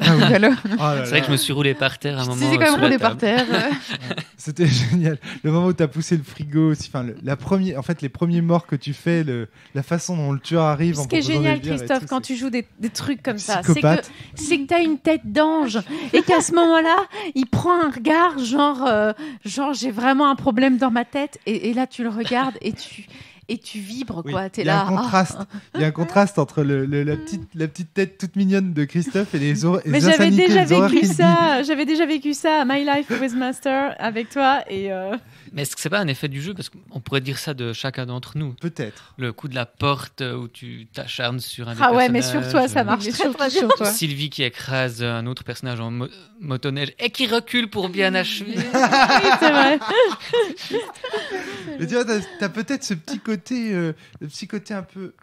Ah [laughs] ah c'est vrai que je me suis roulé par terre à un moment. quand même euh, roulé par terre. [laughs] C'était génial. Le moment où tu as poussé le frigo, enfin, la première, en fait, les premiers morts que tu fais, le, la façon dont le tueur arrive. Ce qui est génial, Christophe, quand tu joues des, trucs comme ça, c'est que c'est as une tête d'ange et qu'à ce moment-là, il prend un regard genre, euh, genre j'ai vraiment un problème dans ma tête et là tu le regardes et tu et tu vibres, quoi quoi. T'es là. Un ah. contraste. Il y a un contraste entre le, la, petite, la petite tête toute mignonne de Christophe et les autres Mais j'avais déjà vécu ça. J'avais déjà vécu ça. My Life with Master avec toi et. Euh, mais est-ce que c'est pas un effet du jeu Parce qu'on pourrait dire ça de chacun d'entre nous. Peut-être. Le coup de la porte euh, où tu t'acharnes sur un des Ah ouais, mais sur toi, ça euh, marche. Très, très sur toi. Sylvie qui écrase un autre personnage en motoneige et qui recule pour bien achever. c'est vrai. mais tu vois, t'as as, peut-être ce petit côté, euh, un peu.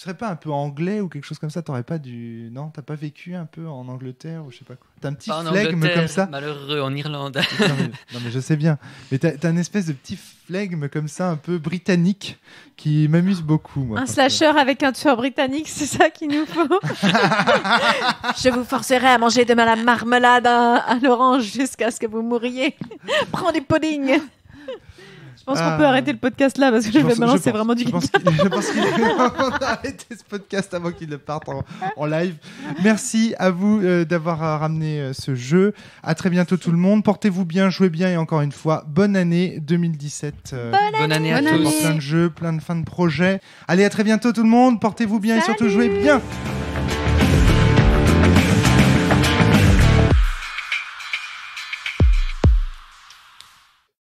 Tu serais pas un peu anglais ou quelque chose comme ça T'aurais pas du non T'as pas vécu un peu en Angleterre ou je sais pas quoi T'as un petit flegme comme ça Malheureux en Irlande. non, mais, je sais bien. Mais t'as un espèce de petit flegme comme ça un peu britannique qui m'amuse beaucoup. un slasher avec un tueur britannique, c'est ça qu'il nous faut. [laughs] je vous forcerai à manger de la marmelade à, l'orange jusqu'à ce que vous mouriez. Prends des pudding pense qu'on ah. peut arrêter le podcast là parce que je maintenant c'est vraiment du Je pense qu'il faut [laughs] arrêter ce podcast avant qu'il ne parte en, live. Merci à vous euh, d'avoir euh, ramené euh, ce jeu. À très bientôt tout le monde. Portez-vous bien, jouez bien et encore une fois, bonne année 2017. bonne, année, à tous. Année. Plein de jeux, plein de fins de projets. Allez, à très bientôt tout le monde. Portez-vous bien et surtout jouez bien.